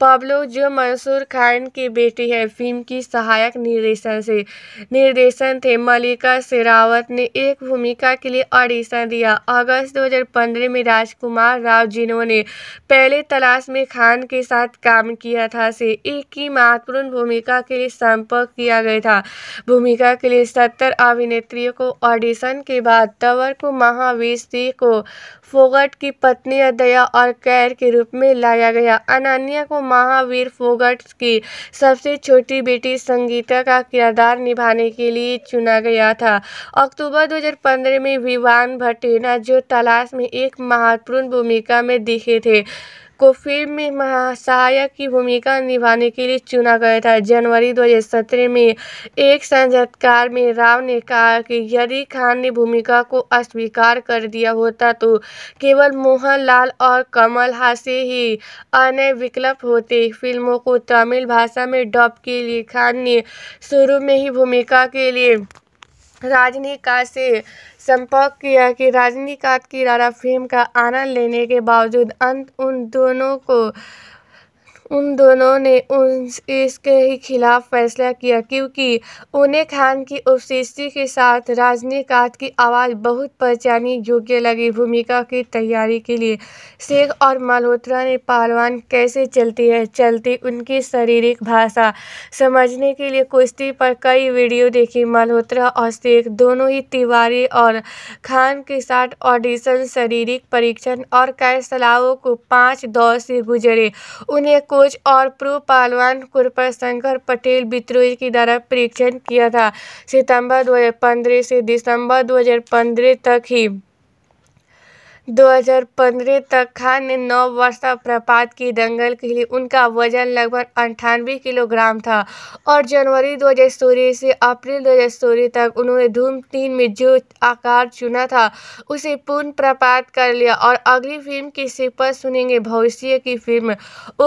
पाबलो जो मंसूर खान की बेटी है फिल्म की सहायक निर्देशन से निर्देश निर्देशन थे मलिका शेरावत ने एक भूमिका के लिए ऑडिशन दिया अगस्त 2015 में राजकुमार राव जिन्होंने पहले तलाश में खान के साथ काम किया था से एक की महत्वपूर्ण भूमिका के लिए संपर्क किया गया था भूमिका के लिए सत्तर अभिनेत्रियों को ऑडिशन के बाद तवर को महावीर सिंह को फोगट की पत्नी अदया और कैर के रूप में लाया गया अनन्या को महावीर फोगट की सबसे छोटी बेटी संगीता का किरदार निभाने के लिए चुना गया था अक्टूबर 2015 में विवान भटेना जो तलाश में एक महत्वपूर्ण भूमिका में दिखे थे को फ़िल्म में महासहायक की भूमिका निभाने के लिए चुना गया था जनवरी 2017 में एक साक्षात्कार में राव ने कहा कि यदि खान ने भूमिका को अस्वीकार कर दिया होता तो केवल मोहनलाल और कमल हासे ही अन्य विकल्प होते फिल्मों को तमिल भाषा में डब के लिए खान ने शुरू में ही भूमिका के लिए राजनी का से संपर्क किया कि रजनीकांत की रारा फिल्म का आनंद लेने के बावजूद अंत उन दोनों को उन दोनों ने उस इसके ही खिलाफ फैसला किया क्योंकि उन्हें खान की उपस्थिति के साथ रजनीकांत की आवाज़ बहुत पहचानी योग्य लगी भूमिका की तैयारी के लिए शेख और मल्होत्रा ने पहलवान कैसे चलती है चलती उनकी शारीरिक भाषा समझने के लिए कुश्ती पर कई वीडियो देखी मल्होत्रा और शेख दोनों ही तिवारी और खान के साथ ऑडिशन शारीरिक परीक्षण और कैसलाओं को पाँच दौर से गुजरे उन्हें कोच और पूर्व पालवान कृपा शंकर पटेल बित्रोई के द्वारा परीक्षण किया था सितंबर 2015 से दिसंबर 2015 तक ही 2015 तक खान ने नौ वर्ष तक प्रपात की दंगल लिए उनका वजन लगभग अंठानवे किलोग्राम था और जनवरी 2016 से अप्रैल 2016 तक उन्होंने धूम तीन में जो आकार चुना था उसे पूर्ण प्रपात कर लिया और अगली फिल्म की सिपर सुनेंगे भविष्य की फिल्म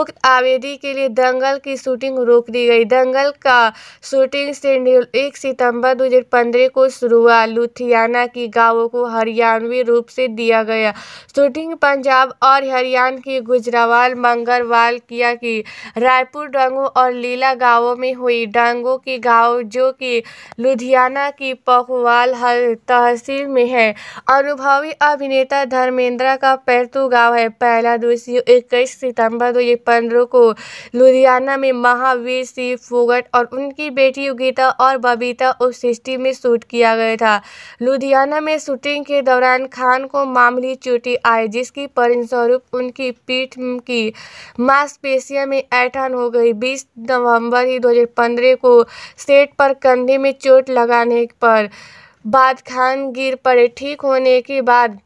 उक्त आवेदी के लिए दंगल की शूटिंग रोक दी गई दंगल का शूटिंग शेड्यूल एक सितम्बर दो को शुरू हुआ लुथियाना की गाँवों को हरियाणवी रूप से दिया गया गया शूटिंग पंजाब और हरियाणा की गुजरावाल मंगरवाल किया की रायपुर डांगो और लीला गांवों में हुई डांगो की गांव जो कि लुधियाना की पखवाल तहसील में है अनुभवी अभिनेता धर्मेंद्र का पैरतू गांव है पहला दूसरी इक्कीस सितंबर 2015 को लुधियाना में महावीर सिंह फोगट और उनकी बेटी योगिता और बबीता उस सिस्टी में शूट किया गया था लुधियाना में शूटिंग के दौरान खान को मामूली चोटी आई जिसकी स्वरूप उनकी पीठ की मांसपेशियों में ऐठान हो गई बीस नवंबर ही 2015 को सेट पर कंधे में चोट लगाने पर बाद खान गिर पड़े ठीक होने के बाद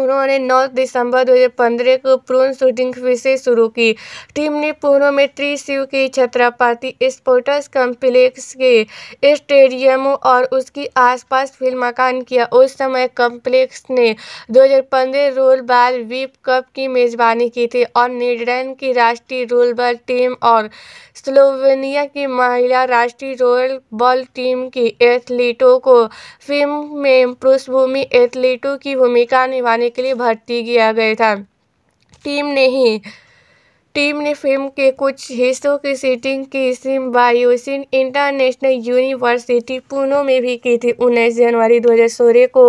उन्होंने 9 दिसंबर 2015 को प्रून शूटिंग फिर शुरू की टीम ने पुणे में त्रिशिव की छत्रापाति स्पोर्ट्स कॉम्प्लेक्स के स्टेडियमों और उसके आसपास फिल्म मकान किया उस समय कॉम्प्लेक्स ने 2015 रोल बाल वीप कप की मेजबानी की थी और नीदरलैंड की राष्ट्रीय रोल बॉल टीम और स्लोवेनिया की महिला राष्ट्रीय रोल बॉल टीम की एथलीटों को फिल्म में पृष्ठभूमि एथलीटों की भूमिका निभाने के लिए भर्ती किया गया था टीम ने ही टीम ने फिल्म के कुछ हिस्सों की शूटिंग की बायोसिन इंटरनेशनल यूनिवर्सिटी पुणे में भी की थी उन्नीस जनवरी 2016 को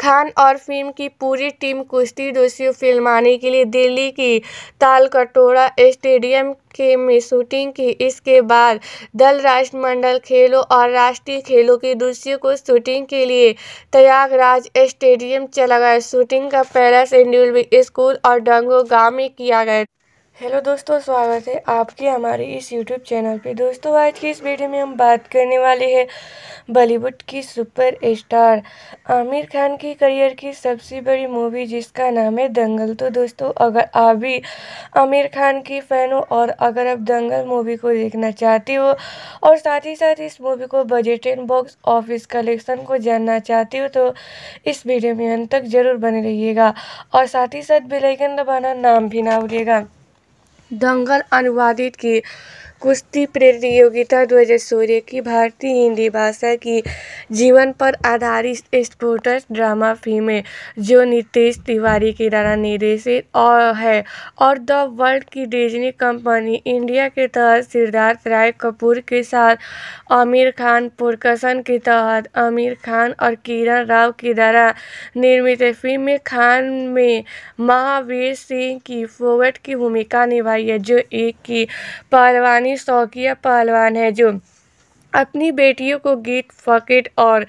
खान और फिल्म की पूरी टीम कुश्ती दोषियों फिल्माने के लिए दिल्ली की तालकटोरा स्टेडियम के में शूटिंग की इसके बाद दल राष्ट्रमंडल खेलों और राष्ट्रीय खेलों की दूसरी को शूटिंग के लिए प्रयागराज स्टेडियम चला गया शूटिंग का पहला शेड्यूल भी स्कूल और डंगो गांव में किया गया हेलो दोस्तों स्वागत है आपके हमारे इस यूट्यूब चैनल पे दोस्तों आज की इस वीडियो में हम बात करने वाले हैं बॉलीवुड की सुपर स्टार आमिर खान की करियर की सबसे बड़ी मूवी जिसका नाम है दंगल तो दोस्तों अगर आप भी आमिर खान की फ़ैन हो और अगर आप दंगल मूवी को देखना चाहते हो और साथ ही साथ इस मूवी को budget and box office collection को जानना चाहते हो तो इस वीडियो में अंत तक ज़रूर बने रहिएगा और साथ ही साथ बेलाइकन दबाना नाम भी ना भूलिएगा दंगल अनुवादित की कुश्ती प्रतियोगिता दो हज़ार सोलह की भारतीय हिंदी भाषा की जीवन पर आधारित स्पोर्ट्स ड्रामा फिल्म है जो नितेश तिवारी के द्वारा निर्देशित और है और द वर्ल्ड की डिजनी कंपनी इंडिया के तहत सिद्धार्थ राय कपूर के साथ आमिर खान प्रोडक्शन के तहत आमिर खान और किरण राव के द्वारा निर्मित फिल्म में खान में महावीर सिंह की फोवेट की भूमिका निभाई है जो एक की परवानी पाकिस्तानी शौकिया पहलवान है जो अपनी बेटियों को गीत फकीट और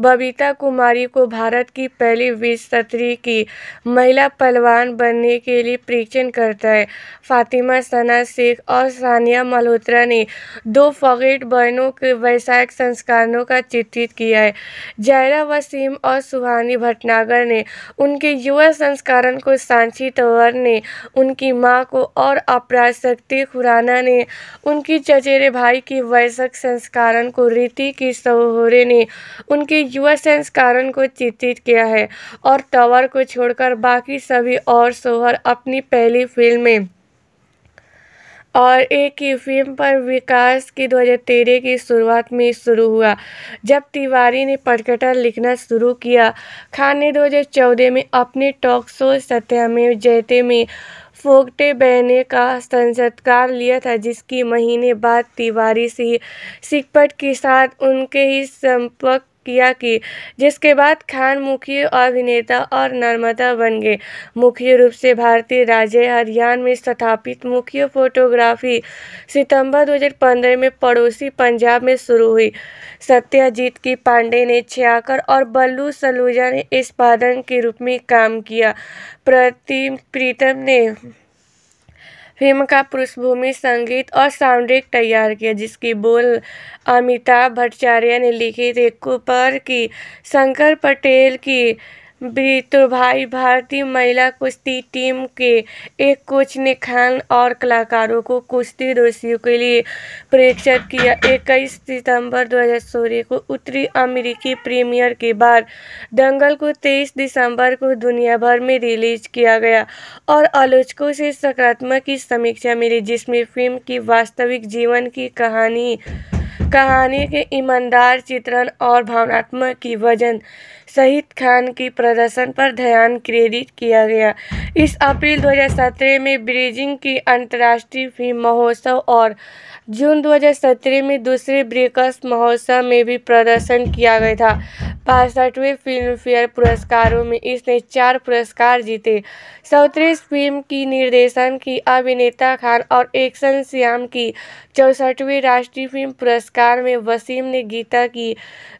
बबीता कुमारी को भारत की पहली विश्व की महिला पहलवान बनने के लिए प्रेक्षण करता है फातिमा सना शेख और सानिया मल्होत्रा ने दो फकीट बहनों के वैसायिक संस्कारों का चित्रित किया है जायरा वसीम और सुहानी भटनागर ने उनके युवा संस्करण को सांची तंवर ने उनकी माँ को और अपराध शक्ति खुराना ने उनकी चचेरे भाई की वैसक संस्कार कारण को रीति की सहोरे ने उनके युवा सेंस कारण को चित्रित किया है और टवर को छोड़कर बाकी सभी और सोहर अपनी पहली फिल्म में और एक ही फिल्म पर विकास की 2013 की शुरुआत में शुरू हुआ जब तिवारी ने पटकथा लिखना शुरू किया खान ने 2014 में अपने टॉक शो सत्यमेव जयते में फोगटे बहने का संस्कार लिया था जिसकी महीने बाद तिवारी सिंह सिकपट के साथ उनके ही संपर्क किया कि जिसके बाद खान मुख्य अभिनेता और नर्मदा बन गए मुख्य रूप से भारतीय राज्य हरियाणा में स्थापित मुख्य फोटोग्राफी सितंबर 2015 में पड़ोसी पंजाब में शुरू हुई सत्याजीत की पांडे ने छियाकर और बल्लू सलूजा ने इस पादन के रूप में काम किया प्रतिम प्रीतम ने फिल्म का पृष्ठभूमि संगीत और साउंडट्रैक तैयार किया जिसकी बोल अमिताभ भट्टाचार्य ने लिखी थे कुपर की शंकर पटेल की तो भाई भारतीय महिला कुश्ती टीम के एक कोच ने खान और कलाकारों को कुश्ती दोषियों के लिए प्रेक्षित किया इक्कीस सितंबर 2016 को उत्तरी अमेरिकी प्रीमियर के बाद दंगल को 23 दिसंबर को दुनिया भर में रिलीज किया गया और आलोचकों से सकारात्मक की समीक्षा मिली जिसमें फिल्म की वास्तविक जीवन की कहानी कहानी के ईमानदार चित्रण और भावनात्मक की वजन सहित खान की प्रदर्शन पर ध्यान क्रेडिट किया गया इस अप्रैल 2017 में बीजिंग की अंतर्राष्ट्रीय फिल्म महोत्सव और जून 2017 में दूसरे ब्रेकर्स महोत्सव में भी प्रदर्शन किया गया था बासठवें फिल्मफेयर पुरस्कारों में इसने चार पुरस्कार जीते चौतीस फिल्म की निर्देशन की अभिनेता खान और एक्शन श्याम की चौसठवें राष्ट्रीय फिल्म पुरस्कार में वसीम ने गीता की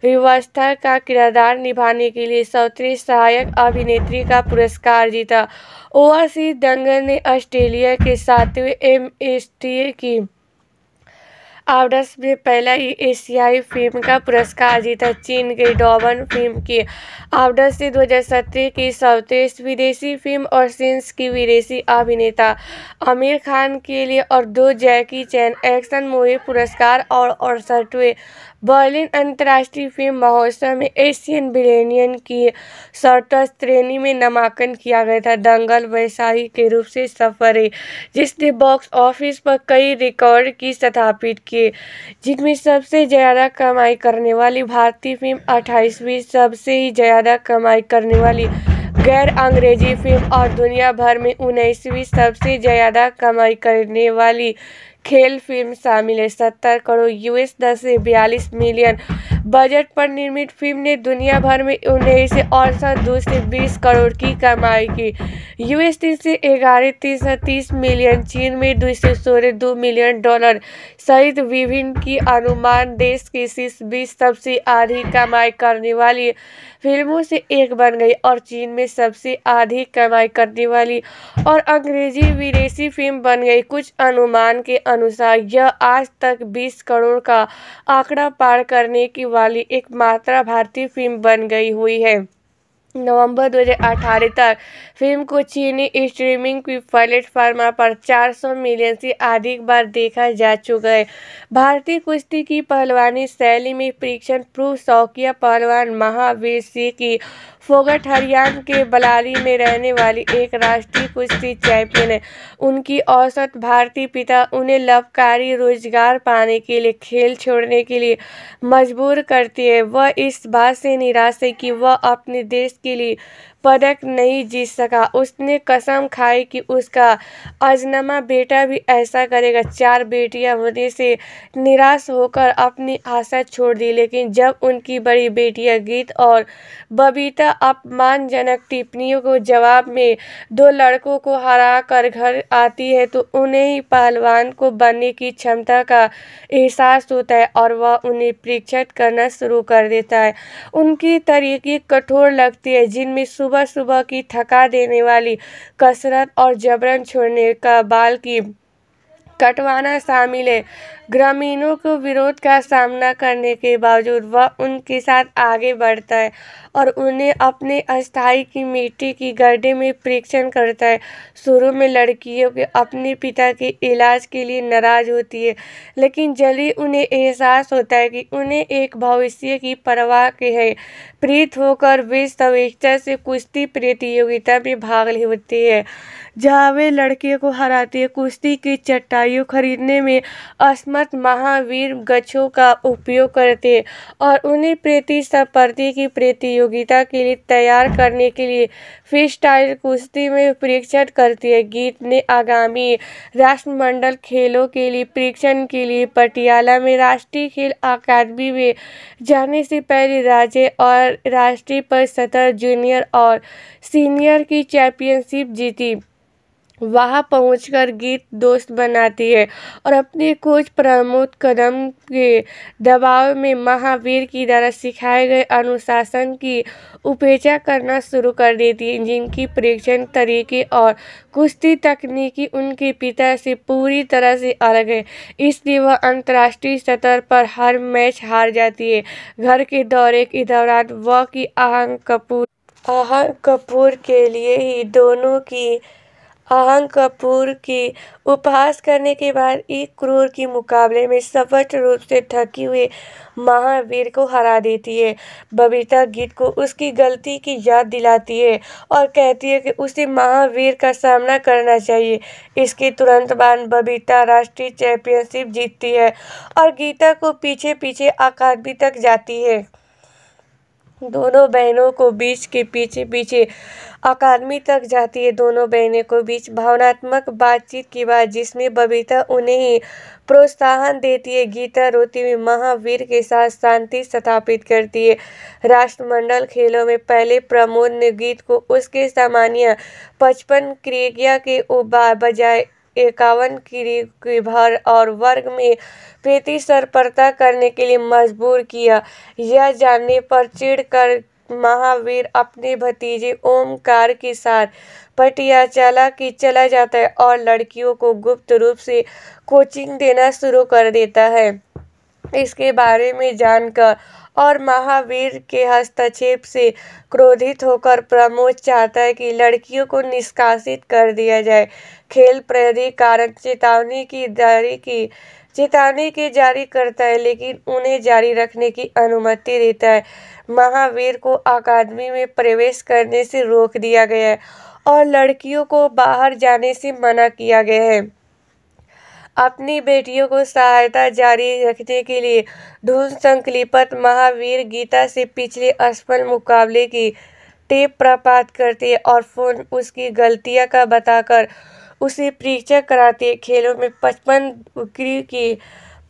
व्यवस्था का किरदार निभाने के लिए चौतीस सहायक अभिनेत्री का पुरस्कार जीता ओवासी दंगल ने ऑस्ट्रेलिया के सातवें एम की आवडस में पहला ही एशियाई फिल्म का पुरस्कार जीता चीन की डॉबन फिल्म की आवडस ने 2017 की सर्वश्रेष्ठ विदेशी फिल्म और सिंस की विदेशी अभिनेता आमिर खान के लिए और दो जैकी चैन एक्शन मूवी पुरस्कार और अड़सठवें बर्लिन अंतर्राष्ट्रीय फिल्म महोत्सव में एशियन बिलेनियन की शर्त श्रेणी में नामांकन किया गया था दंगल वैशाही के रूप से सफर है जिसने बॉक्स ऑफिस पर कई रिकॉर्ड की स्थापित किए जिनमें सबसे ज़्यादा कमाई करने वाली भारतीय फिल्म अट्ठाईसवीं सबसे ही ज़्यादा कमाई करने वाली गैर अंग्रेजी फिल्म और दुनिया भर में उन्नीसवीं सबसे ज़्यादा कमाई करने वाली खेल फिल्म शामिल है सत्तर करोड़ यूएस दस से बयालीस मिलियन बजट पर निर्मित फिल्म ने दुनिया भर में उन्नीस से अड़सठ दो से बीस करोड़ की कमाई की यूएस तीन से ग्यारह तीन सौ तीस मिलियन चीन में दो से सोलह दो मिलियन डॉलर सहित विभिन्न की अनुमान देश की शीर्ष बीस सबसे अधिक कमाई करने वाली फिल्मों से एक बन गई और चीन में सबसे अधिक कमाई करने वाली और अंग्रेजी विदेशी फिल्म बन गई कुछ अनुमान के अनु अनुसार यह आज तक 20 करोड़ का आंकड़ा पार करने की वाली एक मात्रा भारतीय फिल्म बन गई हुई है नवंबर 2018 तक फिल्म को चीनी स्ट्रीमिंग की प्लेटफार्म पर 400 मिलियन से अधिक बार देखा जा चुका है भारतीय कुश्ती की पहलवानी शैली में परीक्षण प्रूफ शौकिया पहलवान महावीर सिंह की फोगट हरियाणा के बलारी में रहने वाली एक राष्ट्रीय कुश्ती चैंपियन है उनकी औसत भारतीय पिता उन्हें लाभकारी रोजगार पाने के लिए खेल छोड़ने के लिए मजबूर करती है वह इस बात से निराश है कि वह अपने देश के लिए पदक नहीं जीत सका उसने कसम खाई कि उसका अजनमा बेटा भी ऐसा करेगा चार बेटियां होने से निराश होकर अपनी आशा छोड़ दी लेकिन जब उनकी बड़ी बेटियां गीत और बबीता अपमानजनक टिप्पणियों को जवाब में दो लड़कों को हरा कर घर आती है तो उन्हें ही पहलवान को बनने की क्षमता का एहसास होता है और वह उन्हें प्रेक्षित करना शुरू कर देता है उनकी तरीके कठोर लगती है जिनमें सुबह सुबह की थका देने वाली कसरत और जबरन छोड़ने का बाल की कटवाना शामिल है ग्रामीणों को विरोध का सामना करने के बावजूद वह उनके साथ आगे बढ़ता है और उन्हें अपने अस्थाई की मिट्टी की गड्ढे में परीक्षण करता है शुरू में लड़कियों के अपने पिता के इलाज के लिए नाराज होती है लेकिन जल्दी उन्हें एहसास होता है कि उन्हें एक भविष्य की परवाह के है प्रीत होकर वे सवेक्षा से कुश्ती प्रतियोगिता में भाग लेती है जहाँ वे लड़कियों को हराती है कुश्ती की चट्टाइयों खरीदने में असम अनमत महावीर गच्छों का उपयोग करते और उन्हें प्रीति सपर्दी की प्रतियोगिता के लिए तैयार करने के लिए फ्री स्टाइल कुश्ती में परीक्षण करती है गीत ने आगामी राष्ट्रमंडल खेलों के लिए परीक्षण के लिए पटियाला में राष्ट्रीय खेल अकादमी में जाने से पहले राज्य और राष्ट्रीय पर सतर जूनियर और सीनियर की चैंपियनशिप जीती वहाँ पहुँच गीत दोस्त बनाती है और अपने कोच प्रमोद कदम के दबाव में महावीर की द्वारा सिखाए गए अनुशासन की उपेक्षा करना शुरू कर देती है जिनकी प्रेक्षण तरीके और कुश्ती तकनीकी उनके पिता से पूरी तरह से अलग है इसलिए वह अंतर्राष्ट्रीय स्तर पर हर मैच हार जाती है घर के दौरे के दौरान वह की आहंग कपूर आहंग कपूर के लिए ही दोनों की अहंग कपूर की उपहास करने के बाद एक क्रूर के मुकाबले में स्पष्ट रूप से थकी हुई महावीर को हरा देती है बबीता गीत को उसकी गलती की याद दिलाती है और कहती है कि उसे महावीर का सामना करना चाहिए इसके तुरंत बाद बबीता राष्ट्रीय चैंपियनशिप जीतती है और गीता को पीछे पीछे अकादमी तक जाती है दोनों बहनों को बीच के पीछे पीछे अकादमी तक जाती है दोनों बहनों को बीच भावनात्मक बातचीत की बात जिसमें बबीता उन्हें ही प्रोत्साहन देती है गीता रोती हुई महावीर के साथ शांति स्थापित करती है राष्ट्रमंडल खेलों में पहले प्रमोद ने गीत को उसके सामान्य पचपन क्रिया के बजाय इक्यावन की भर और वर्ग में पैंतीस सर करने के लिए मजबूर किया यह जानने पर चिढ़ कर महावीर अपने भतीजे ओमकार के साथ पटियाचाला की चला जाता है और लड़कियों को गुप्त रूप से कोचिंग देना शुरू कर देता है इसके बारे में जानकर और महावीर के हस्तक्षेप से क्रोधित होकर प्रमोद चाहता है कि लड़कियों को निष्कासित कर दिया जाए खेल प्राधिकरण चेतावनी की जारी की चेतावनी की जारी करता है लेकिन उन्हें जारी रखने की अनुमति देता है महावीर को अकादमी में प्रवेश करने से रोक दिया गया है और लड़कियों को बाहर जाने से मना किया गया है अपनी बेटियों को सहायता जारी रखने के लिए धूल संकलिपत महावीर गीता से पिछले असफल मुकाबले की टेप प्रपात करते और फोन उसकी गलतियां का बताकर उसे परीक्षा कराते खेलों में पचपन क्री की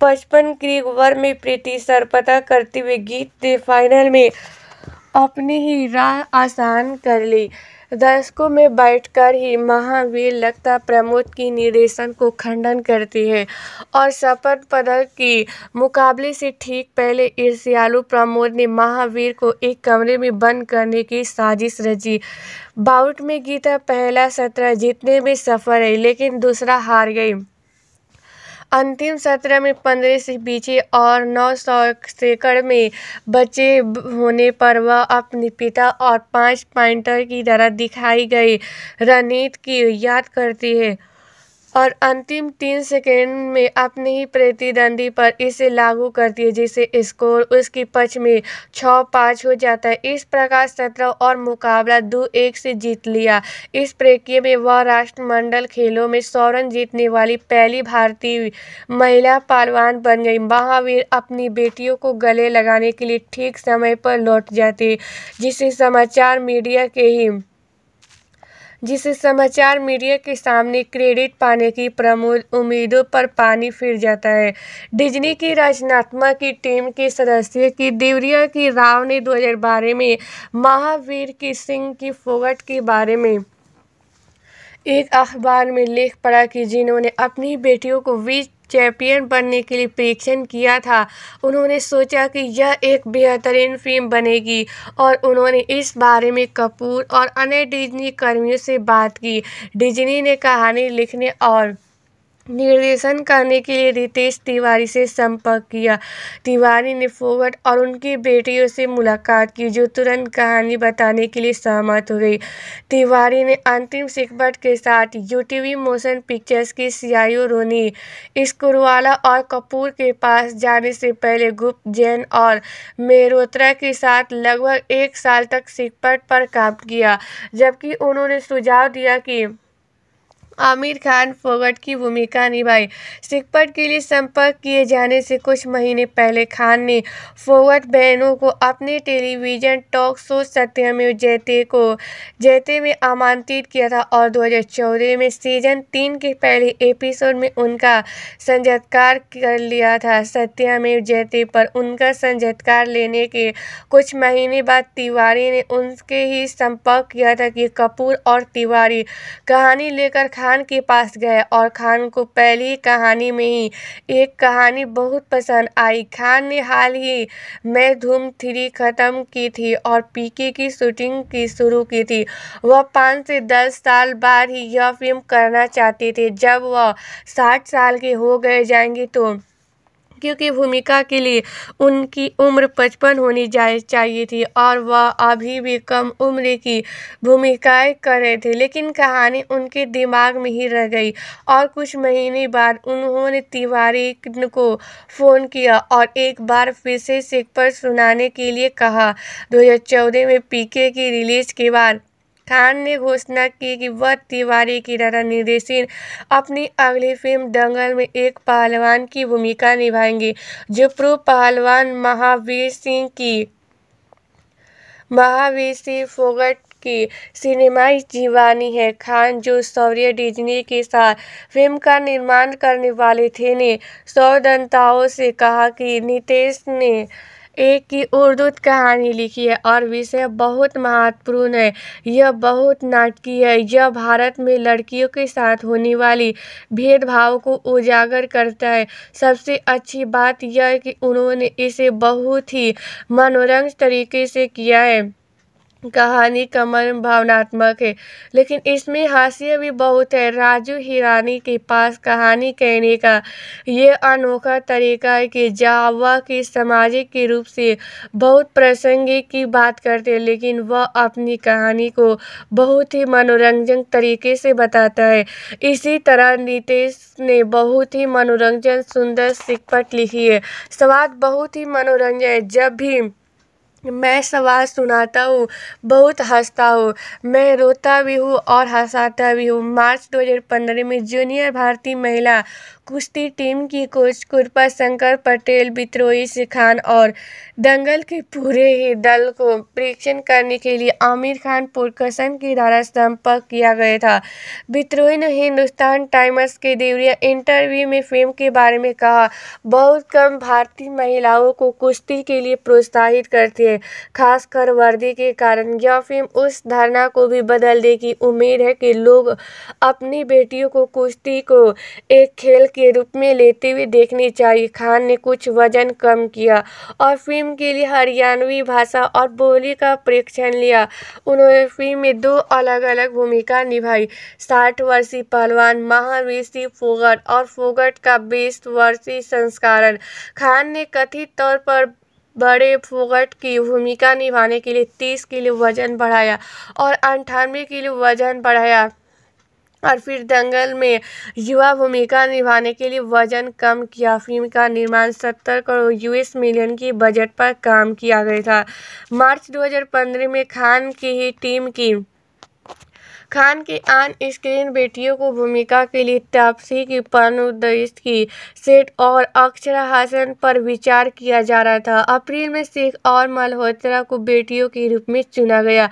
पचपन क्री ओवर में प्रीति सरपता करते हुए गीत ने फाइनल में अपनी ही राह आसान कर ली दर्शकों में बैठकर ही महावीर लगता प्रमोद की निर्देशन को खंडन करती है और शपथ पदक की मुकाबले से ठीक पहले ईर्ष्यालु प्रमोद ने महावीर को एक कमरे में बंद करने की साजिश रची बाउट में गीता पहला सत्रह जीतने में सफल है लेकिन दूसरा हार गई अंतिम सत्र में पंद्रह से बीचे और नौ सौ सैकड़ में बचे होने पर वह अपने पिता और पाँच पॉइंटर की तरह दिखाई गई रणनीति की याद करती है और अंतिम तीन सेकेंड में अपने ही प्रतिद्वंदी पर इसे लागू कर दिए जिससे स्कोर उसके पक्ष में छः पाँच हो जाता है इस प्रकार सत्रह और मुकाबला दो एक से जीत लिया इस प्रक्रिया में वह राष्ट्रमंडल खेलों में स्वर्ण जीतने वाली पहली भारतीय महिला पहलवान बन गई महावीर अपनी बेटियों को गले लगाने के लिए ठीक समय पर लौट जाते जिसे समाचार मीडिया के ही जिसे समाचार मीडिया के सामने क्रेडिट पाने की प्रमुख उम्मीदों पर पानी फिर जाता है डिज्नी की रचनात्मक की टीम के सदस्य की देवरिया की राव ने 2012 में महावीर की सिंह की फोगट के बारे में एक अखबार में लेख पढ़ा कि जिन्होंने अपनी बेटियों को बीच चैंपियन बनने के लिए परीक्षण किया था उन्होंने सोचा कि यह एक बेहतरीन फिल्म बनेगी और उन्होंने इस बारे में कपूर और अन्य डिज्नी कर्मियों से बात की डिज्नी ने कहानी लिखने और निर्देशन करने के लिए रितेश तिवारी से संपर्क किया तिवारी ने फोगट और उनकी बेटियों से मुलाकात की जो तुरंत कहानी बताने के लिए सहमत हो गई तिवारी ने अंतिम सिकबट के साथ यू टी मोशन पिक्चर्स की सियायो रोनी इसकुरवाला और कपूर के पास जाने से पहले गुप्त जैन और मेहरोत्रा के साथ लगभग एक साल तक सिकबट पर काम किया जबकि उन्होंने सुझाव दिया कि आमिर खान फोगट की भूमिका निभाई सिकपट के लिए संपर्क किए जाने से कुछ महीने पहले खान ने फोगट बहनों को अपने टेलीविजन टॉक शो सत्यमेव जयते को जयते में आमंत्रित किया था और 2014 में सीजन तीन के पहले एपिसोड में उनका संजतकार कर लिया था सत्यमेव जयते पर उनका संजतकार लेने के कुछ महीने बाद तिवारी ने उनके ही संपर्क किया था कि कपूर और तिवारी कहानी लेकर खान खान के पास गए और खान को पहली कहानी में ही एक कहानी बहुत पसंद आई खान ने हाल ही में धूम थ्री ख़त्म की थी और पीके की शूटिंग की शुरू की थी वह पाँच से दस साल बाद ही यह फिल्म करना चाहते थे जब वह साठ साल के हो गए जाएंगे तो क्योंकि भूमिका के लिए उनकी उम्र पचपन होनी जाए चाहिए थी और वह अभी भी कम उम्र की भूमिकाएं कर रहे थे लेकिन कहानी उनके दिमाग में ही रह गई और कुछ महीने बाद उन्होंने तिवारी को फ़ोन किया और एक बार फिर से सिख पर सुनाने के लिए कहा 2014 में पीके की रिलीज़ के बाद खान ने घोषणा की कि वह तिवारी की तरह निर्देशित अपनी अगली फिल्म दंगल में एक पहलवान की भूमिका निभाएंगे जो प्रो पहलवान महावीर सिंह की महावीर सिंह फोगट की सिनेमाई जीवानी है खान जो सौर्य डिजनी के साथ फिल्म का निर्माण करने वाले थे ने सौ से कहा कि नितेश ने एक की उर्दू कहानी लिखी है और विषय बहुत महत्वपूर्ण है यह बहुत नाटकीय है यह भारत में लड़कियों के साथ होने वाली भेदभाव को उजागर करता है सबसे अच्छी बात यह कि उन्होंने इसे बहुत ही मनोरंज तरीके से किया है कहानी कमर भावनात्मक है लेकिन इसमें हास्य भी बहुत है राजू हिरानी के पास कहानी कहने का यह अनोखा तरीका है कि जावा की सामाजिक के रूप से बहुत प्रासंगिक की बात करते हैं लेकिन वह अपनी कहानी को बहुत ही मनोरंजक तरीके से बताता है इसी तरह नितेश ने बहुत ही मनोरंजन सुंदर सिकपट लिखी है स्वाद बहुत ही मनोरंजन है जब भी मैं सवाल सुनाता हूँ बहुत हँसता हूँ मैं रोता भी हूँ और हँसाता भी हूँ मार्च दो हज़ार पंद्रह में जूनियर भारतीय महिला कुश्ती टीम की कोच कृपा शंकर पटेल विद्रोही खान और दंगल के पूरे ही दल को परीक्षण करने के लिए आमिर खान पुरकसन के द्वारा संपर्क किया गया था बित्रोई ने हिंदुस्तान टाइम्स के देवरिया इंटरव्यू में फिल्म के बारे में कहा बहुत कम भारतीय महिलाओं को कुश्ती के लिए प्रोत्साहित करती है खासकर वर्दी के कारण यह फिल्म उस धारणा को भी बदल देगी उम्मीद है कि लोग अपनी बेटियों को कुश्ती को एक खेल के रूप में लेते हुए देखनी चाहिए खान ने कुछ वजन कम किया और फिल्म के लिए हरियाणवी भाषा और बोली का प्रेक्षण लिया उन्होंने फिल्म में दो अलग अलग भूमिका निभाई साठ वर्षीय पहलवान महावीर सिंह फोगट और फोगट का बीस वर्षीय संस्करण खान ने कथित तौर पर बड़े फोगट की भूमिका निभाने के लिए तीस किलो वजन बढ़ाया और अंठानवे किलो वजन बढ़ाया और फिर दंगल में युवा भूमिका निभाने के लिए वजन कम किया फिल्म का निर्माण 70 करोड़ यूएस मिलियन की बजट पर काम किया गया था मार्च 2015 में खान की ही टीम की खान की आन स्क्रीन बेटियों को भूमिका के लिए तापसी की पर्णोदयित की सेठ और अक्षरा हासन पर विचार किया जा रहा था अप्रैल में शेख और मल्होत्रा को बेटियों के रूप में चुना गया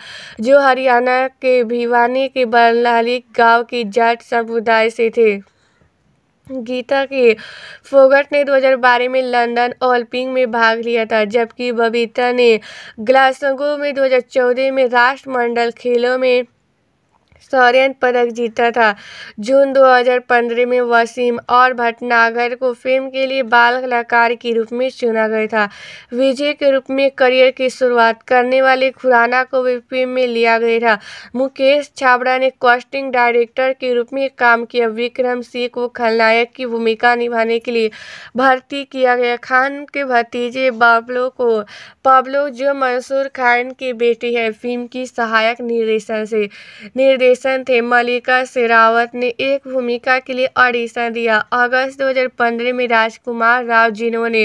जो हरियाणा के भिवानी के बनलाली गांव की जाट समुदाय से थे गीता के फोगट ने 2012 में लंदन ओलंपिक में भाग लिया था जबकि बबीता ने ग्लासगो में 2014 में राष्ट्रमंडल खेलों में शौर्य पदक जीता था जून 2015 में वसीम और भटनागर को फिल्म के लिए बाल कलाकार के रूप में चुना गया था विजय के रूप में करियर की शुरुआत करने वाले खुराना को भी फिल्म में लिया गया था मुकेश छाबड़ा ने कॉस्टिंग डायरेक्टर के रूप में काम किया विक्रम सिंह को खलनायक की भूमिका निभाने के लिए भर्ती किया गया खान के भतीजे बाबलो को पाब्लो जो मंसूर खान की बेटी है फिल्म की सहायक निर्देशन से निर्देश निर्देशन थे मल्लिका शेरावत ने एक भूमिका के लिए ऑडिशन दिया अगस्त 2015 में राजकुमार राव जिन्होंने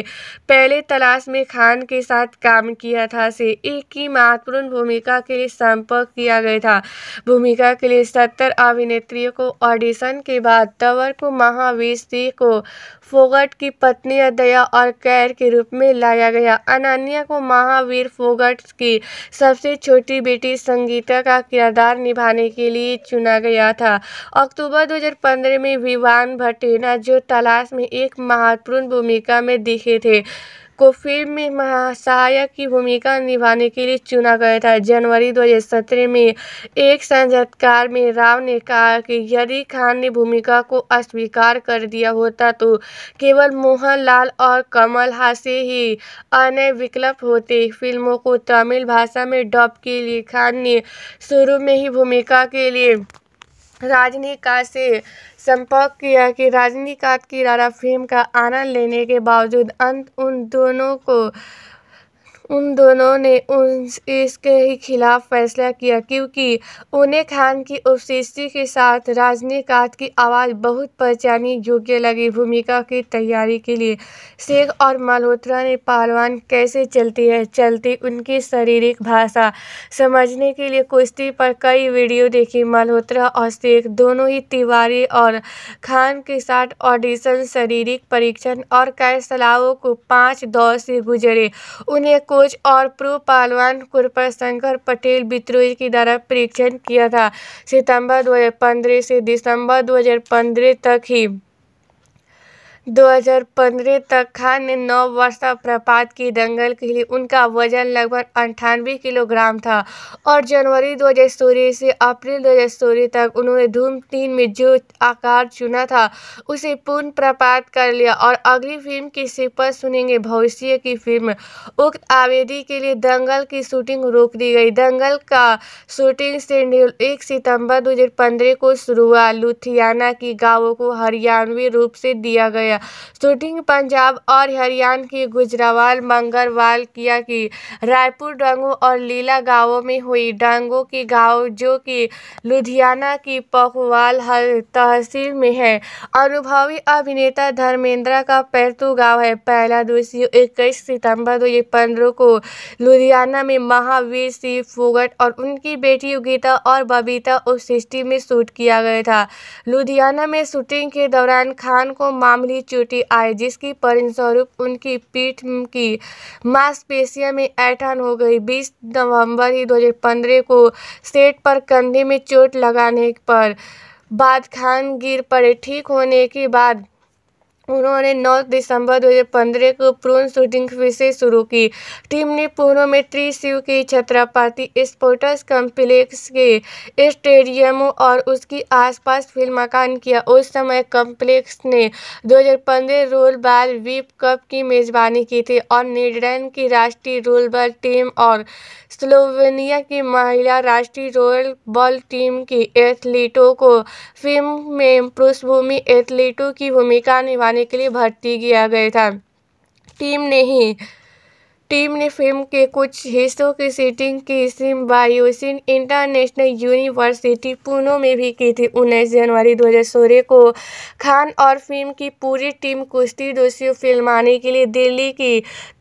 पहले तलाश में खान के साथ काम किया था से एक की महत्वपूर्ण भूमिका के लिए संपर्क किया गया था भूमिका के लिए सत्तर अभिनेत्रियों को ऑडिशन के बाद तवर को महावीर सिंह को फोगट की पत्नी अदया और कैर के रूप में लाया गया अनन्या को महावीर फोगट की सबसे छोटी बेटी संगीता का किरदार निभाने के लिए चुना गया था अक्टूबर 2015 में विवान भटेना जो तलाश में एक महत्वपूर्ण भूमिका में दिखे थे को फ़िल्म में महासहायक की भूमिका निभाने के लिए चुना गया था जनवरी 2017 में एक साक्षात्कार में राव ने कहा कि यदि खान ने भूमिका को अस्वीकार कर दिया होता तो केवल मोहनलाल और कमल हासे ही अन्य विकल्प होते फिल्मों को तमिल भाषा में डब के लिए खान ने शुरू में ही भूमिका के लिए राजनी का से संपर्क किया कि राजनीकांत की रारा फिल्म का आनंद लेने के बावजूद अंत उन दोनों को उन दोनों ने उन इसके ही खिलाफ फैसला किया क्योंकि उन्हें खान की उपशिष्टि के साथ रजनीकांत की आवाज़ बहुत पहचानी योग्य लगी भूमिका की तैयारी के लिए शेख और मल्होत्रा ने पहलवान कैसे चलती है चलती उनकी शारीरिक भाषा समझने के लिए कुश्ती पर कई वीडियो देखी मल्होत्रा और शेख दोनों ही तिवारी और खान के साथ ऑडिशन शारीरिक परीक्षण और कैसलाओं को पाँच दौर से गुजरे उन्हें को कोच और पूर्व पालवान कुरपर शंकर पटेल बित्रोई के द्वारा परीक्षण किया था सितंबर 2015 से दिसंबर 2015 तक ही 2015 तक खान ने नौ वर्ष तक प्रपात की दंगल लिए उनका वजन लगभग अंठानवे किलोग्राम था और जनवरी 2016 से अप्रैल 2016 तक उन्होंने धूम तीन में जो आकार चुना था उसे पूर्ण प्रपात कर लिया और अगली फिल्म की सिपर सुनेंगे भविष्य की फिल्म उक्त आवेदी के लिए दंगल की शूटिंग रोक दी गई दंगल का शूटिंग शेड्यूल एक सितंबर दो को शुरू हुआ लुथियाना की गाँवों को हरियाणवी रूप से दिया गया गया शूटिंग पंजाब और हरियाणा के गुजरावाल मंगरवाल किया की रायपुर डंगो और लीला गांवों में हुई डंगों की गांव जो कि लुधियाना की पखवाल तहसील में है अनुभवी अभिनेता धर्मेंद्र का पैरतू गांव है पहला दूसरी इक्कीस सितंबर दो पंद्रह को लुधियाना में महावीर सिंह फोगट और उनकी बेटी गीता और बबीता उस सिस्टी में शूट किया गया था लुधियाना में शूटिंग के दौरान खान को मामूली की चोटी आई जिसकी स्वरूप उनकी पीठ की मांसपेशियां में ऐठान हो गई बीस नवंबर ही 2015 को सेट पर कंधे में चोट लगाने पर बाद खान गिर पड़े ठीक होने के बाद उन्होंने 9 दिसंबर 2015 को प्रून शूटिंग फिर से शुरू की टीम ने पूर्व में त्रिशिव के छत्रपति स्पोर्ट्स कॉम्प्लेक्स के स्टेडियमों और उसके आसपास फिल्म मकान किया उस समय कॉम्प्लेक्स ने 2015 रोल बाल वीप कप की मेजबानी की थी और नीदरलैंड की राष्ट्रीय रोल बॉल टीम और स्लोवेनिया की महिला राष्ट्रीय रोल बॉल टीम की एथलीटों को फिल्म में पृष्ठभूमि एथलीटों की भूमिका निभाने के लिए भर्ती किया गया था टीम ने ही टीम ने फिल्म के कुछ हिस्सों की शूटिंग की बायोसिन इंटरनेशनल यूनिवर्सिटी पुणे में भी की थी उन्नीस जनवरी 2016 को खान और फिल्म की पूरी टीम कुश्ती दोषियों फिल्माने के लिए दिल्ली की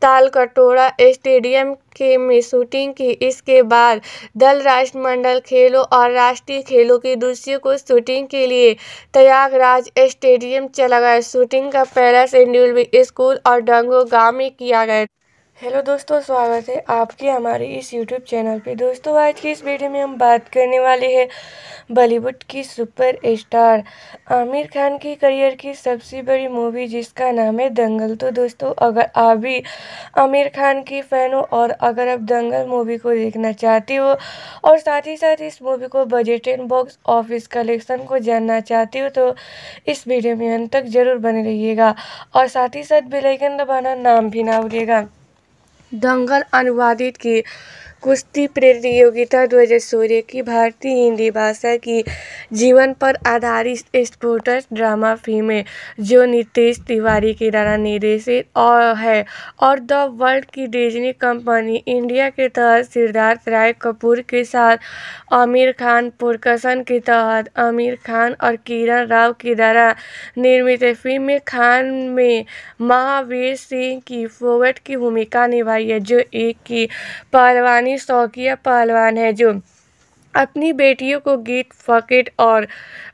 तालकटोरा स्टेडियम के में शूटिंग की इसके बाद दल राष्ट्रमंडल खेलों और राष्ट्रीय खेलों की दूसरी को शूटिंग के लिए प्रयागराज स्टेडियम चला गया शूटिंग का पहला शेड्यूल भी स्कूल और डंगो गांव में किया गया हेलो दोस्तों स्वागत है आपके हमारे इस यूट्यूब चैनल पे दोस्तों आज की इस वीडियो में हम बात करने वाले हैं बॉलीवुड की सुपर स्टार आमिर खान की करियर की सबसे बड़ी मूवी जिसका नाम है दंगल तो दोस्तों अगर आप भी आमिर खान की फ़ैन हो और अगर आप दंगल मूवी को देखना चाहते हो और साथ ही साथ इस मूवी को budget and box office collection को जानना चाहते हो तो इस वीडियो में अंत तक ज़रूर बने रहिएगा और साथ ही साथ बेलाइकन दबाना नाम भी ना भूलिएगा दंगल अनुवादित की कुश्ती प्रतियोगिता दो हज़ार सोलह की भारतीय हिंदी भाषा की जीवन पर आधारित स्पोर्ट्स ड्रामा फिल्म है जो नितेश तिवारी के द्वारा निर्देशित और है और द वर्ल्ड की डिजनी कंपनी इंडिया के तहत सिद्धार्थ राय कपूर के साथ आमिर खान पुरकसन के तहत आमिर खान और किरण राव के द्वारा निर्मित फिल्म में खान में महावीर सिंह की फोवेट की भूमिका निभाई है जो एक की परवानी अपनी शौकिया पहलवान हैं जो अपनी बेटियों को गीत फकेट और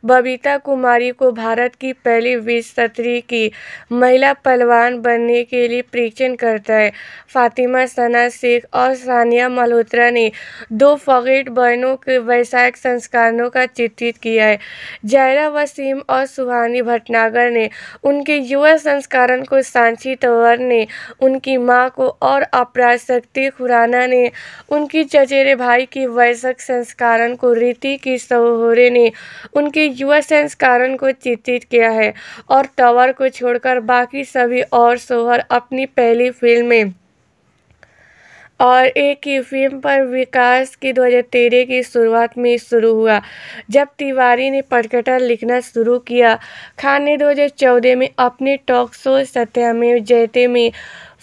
बबीता कुमारी को भारत की पहली बीस की महिला पहलवान बनने के लिए परीक्षण करता है फातिमा सना शेख और सानिया मल्होत्रा ने दो फॉगेट बहनों के वैसायिक संस्कारों का चित्रित किया है जायरा वसीम और सुहानी भटनागर ने उनके युवा संस्करण को सांची तंवर ने उनकी माँ को और अपराध शक्ति खुराना ने उनकी चचेरे भाई की वैसक संस्कारण को रीति की सहोरे ने उनके युवा कारण को चित्रित किया है और टवर को छोड़कर बाकी सभी और सोहर अपनी पहली फिल्म में और एक ही फिल्म पर विकास की 2013 की शुरुआत में शुरू हुआ जब तिवारी ने पटकटर लिखना शुरू किया खान ने 2014 में अपने टॉक शो सत्या में जयते में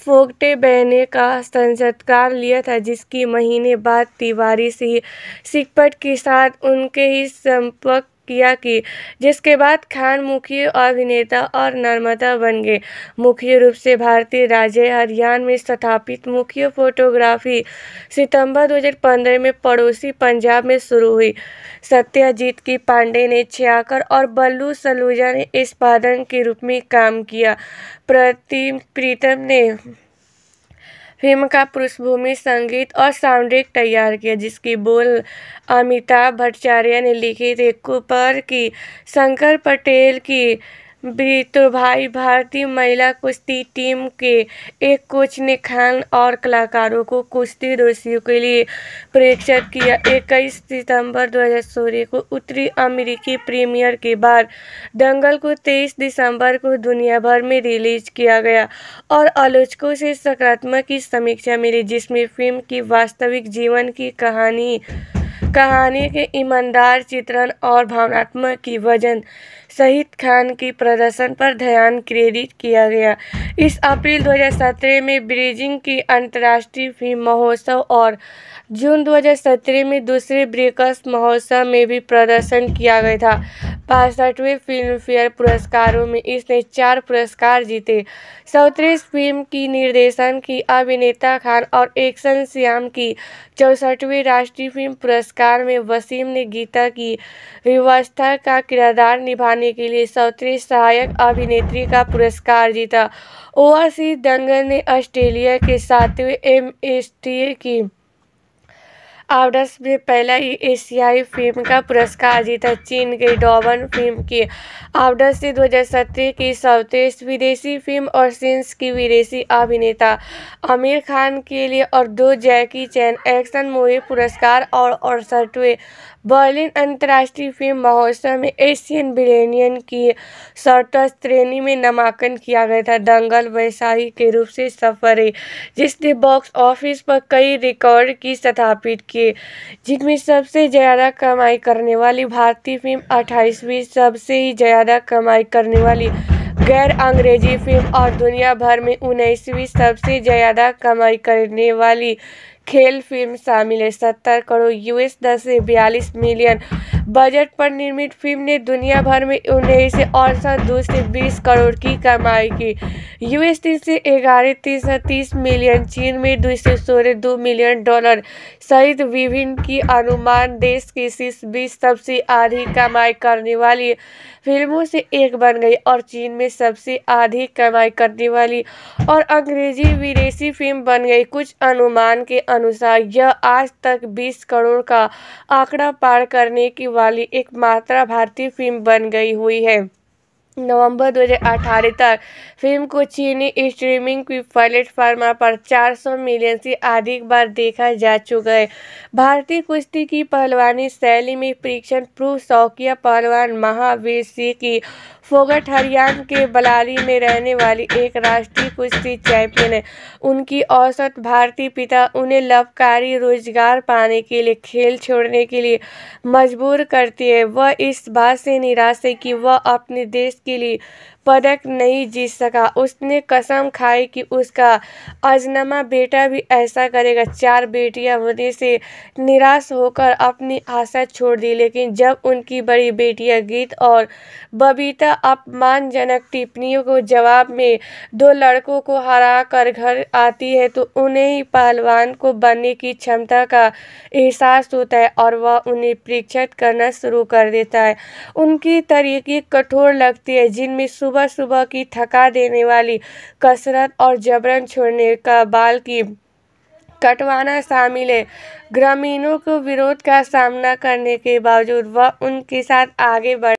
फोगटे बहने का संस्कार लिया था जिसकी महीने बाद तिवारी से सिकपट के साथ उनके ही संपर्क किया कि जिसके बाद खान मुख्य अभिनेता और नर्मदा बन गए मुख्य रूप से भारतीय राज्य हरियाणा में स्थापित मुख्य फोटोग्राफी सितंबर 2015 में पड़ोसी पंजाब में शुरू हुई सत्याजीत की पांडे ने छियाकर और बल्लू सलूजा ने इस पादन के रूप में काम किया प्रतिम प्रीतम ने फिल्म का पृष्ठभूमि संगीत और साउंडट्रैक तैयार किया जिसकी बोल अमिताभ भट्टाचार्य ने लिखी थे कुपर की शंकर पटेल की तो भाई भारतीय महिला कुश्ती टीम के एक कोच ने खान और कलाकारों को कुश्ती दोषियों के लिए प्रेक्षित किया इक्कीस सितंबर 2016 को उत्तरी अमेरिकी प्रीमियर के बाद दंगल को 23 दिसंबर को दुनिया भर में रिलीज किया गया और आलोचकों से सकारात्मक की समीक्षा मिली जिसमें फिल्म की वास्तविक जीवन की कहानी कहानी के ईमानदार चित्रण और भावनात्मक की वजन सईद खान की प्रदर्शन पर ध्यान केंद्रित किया गया इस अप्रैल 2017 में ब्रीजिंग की अंतर्राष्ट्रीय फिल्म महोत्सव और जून 2017 में दूसरे ब्रेकर्स महोत्सव में भी प्रदर्शन किया गया था बासठवें फिल्मफेयर पुरस्कारों में इसने चार पुरस्कार जीते चौतीस फिल्म की निर्देशन की अभिनेता खान और एक्शन श्याम की चौसठवें राष्ट्रीय फिल्म पुरस्कार में वसीम ने गीता की व्यवस्था का किरदार निभाने के लिए चौतीस सहायक अभिनेत्री का पुरस्कार जीता ओवरसी दंगल ने ऑस्ट्रेलिया के सातवें एम की आवडस भी पहला ही एशियाई फिल्म का पुरस्कार जीता चीन की डॉबन फिल्म की आवडस ने 2017 की सर्वश्रेष्ठ विदेशी फिल्म और सिंस की विदेशी अभिनेता आमिर खान के लिए और दो जैकी चैन एक्शन मूवी पुरस्कार और अड़सठवें बर्लिन अंतर्राष्ट्रीय फिल्म महोत्सव में एशियन बिलेनियन की शॉर्टर श्रेणी में नामांकन किया गया था दंगल वैशाही के रूप से सफरे जिसने बॉक्स ऑफिस पर कई रिकॉर्ड की स्थापित किए जिनमें सबसे ज़्यादा कमाई करने वाली भारतीय फिल्म अट्ठाईसवीं सबसे ही ज़्यादा कमाई करने वाली गैर अंग्रेजी फिल्म और दुनिया भर में उन्नीसवीं सबसे ज़्यादा कमाई करने वाली खेल फिल्म शामिल है सत्तर करोड़ यूएस दस से बयालीस मिलियन बजट पर निर्मित फिल्म ने दुनिया भर में उन्नीस औसत दो से बीस करोड़ की कमाई की यूएस तीन से ग्यारह तीन सौ तीस मिलियन चीन में दो सौ सोलह दो मिलियन डॉलर सहित विभिन्न की अनुमान देश की शीर्ष बीस सबसे अधिक कमाई करने वाली फिल्मों से एक बन गई और चीन में सबसे अधिक कमाई करने वाली और अंग्रेजी विदेशी फिल्म बन गई कुछ अनुमान के अनुसार यह आज तक 20 करोड़ का आंकड़ा पार करने की वाली एकमात्र भारतीय फिल्म बन गई हुई है नवंबर 2018 तक फिल्म को चीनी स्ट्रीमिंग प्लेटफार्म पर 400 मिलियन से अधिक बार देखा जा चुका है भारतीय कुश्ती की पहलवानी शैली में परीक्षण प्रूफ शौकिया पहलवान महावीर सिंह की फोगट हरियाणा के बलारी में रहने वाली एक राष्ट्रीय कुश्ती चैंपियन है उनकी औसत भारतीय पिता उन्हें लाभकारी रोजगार पाने के लिए खेल छोड़ने के लिए मजबूर करती है वह इस बात से निराश है कि वह अपने देश के लिए पदक नहीं जीत सका उसने कसम खाई कि उसका अजनमा बेटा भी ऐसा करेगा चार बेटियां होने से निराश होकर अपनी आशा छोड़ दी लेकिन जब उनकी बड़ी बेटियां गीत और बबीता अपमानजनक टिप्पणियों को जवाब में दो लड़कों को हरा कर घर आती है तो उन्हें ही पहलवान को बनने की क्षमता का एहसास होता है और वह उन्हें परीक्षित करना शुरू कर देता है उनकी तरीके कठोर लगती है जिनमें सुबह सुबह सुबह की थका देने वाली कसरत और जबरन छोड़ने का बाल की कटवाना शामिल है ग्रामीणों को विरोध का सामना करने के बावजूद वह उनके साथ आगे बढ़